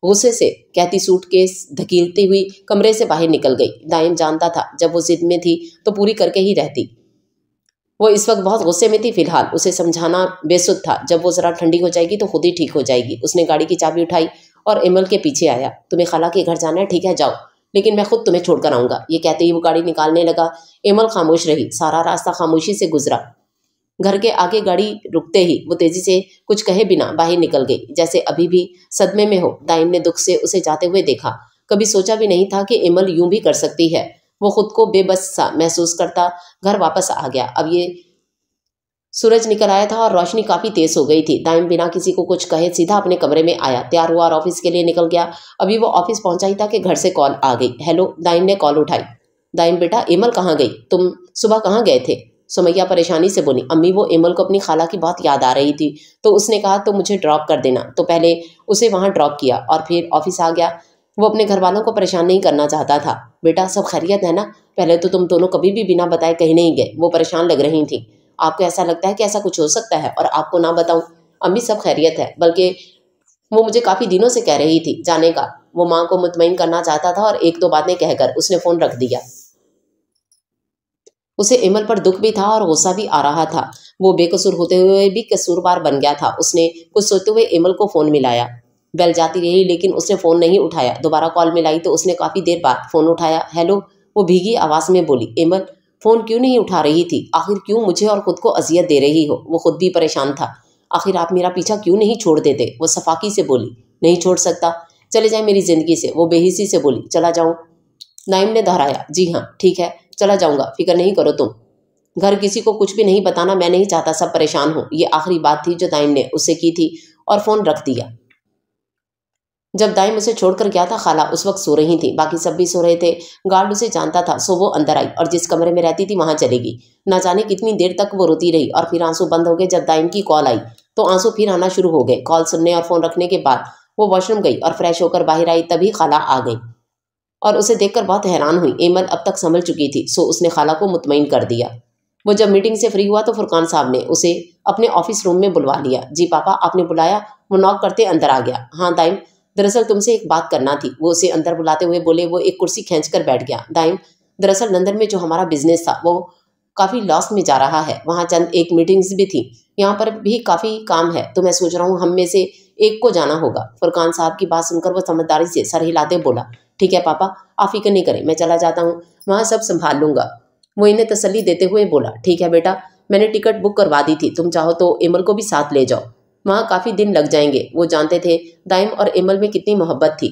गुस्से से कहती सूट के धकीलती हुई कमरे से बाहर निकल गई दाइम जानता था जब वो जिद में थी तो पूरी करके ही रहती वो इस वक्त बहुत गुस्से में थी फिलहाल उसे समझाना बेसुध था जब वो ज़रा ठंडी हो जाएगी तो खुद ही ठीक हो जाएगी उसने गाड़ी की चाबी उठाई और इमल के पीछे आया तुम्हें खाला के घर जाना है ठीक है जाओ लेकिन मैं खुद तुम्हें छोड़कर आऊँगा ये कहते ही वो गाड़ी निकालने लगा इमल खामोश रही सारा रास्ता खामोशी से गुजरा घर के आगे गाड़ी रुकते ही वो तेजी से कुछ कहे बिना बाहर निकल गई जैसे अभी भी सदमे में हो दाइन ने दुख से उसे जाते हुए देखा कभी सोचा भी नहीं था कि इमल यूं भी कर सकती है वो खुद को बेबस सा महसूस करता घर वापस आ गया अब ये सूरज निकल आया था और रोशनी काफी तेज हो गई थी दाइम बिना किसी को कुछ कहे सीधा अपने कमरे में आया तैयार हुआ और ऑफिस के लिए निकल गया अभी वो ऑफिस पहुंचा ही था कि घर से कॉल आ गई हेलो दाइम ने कॉल उठाई दाइम बेटा इमल कहाँ गई तुम सुबह कहाँ गए थे सुमैया परेशानी से बोली अम्मी वो एमल को अपनी खाला की बात याद आ रही थी तो उसने कहा तो मुझे ड्रॉप कर देना तो पहले उसे वहाँ ड्रॉप किया और फिर ऑफिस आ गया वो अपने घर वालों को परेशान नहीं करना चाहता था बेटा सब खैरियत है ना पहले तो तुम दोनों कभी भी बिना बताए कहीं नहीं गए वो परेशान लग रही थी आपको ऐसा लगता है कि ऐसा कुछ हो सकता है और आपको ना बताऊँ अम्मी सब खैरियत है बल्कि वो मुझे काफ़ी दिनों से कह रही थी जाने का वो माँ को मुतमिन करना चाहता था और एक दो बातें कहकर उसने फ़ोन रख दिया उसे इमर पर दुख भी था और गुस्सा भी आ रहा था वो बेकसूर होते हुए भी कसूरवार बन गया था उसने कुछ सोचते हुए इमल को फ़ोन मिलाया बेल जाती रही लेकिन उसने फ़ोन नहीं उठाया दोबारा कॉल मिलाई तो उसने काफ़ी देर बाद फ़ोन उठाया हेलो वो भीगी आवाज़ में बोली इमल फ़ोन क्यों नहीं उठा रही थी आखिर क्यों मुझे और खुद को अजियत दे रही हो वो खुद भी परेशान था आखिर आप मेरा पीछा क्यों नहीं छोड़ देते वो सफाकी से बोली नहीं छोड़ सकता चले जाए मेरी ज़िंदगी से वो बेहिसी से बोली चला जाऊँ नाइम ने दोहराया जी हाँ ठीक है चला जाऊंगा फिक्र नहीं करो तुम घर किसी को कुछ भी नहीं बताना मैं नहीं चाहता सब परेशान हो ये आखिरी बात थी जो दाइम ने उससे की थी और फोन रख दिया जब दाइम उसे छोड़कर गया था खाला उस वक्त सो रही थी बाकी सब भी सो रहे थे गार्ड उसे जानता था सो वो अंदर आई और जिस कमरे में रहती थी वहां चलेगी ना जाने कितनी देर तक वो रोती रही और फिर आंसू बंद हो गए जब दाइम की कॉल आई तो आंसू फिर आना शुरू हो गए कॉल सुनने और फोन रखने के बाद वो वॉशरूम गई और फ्रेश होकर बाहर आई तभी खाला आ गई और उसे देखकर बहुत हैरान हुई एमल अब तक संभल चुकी थी सो उसने खाला को मुतमिन कर दिया वो जब मीटिंग से फ्री हुआ तो फुरकान साहब ने उसे अपने ऑफिस रूम में बुलवा लिया जी पापा आपने बुलाया वो नॉक करते अंदर आ गया हाँ दाइम दरअसल तुमसे एक बात करना थी वो उसे अंदर बुलाते हुए बोले वो एक कुर्सी खींच कर बैठ गया दाइम दरअसल लंदन में जो हमारा बिजनेस था वो काफ़ी लॉस में जा रहा है वहाँ चंद एक मीटिंग्स भी थी यहाँ पर भी काफ़ी काम है तो मैं सोच रहा हूँ हम में से एक को जाना होगा फुरकान साहब की बात सुनकर वो समझदारी से सर हिलाते बोला ठीक है पापा आप फिक्र नहीं करें मैं चला जाता हूँ वहाँ सब संभाल लूँगा मोइन ने तसली देते हुए बोला ठीक है बेटा मैंने टिकट बुक करवा दी थी तुम चाहो तो इमल को भी साथ ले जाओ वहाँ काफ़ी दिन लग जाएंगे वो जानते थे दाइम और इमल में कितनी मोहब्बत थी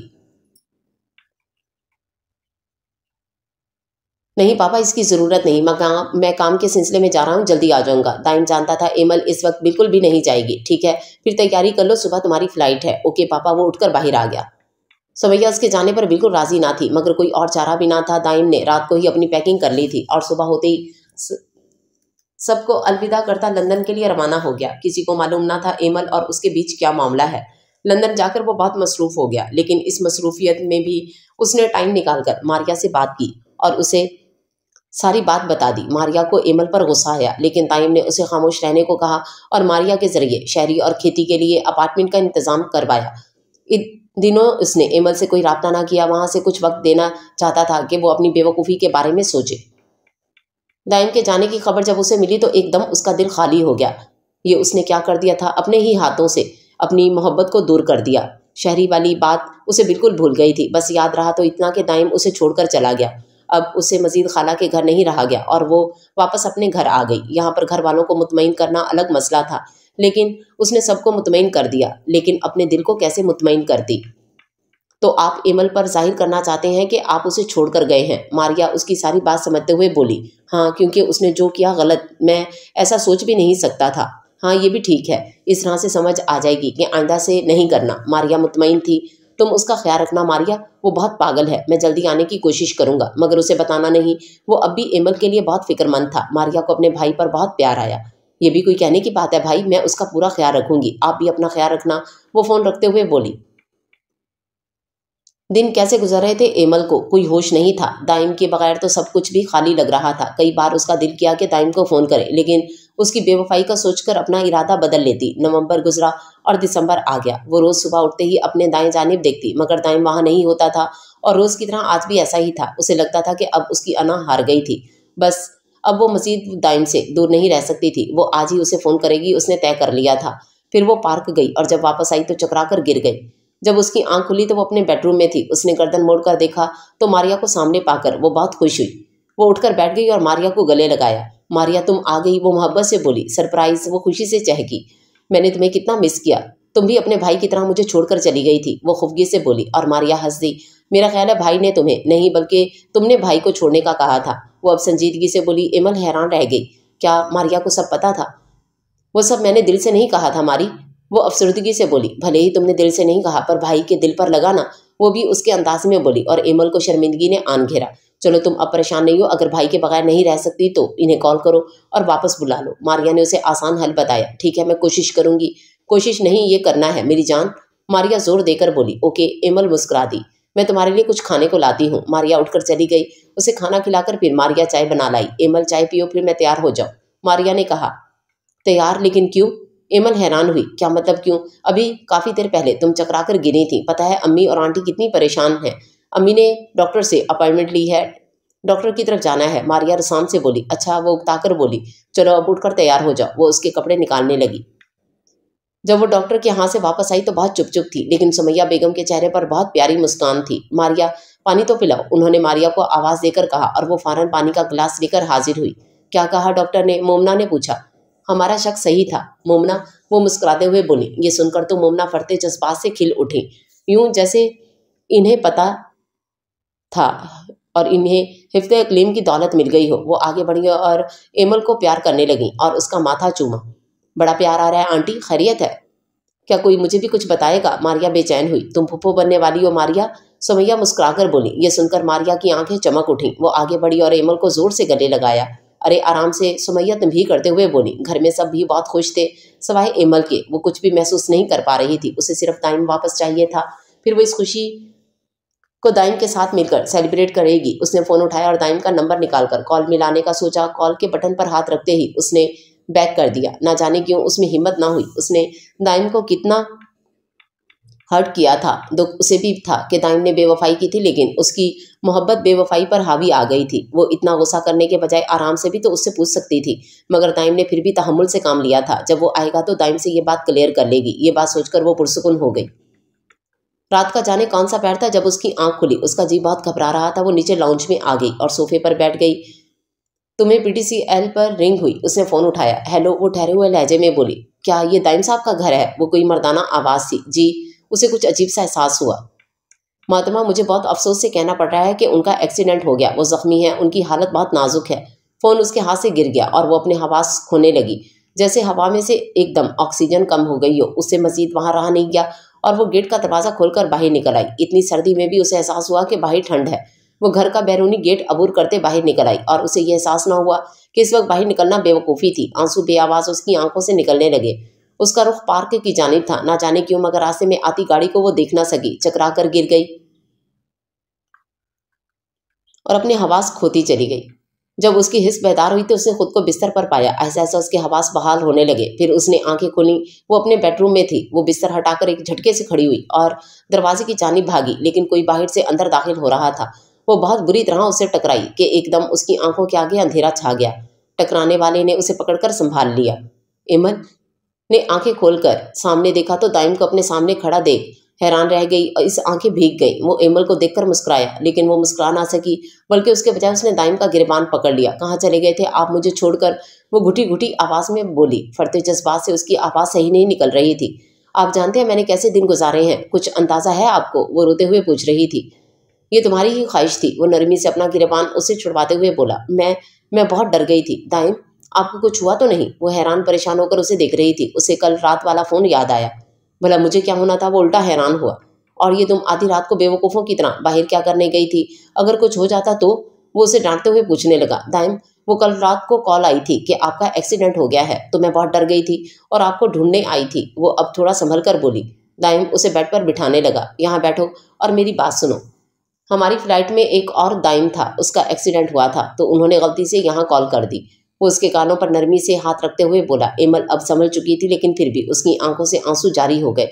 नहीं पापा इसकी ज़रूरत नहीं मैं काम मैं काम के सिलसिले में जा रहा हूँ जल्दी आ जाऊँगा दाइम जानता था एमल इस वक्त बिल्कुल भी नहीं जाएगी ठीक है फिर तैयारी कर लो सुबह तुम्हारी फ्लाइट है ओके पापा वो उठकर बाहर आ गया सवैया उसके जाने पर बिल्कुल राजी ना थी मगर कोई और चारा भी ना था दाइम ने रात को ही अपनी पैकिंग कर ली थी और सुबह होते ही सबको अलविदा करता लंदन के लिए रवाना हो गया किसी को मालूम ना था एमल और उसके बीच क्या मामला है लंदन जाकर वो बहुत मसरूफ़ हो गया लेकिन इस मसरूफियत में भी उसने टाइम निकालकर मारिया से बात की और उसे सारी बात बता दी मारिया को एमल पर गुस्सा आया लेकिन ताइम ने उसे खामोश रहने को कहा और मारिया के जरिए शहरी और खेती के लिए अपार्टमेंट का इंतज़ाम करवाया दिनों उसने एमल से कोई रबता ना किया वहां से कुछ वक्त देना चाहता था कि वो अपनी बेवकूफ़ी के बारे में सोचे दाइम के जाने की खबर जब उसे मिली तो एकदम उसका दिल खाली हो गया ये उसने क्या कर दिया था अपने ही हाथों से अपनी मोहब्बत को दूर कर दिया शहरी वाली बात उसे बिल्कुल भूल गई थी बस याद रहा तो इतना कि दाइम उसे छोड़कर चला गया अब उसे मजीद खाला के घर नहीं रहा गया और वो वापस अपने घर आ गई यहाँ पर घर वालों को मुतमिन करना अलग मसला था लेकिन उसने सबको मुतमिन कर दिया लेकिन अपने दिल को कैसे मुतमिन दी तो आप एमल पर जाहिर करना चाहते हैं कि आप उसे छोड़कर गए हैं मारिया उसकी सारी बात समझते हुए बोली हाँ क्योंकि उसने जो किया गलत मैं ऐसा सोच भी नहीं सकता था हाँ ये भी ठीक है इस तरह से समझ आ जाएगी कि आइंदा से नहीं करना मारिया मुतमिन थी तुम उसका ख्याल रखना मारिया वो बहुत पागल है मैं जल्दी आने की कोशिश करूंगा मगर उसे बताना नहीं वो अब भी एमल के लिए बहुत फिक्रमंद था मारिया को अपने भाई पर बहुत प्यार आया ये भी कोई कहने की बात है भाई मैं उसका पूरा ख्याल रखूंगी आप भी अपना ख्याल रखना वो फोन रखते हुए बोली दिन कैसे गुजर रहे थे एमल को कोई होश नहीं था दाइम के बगैर तो सब कुछ भी खाली लग रहा था कई बार उसका दिल किया कि दाइम को फ़ोन करे लेकिन उसकी बेवफाई का सोचकर अपना इरादा बदल लेती नवंबर गुजरा और दिसंबर आ गया वो रोज़ सुबह उठते ही अपने दाएं जानब देखती मगर दाइम वहाँ नहीं होता था और रोज़ की तरह आज भी ऐसा ही था उसे लगता था कि अब उसकी अना हार गई थी बस अब वो मजीद दाइम से दूर नहीं रह सकती थी वो आज ही उसे फ़ोन करेगी उसने तय कर लिया था फिर वो पार्क गई और जब वापस आई तो चकरा कर गिर गई जब उसकी आंख खुली तो वो अपने बेडरूम में थी उसने गर्दन मोड़ कर देखा तो मारिया को सामने पाकर वो बहुत खुश हुई वो उठकर बैठ गई और मारिया को गले लगाया मारिया तुम आ गई वो मोहब्बत से बोली सरप्राइज वो खुशी से चहकी मैंने तुम्हें कितना मिस किया तुम भी अपने भाई की तरह मुझे छोड़कर चली गई थी वो खुफगी से बोली और मारिया हंस दी मेरा ख्याल है भाई ने तुम्हें नहीं बल्कि तुमने भाई को छोड़ने का कहा था वो अब संजीदगी से बोली इमल हैरान रह गई क्या मारिया को सब पता था वो सब मैंने दिल से नहीं कहा था मारी वो अफसरदगी से बोली भले ही तुमने दिल से नहीं कहा पर भाई के दिल पर लगा ना वो भी उसके अंदाज में बोली और इमल को शर्मिंदगी ने आन घेरा चलो तुम अब परेशान नहीं हो अगर भाई के बगैर नहीं रह सकती तो इन्हें कॉल करो और वापस बुला लो मारिया ने उसे आसान हल बताया ठीक है मैं कोशिश करूंगी कोशिश नहीं ये करना है मेरी जान मारिया जोर देकर बोली ओके इमल मुस्कुरा दी मैं तुम्हारे लिए कुछ खाने को लाती हूँ मारिया उठकर चली गई उसे खाना खिलाकर फिर मारिया चाय बना लाई एमल चाय पियो फिर मैं तैयार हो जाऊँ मारिया ने कहा तैयार लेकिन क्यों एमल हैरान हुई क्या मतलब क्यों अभी काफ़ी देर पहले तुम चकरा कर गिरी थी पता है अम्मी और आंटी कितनी परेशान हैं अम्मी ने डॉक्टर से अपॉइंटमेंट ली है डॉक्टर की तरफ जाना है मारिया रसाम से बोली अच्छा वो उगता बोली चलो अब उठकर तैयार हो जाओ वो उसके कपड़े निकालने लगी जब वो डॉक्टर के यहाँ से वापस आई तो बहुत चुप चुप थी लेकिन सुमैया बेगम के चेहरे पर बहुत प्यारी मुस्कान थी मारिया पानी तो पिलाओ उन्होंने मारिया को आवाज़ देकर कहा और वो फ़ौरन पानी का गिलास लेकर हाजिर हुई क्या कहा डॉक्टर ने मोमना ने पूछा हमारा शक सही था मोमना वो मुस्कुराते हुए बोली ये सुनकर तो मोमना फरते जज्बात से खिल उठी यूं जैसे इन्हें पता था और इन्हें हिफ्ते अकलीम की दौलत मिल गई हो वो आगे बढ़ी और एमल को प्यार करने लगी और उसका माथा चूमा बड़ा प्यार आ रहा है आंटी खैरियत है क्या कोई मुझे भी कुछ बताएगा मारिया बेचैन हुई तुम फुप्पो बनने वाली हो मारिया सोमैया मुस्कुराकर बोली ये सुनकर मारिया की आंखें चमक उठी वो आगे बढ़ी और एमल को जोर से गले लगाया अरे आराम से सुमैया तुम भी करते हुए बोली घर में सब भी बहुत खुश थे सवाए एमल के वो कुछ भी महसूस नहीं कर पा रही थी उसे सिर्फ टाइम वापस चाहिए था फिर वो इस खुशी को दाइम के साथ मिलकर सेलिब्रेट करेगी उसने फ़ोन उठाया और दाइम का नंबर निकालकर कॉल मिलाने का सोचा कॉल के बटन पर हाथ रखते ही उसने बैक कर दिया ना जाने क्यों उसमें हिम्मत ना हुई उसने दाइम को कितना हर्ट किया था दुख उसे भी था कि दाइम ने बेवफाई की थी लेकिन उसकी मोहब्बत बेवफाई पर हावी आ गई थी वो इतना गुस्सा करने के बजाय आराम से भी तो उससे पूछ सकती थी मगर दाइम ने फिर भी तहमुल से काम लिया था जब वो आएगा तो दाइम से ये बात क्लियर कर लेगी ये बात सोचकर वो पुरसकुन हो गई रात का जाने कौन सा पैर था जब उसकी आंख खुली उसका जी बहुत घबरा रहा था वो नीचे लाउंज में आ गई और सोफे पर बैठ गई तुम्हें पीटीसीएल पर रिंग हुई उसने फ़ोन उठाया हेलो वो ठहरे हुए लहजे में बोली क्या ये दाइम साहब का घर है वो कोई मर्दाना आवाज़ थी जी उसे कुछ अजीब सा एहसास हुआ मातमा मुझे बहुत अफसोस से कहना पड़ रहा है कि उनका एक्सीडेंट हो गया वो ज़ख्मी है उनकी हालत बहुत नाजुक है फ़ोन उसके हाथ से गिर गया और वो अपने हवास खोने लगी जैसे हवा में से एकदम ऑक्सीजन कम हो गई हो उससे मजीद वहाँ रहा नहीं गया और वो गेट का दरवाज़ा खोलकर बाहर निकल आई इतनी सर्दी में भी उसे एहसास हुआ कि बाहर ठंड है वो घर का बैरूनी गेट अबूर करते बाहर निकल आई और उसे यह एहसास न हुआ कि इस वक्त बाहर निकलना बेवकूफ़ी थी आंसू बेआवाज़ उसकी आंखों से निकलने लगे उसका रुख पार्क की जानब था ना जाने क्यों मगर रास्ते में आती गाड़ी को वो देख ना सकी चकरा कर गिर गई और अपने हवास खोती चली गई जब उसकी हिस्स बेदार हुई तो उसने खुद को बिस्तर पर पाया ऐसा ऐसा उसके हवास बहाल होने लगे फिर उसने आंखें खोली वो अपने बेडरूम में थी वो बिस्तर हटाकर एक झटके से खड़ी हुई और दरवाजे की जानी भागी लेकिन कोई बाहर से अंदर दाखिल हो रहा था वो बहुत बुरी तरह उसे टकराई कि एकदम उसकी आंखों के आगे अंधेरा छा गया टकराने वाले ने उसे पकड़कर संभाल लिया इमन ने आंखें खोलकर सामने देखा तो दाइम को अपने सामने खड़ा देख हैरान रह गई और इस आंखें भीग गई वो एमल को देखकर मुस्कुराया लेकिन वो मुस्कुरा ना सकी बल्कि उसके बजाय उसने दाइम का गिरबान पकड़ लिया कहाँ चले गए थे आप मुझे छोड़कर वो घुटी घुटी आवाज़ में बोली फरते जज्बात से उसकी आवाज़ सही नहीं निकल रही थी आप जानते हैं मैंने कैसे दिन गुजारे हैं कुछ अंदाज़ा है आपको वो रोते हुए पूछ रही थी ये तुम्हारी ही ख्वाहिश थी वो नरमी से अपना गिरबान उसे छुड़वाते हुए बोला मैं मैं बहुत डर गई थी दाइम आपको कुछ हुआ तो नहीं वो हैरान परेशान होकर उसे देख रही थी उसे कल रात वाला फ़ोन याद आया भला मुझे क्या होना था वो उल्टा हैरान हुआ और ये तुम आधी रात को बेवकूफ़ों की तरह बाहर क्या करने गई थी अगर कुछ हो जाता तो वो उसे डांटते हुए पूछने लगा दाइम वो कल रात को कॉल आई थी कि आपका एक्सीडेंट हो गया है तो मैं बहुत डर गई थी और आपको ढूंढने आई थी वो अब थोड़ा संभल कर बोली दाइम उसे बेड पर बिठाने लगा यहाँ बैठो और मेरी बात सुनो हमारी फ्लाइट में एक और दाइम था उसका एक्सीडेंट हुआ था तो उन्होंने गलती से यहाँ कॉल कर दी वो उसके कानों पर नरमी से हाथ रखते हुए बोला एमल अब संभल चुकी थी लेकिन फिर भी उसकी आंखों से आंसू जारी हो गए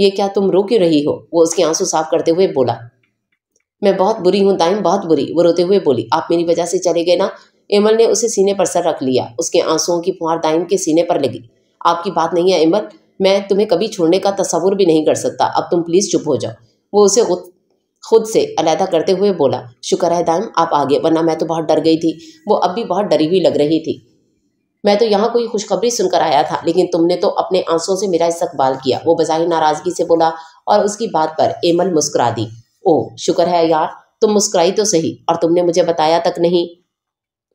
ये क्या तुम रो क्यों रही हो वो उसके आंसू साफ करते हुए बोला मैं बहुत बुरी हूँ दाइम बहुत बुरी वो रोते हुए बोली आप मेरी वजह से चले गए ना एमल ने उसे सीने पर सर रख लिया उसके आंसुओं की फुहार दाइम के सीने पर लगी आपकी बात नहीं है एमल मैं तुम्हें कभी छोड़ने का तस्वुर भी नहीं कर सकता अब तुम प्लीज़ चुप हो जाओ वो उसे खुद से अलहदा करते हुए बोला शुक्र है दाइम आप आगे वरना मैं तो बहुत डर गई थी वो अब भी बहुत डरी हुई लग रही थी मैं तो यहाँ कोई खुशखबरी सुनकर आया था लेकिन तुमने तो अपने आंसुओं से मेरा इस्तकबाल किया वो बजाय नाराज़गी से बोला और उसकी बात पर एमल मुस्कुरा दी ओह शुक्र है यार तुम मुस्कुराई तो सही और तुमने मुझे बताया तक नहीं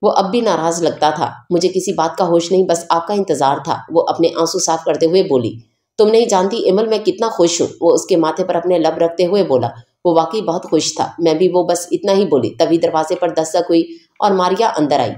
वो अब भी नाराज़ लगता था मुझे किसी बात का होश नहीं बस आपका इंतज़ार था वो अपने आंसू साफ करते हुए बोली तुम नहीं जानती एमल मैं कितना खुश हूँ वो उसके माथे पर अपने लब रखते हुए बोला वो वाकई बहुत खुश था मैं भी वो बस इतना ही बोली तभी दरवाजे पर दस्तक हुई और मारिया अंदर आई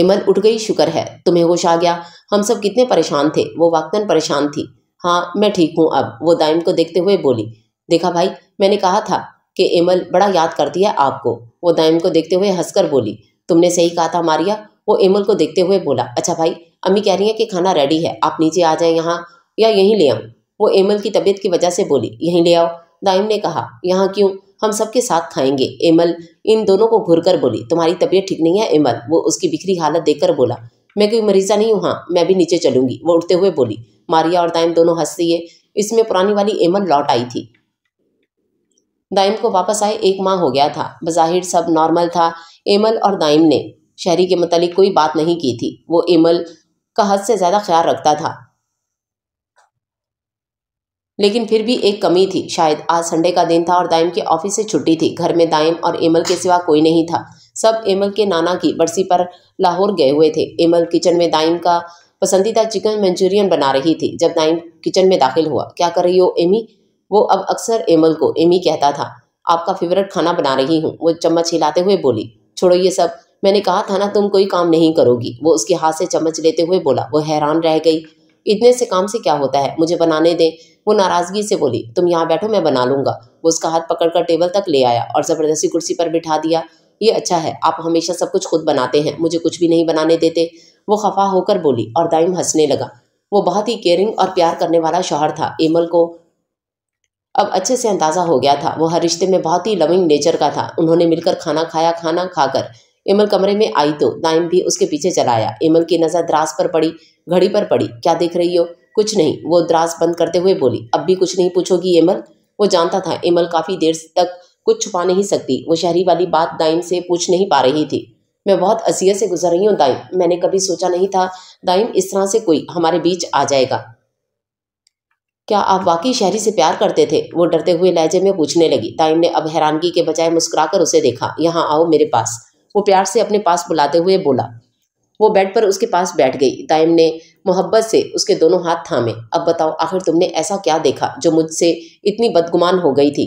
इमल उठ गई शुक्र है तुम्हें होश आ गया हम सब कितने परेशान थे वो वाकता परेशान थी हाँ मैं ठीक हूँ अब वो दाइम को देखते हुए बोली देखा भाई मैंने कहा था कि इमल बड़ा याद करती है आपको वो दाइम को देखते हुए हंसकर बोली तुमने सही कहा था मारिया वो इमल को देखते हुए बोला अच्छा भाई अम्मी कह रही हैं कि खाना रेडी है आप नीचे आ जाए यहाँ या यहीं ले आऊँ वो एमल की तबीयत की वजह से बोली यहीं ले आओ दाइम ने कहा यहाँ क्यों हम सबके साथ खाएंगे एमल इन दोनों को घुरकर बोली तुम्हारी तबीयत ठीक नहीं है एमल वो उसकी बिखरी हालत देखकर बोला मैं कोई मरीजा नहीं हूँ हाँ मैं भी नीचे चलूंगी वो उठते हुए बोली मारिया और दाइम दोनों हंस दिए इसमें पुरानी वाली एमल लौट आई थी दाइम को वापस आए एक माह हो गया था बज़ाहिर सब नॉर्मल था एमल और दाइम ने शहरी के मतलब कोई बात नहीं की थी वो एमल का हद से ज़्यादा ख्याल रखता था लेकिन फिर भी एक कमी थी शायद आज संडे का दिन था और दाइम के ऑफिस से छुट्टी थी घर में दाइम और एमल के सिवा कोई नहीं था सब एमल के नाना की बरसी पर लाहौर गए हुए थे एमल किचन में दाइम का पसंदीदा चिकन मंचूरियन बना रही थी जब दाइम किचन में दाखिल हुआ क्या कर रही हो एमी वो अब अक्सर एमल को एमी कहता था आपका फेवरेट खाना बना रही हूँ वो चम्मच हिलाते हुए बोली छोड़ो ये सब मैंने कहा था ना तुम कोई काम नहीं करोगी वो उसके हाथ से चम्मच लेते हुए बोला वो हैरान रह गई इतने से काम से क्या होता है मुझे बनाने दें वो नाराज़गी से बोली तुम यहाँ बैठो मैं बना लूंगा वो उसका हाथ पकड़कर टेबल तक ले आया और ज़बरदस्ती कुर्सी पर बिठा दिया ये अच्छा है आप हमेशा सब कुछ खुद बनाते हैं मुझे कुछ भी नहीं बनाने देते वो खफा होकर बोली और दाइम हंसने लगा वो बहुत ही केयरिंग और प्यार करने वाला शौहर था एमल को अब अच्छे से अंदाज़ा हो गया था वो हर रिश्ते में बहुत ही लविंग नेचर का था उन्होंने मिलकर खाना खाया खाना खाकर इमल कमरे में आई तो नाइम भी उसके पीछे चलाया इमल की नज़र द्रास पर पड़ी घड़ी पर पड़ी क्या देख रही हो कुछ नहीं वो द्रास बंद करते हुए बोली अब भी कुछ नहीं पूछोगी इमल वो जानता था इमल काफ़ी देर तक कुछ छुपा नहीं सकती वो शहरी वाली बात दाइम से पूछ नहीं पा रही थी मैं बहुत असीयत से गुजर रही हूँ दाइम मैंने कभी सोचा नहीं था दाइम इस तरह से कोई हमारे बीच आ जाएगा क्या आप वाकई शहरी से प्यार करते थे वो डरते हुए लहजे में पूछने लगी दाइम ने अब हैरानगी के बजाय मुस्कुराकर उसे देखा यहाँ आओ मेरे पास वो प्यार से अपने पास बुलाते हुए बोला वो बेड पर उसके पास बैठ गई दाइम ने मोहब्बत से उसके दोनों हाथ थामे अब बताओ आखिर तुमने ऐसा क्या देखा जो मुझसे इतनी बदगुमान हो गई थी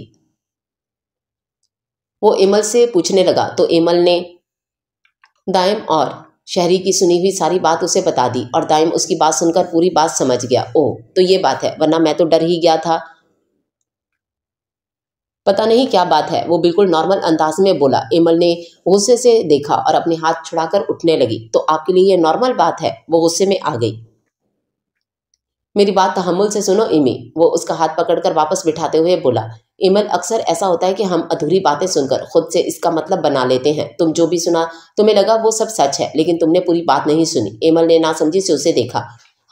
वो एमल से पूछने लगा तो एमल ने दाइम और शहरी की सुनी हुई सारी बात उसे बता दी और दाइम उसकी बात सुनकर पूरी बात समझ गया ओह तो ये बात है वरना मैं तो डर ही गया था पता नहीं क्या बात है वो बिल्कुल नॉर्मल अंदाज में बोला एमल ने गुस्से से देखा और अपने हाथ छुड़ाकर उठने लगी तो आपके लिए ये नॉर्मल बात है वो गुस्से में आ गई मेरी बात तहमुल से सुनो इमी वो उसका हाथ पकड़कर वापस बिठाते हुए बोला इमल अक्सर ऐसा होता है कि हम अधूरी बातें सुनकर खुद से इसका मतलब बना लेते हैं तुम जो भी सुना तुम्हें लगा वो सब सच है लेकिन तुमने पूरी बात नहीं सुनी इमल ने ना समझी से उसे देखा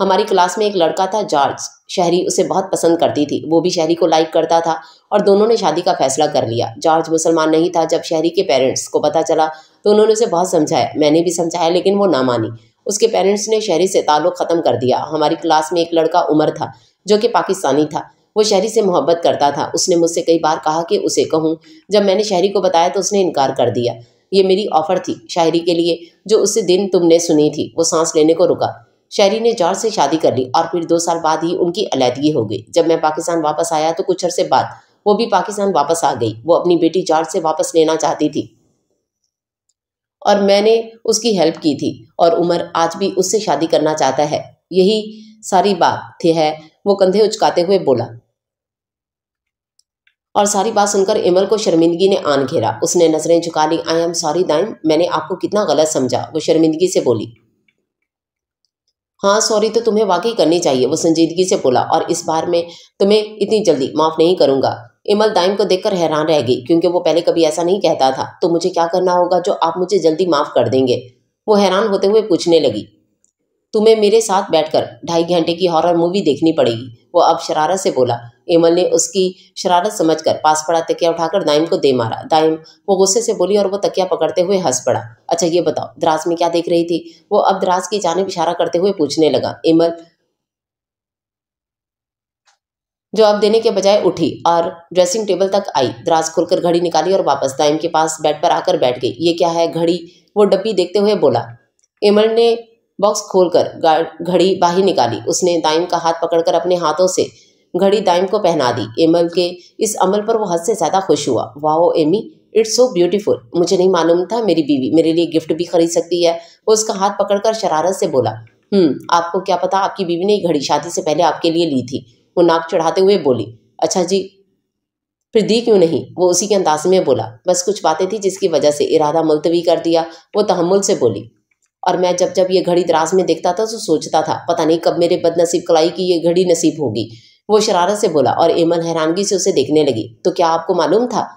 हमारी क्लास में एक लड़का था जॉर्ज शहरी उसे बहुत पसंद करती थी वो भी शहरी को लाइक करता था और दोनों ने शादी का फैसला कर लिया जॉर्ज मुसलमान नहीं था जब शहरी के पेरेंट्स को पता चला तो उन्होंने उसे बहुत समझाया मैंने भी समझाया लेकिन वो ना मानी उसके पेरेंट्स ने शहरी से ताल्लुक़ ख़त्म कर दिया हमारी क्लास में एक लड़का उमर था जो कि पाकिस्तानी था वो शहरी से मोहब्बत करता था उसने मुझसे कई बार कहा कि उसे कहूँ जब मैंने शहरी को बताया तो उसने इनकार कर दिया ये मेरी ऑफ़र थी शायरी के लिए जो उस दिन तुमने सुनी थी वो सांस लेने को रुका शहरी ने जॉर्ज से शादी कर ली और फिर दो साल बाद ही उनकी अलहदगी हो गई जब मैं पाकिस्तान वापस आया तो कुछ अरसे बाद वो भी पाकिस्तान वापस आ गई वो अपनी बेटी जॉर्ज से वापस लेना चाहती थी और मैंने उसकी हेल्प की थी और उमर आज भी उससे शादी करना चाहता है यही सारी बात थी है वो कंधे उचकाते हुए बोला और सारी बात सुनकर इमर को शर्मिंदगी ने आन घेरा उसने नजरें झुका ली आई एम सॉरी दाइम मैंने आपको कितना गलत समझा वो शर्मिंदगी से बोली हाँ सॉरी तो तुम्हें वाकई करनी चाहिए वो संजीदगी से बोला और इस बार में तुम्हें इतनी जल्दी माफ़ नहीं करूंगा इमल दाइम को देखकर हैरान रह गई क्योंकि वो पहले कभी ऐसा नहीं कहता था तो मुझे क्या करना होगा जो आप मुझे जल्दी माफ़ कर देंगे वो हैरान होते हुए पूछने लगी तुम्हें मेरे साथ बैठकर ढाई घंटे की हॉरर मूवी देखनी पड़ेगी वो अब शरारत से बोला एमल ने उसकी शरारत समझकर पास पड़ा तकिया उठाकर दाइम को दे मारा दाइम वो गुस्से से बोली और वो तकिया पकड़ते हुए हंस पड़ा अच्छा ये बताओ द्रास में क्या देख रही थी वो अब द्रास की जानब इशारा करते हुए पूछने लगा एमल जो अब देने के बजाय उठी और ड्रेसिंग टेबल तक आई द्रास खोलकर घड़ी निकाली और वापस दाइम के पास बेड पर आकर बैठ गई ये क्या है घड़ी वो डब्बी देखते हुए बोला एमल ने बॉक्स खोलकर घड़ी बाहर निकाली उसने दाइम का हाथ पकड़कर अपने हाथों से घड़ी दाइम को पहना दी एमल के इस अमल पर वो हद से ज़्यादा खुश हुआ वाह एमी इट्स सो ब्यूटीफुल मुझे नहीं मालूम था मेरी बीवी मेरे लिए गिफ्ट भी खरीद सकती है वो उसका हाथ पकड़कर शरारत से बोला हम्म, आपको क्या पता आपकी बीवी ने घड़ी शादी से पहले आपके लिए ली थी वो नाक चढ़ाते हुए बोली अच्छा जी फिर दी क्यों नहीं वो उसी के अंदाज में बोला बस कुछ बातें थी जिसकी वजह से इरादा मुलतवी कर दिया वो तहमुल से बोली और मैं जब जब ये घड़ी दराज में देखता था तो सोचता था पता नहीं कब मेरे बदनसीब कलाई की ये घड़ी नसीब होगी वो शरारत से बोला और एमन हैरानगी से उसे देखने लगी तो क्या आपको मालूम था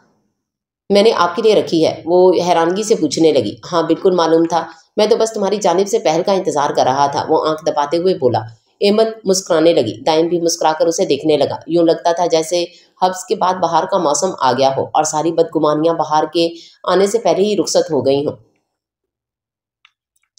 मैंने आपके लिए रखी है वो हैरानगी से पूछने लगी हाँ बिल्कुल मालूम था मैं तो बस तुम्हारी जानब से पहल का इंतजार कर रहा था वो आंख दबाते हुए बोला एमन मुस्कुराने लगी दाइम भी मुस्कुराकर उसे देखने लगा यूं लगता था जैसे हब्स के बाद बाहर का मौसम आ गया हो और सारी बदगुमानियां बाहर के आने से पहले ही रुखसत हो गई हों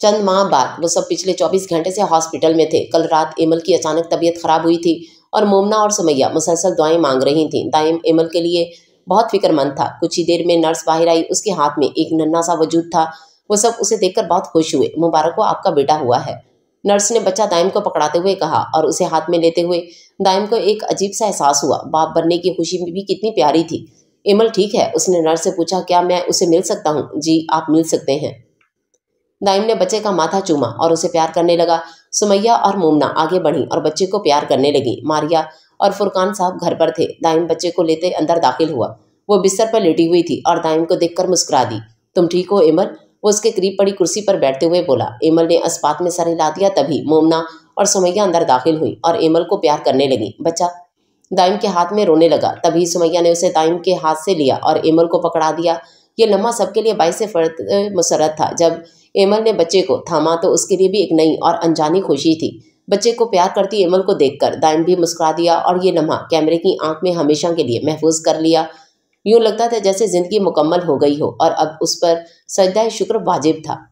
चंद माह बाद वो सब पिछले 24 घंटे से हॉस्पिटल में थे कल रात एमल की अचानक तबीयत खराब हुई थी और मोमना और समैया मुसलसल दुआएं मांग रही थीं दाइम एमल के लिए बहुत फिक्रमंद था कुछ ही देर में नर्स बाहर आई उसके हाथ में एक नन्ना सा वजूद था वो सब उसे देखकर बहुत खुश हुए मुबारक को आपका बेटा हुआ है नर्स ने बच्चा दाइम को पकड़ाते हुए कहा और उसे हाथ में लेते हुए दाइम को एक अजीब सा एहसास हुआ बाप बनने की खुशी भी कितनी प्यारी थी एमल ठीक है उसने नर्स से पूछा क्या मैं उसे मिल सकता हूँ जी आप मिल सकते हैं नाइम ने बच्चे का माथा चूमा और उसे प्यार करने लगा सुमैया और मोमना आगे बढ़ी और बच्चे को प्यार करने लगी मारिया और फुरकान साहब घर पर थे दाइम बच्चे को लेते अंदर दाखिल हुआ वो बिस्तर पर लेटी हुई थी और दाइम को देखकर मुस्कुरा दी तुम ठीक हो एमल वो उसके करीब पड़ी कुर्सी पर बैठते हुए बोला एमल ने अस्पात में सर हिला दिया तभी मोमना और सुमैया अंदर दाखिल हुई और एमल को प्यार करने लगी बच्चा दाइम के हाथ में रोने लगा तभी सुमैया ने उसे दाइम के हाथ से लिया और एमल को पकड़ा दिया ये लम्हा सबके लिए बाईस फर्द मुसरत था जब एमल ने बच्चे को थामा तो उसके लिए भी एक नई और अनजानी खुशी थी बच्चे को प्यार करती एमल को देखकर दाइम भी मुस्कुरा दिया और ये लम्हा कैमरे की आंख में हमेशा के लिए महफूज कर लिया यूं लगता था जैसे ज़िंदगी मुकम्मल हो गई हो और अब उस पर सजदा शुक्र वाजिब था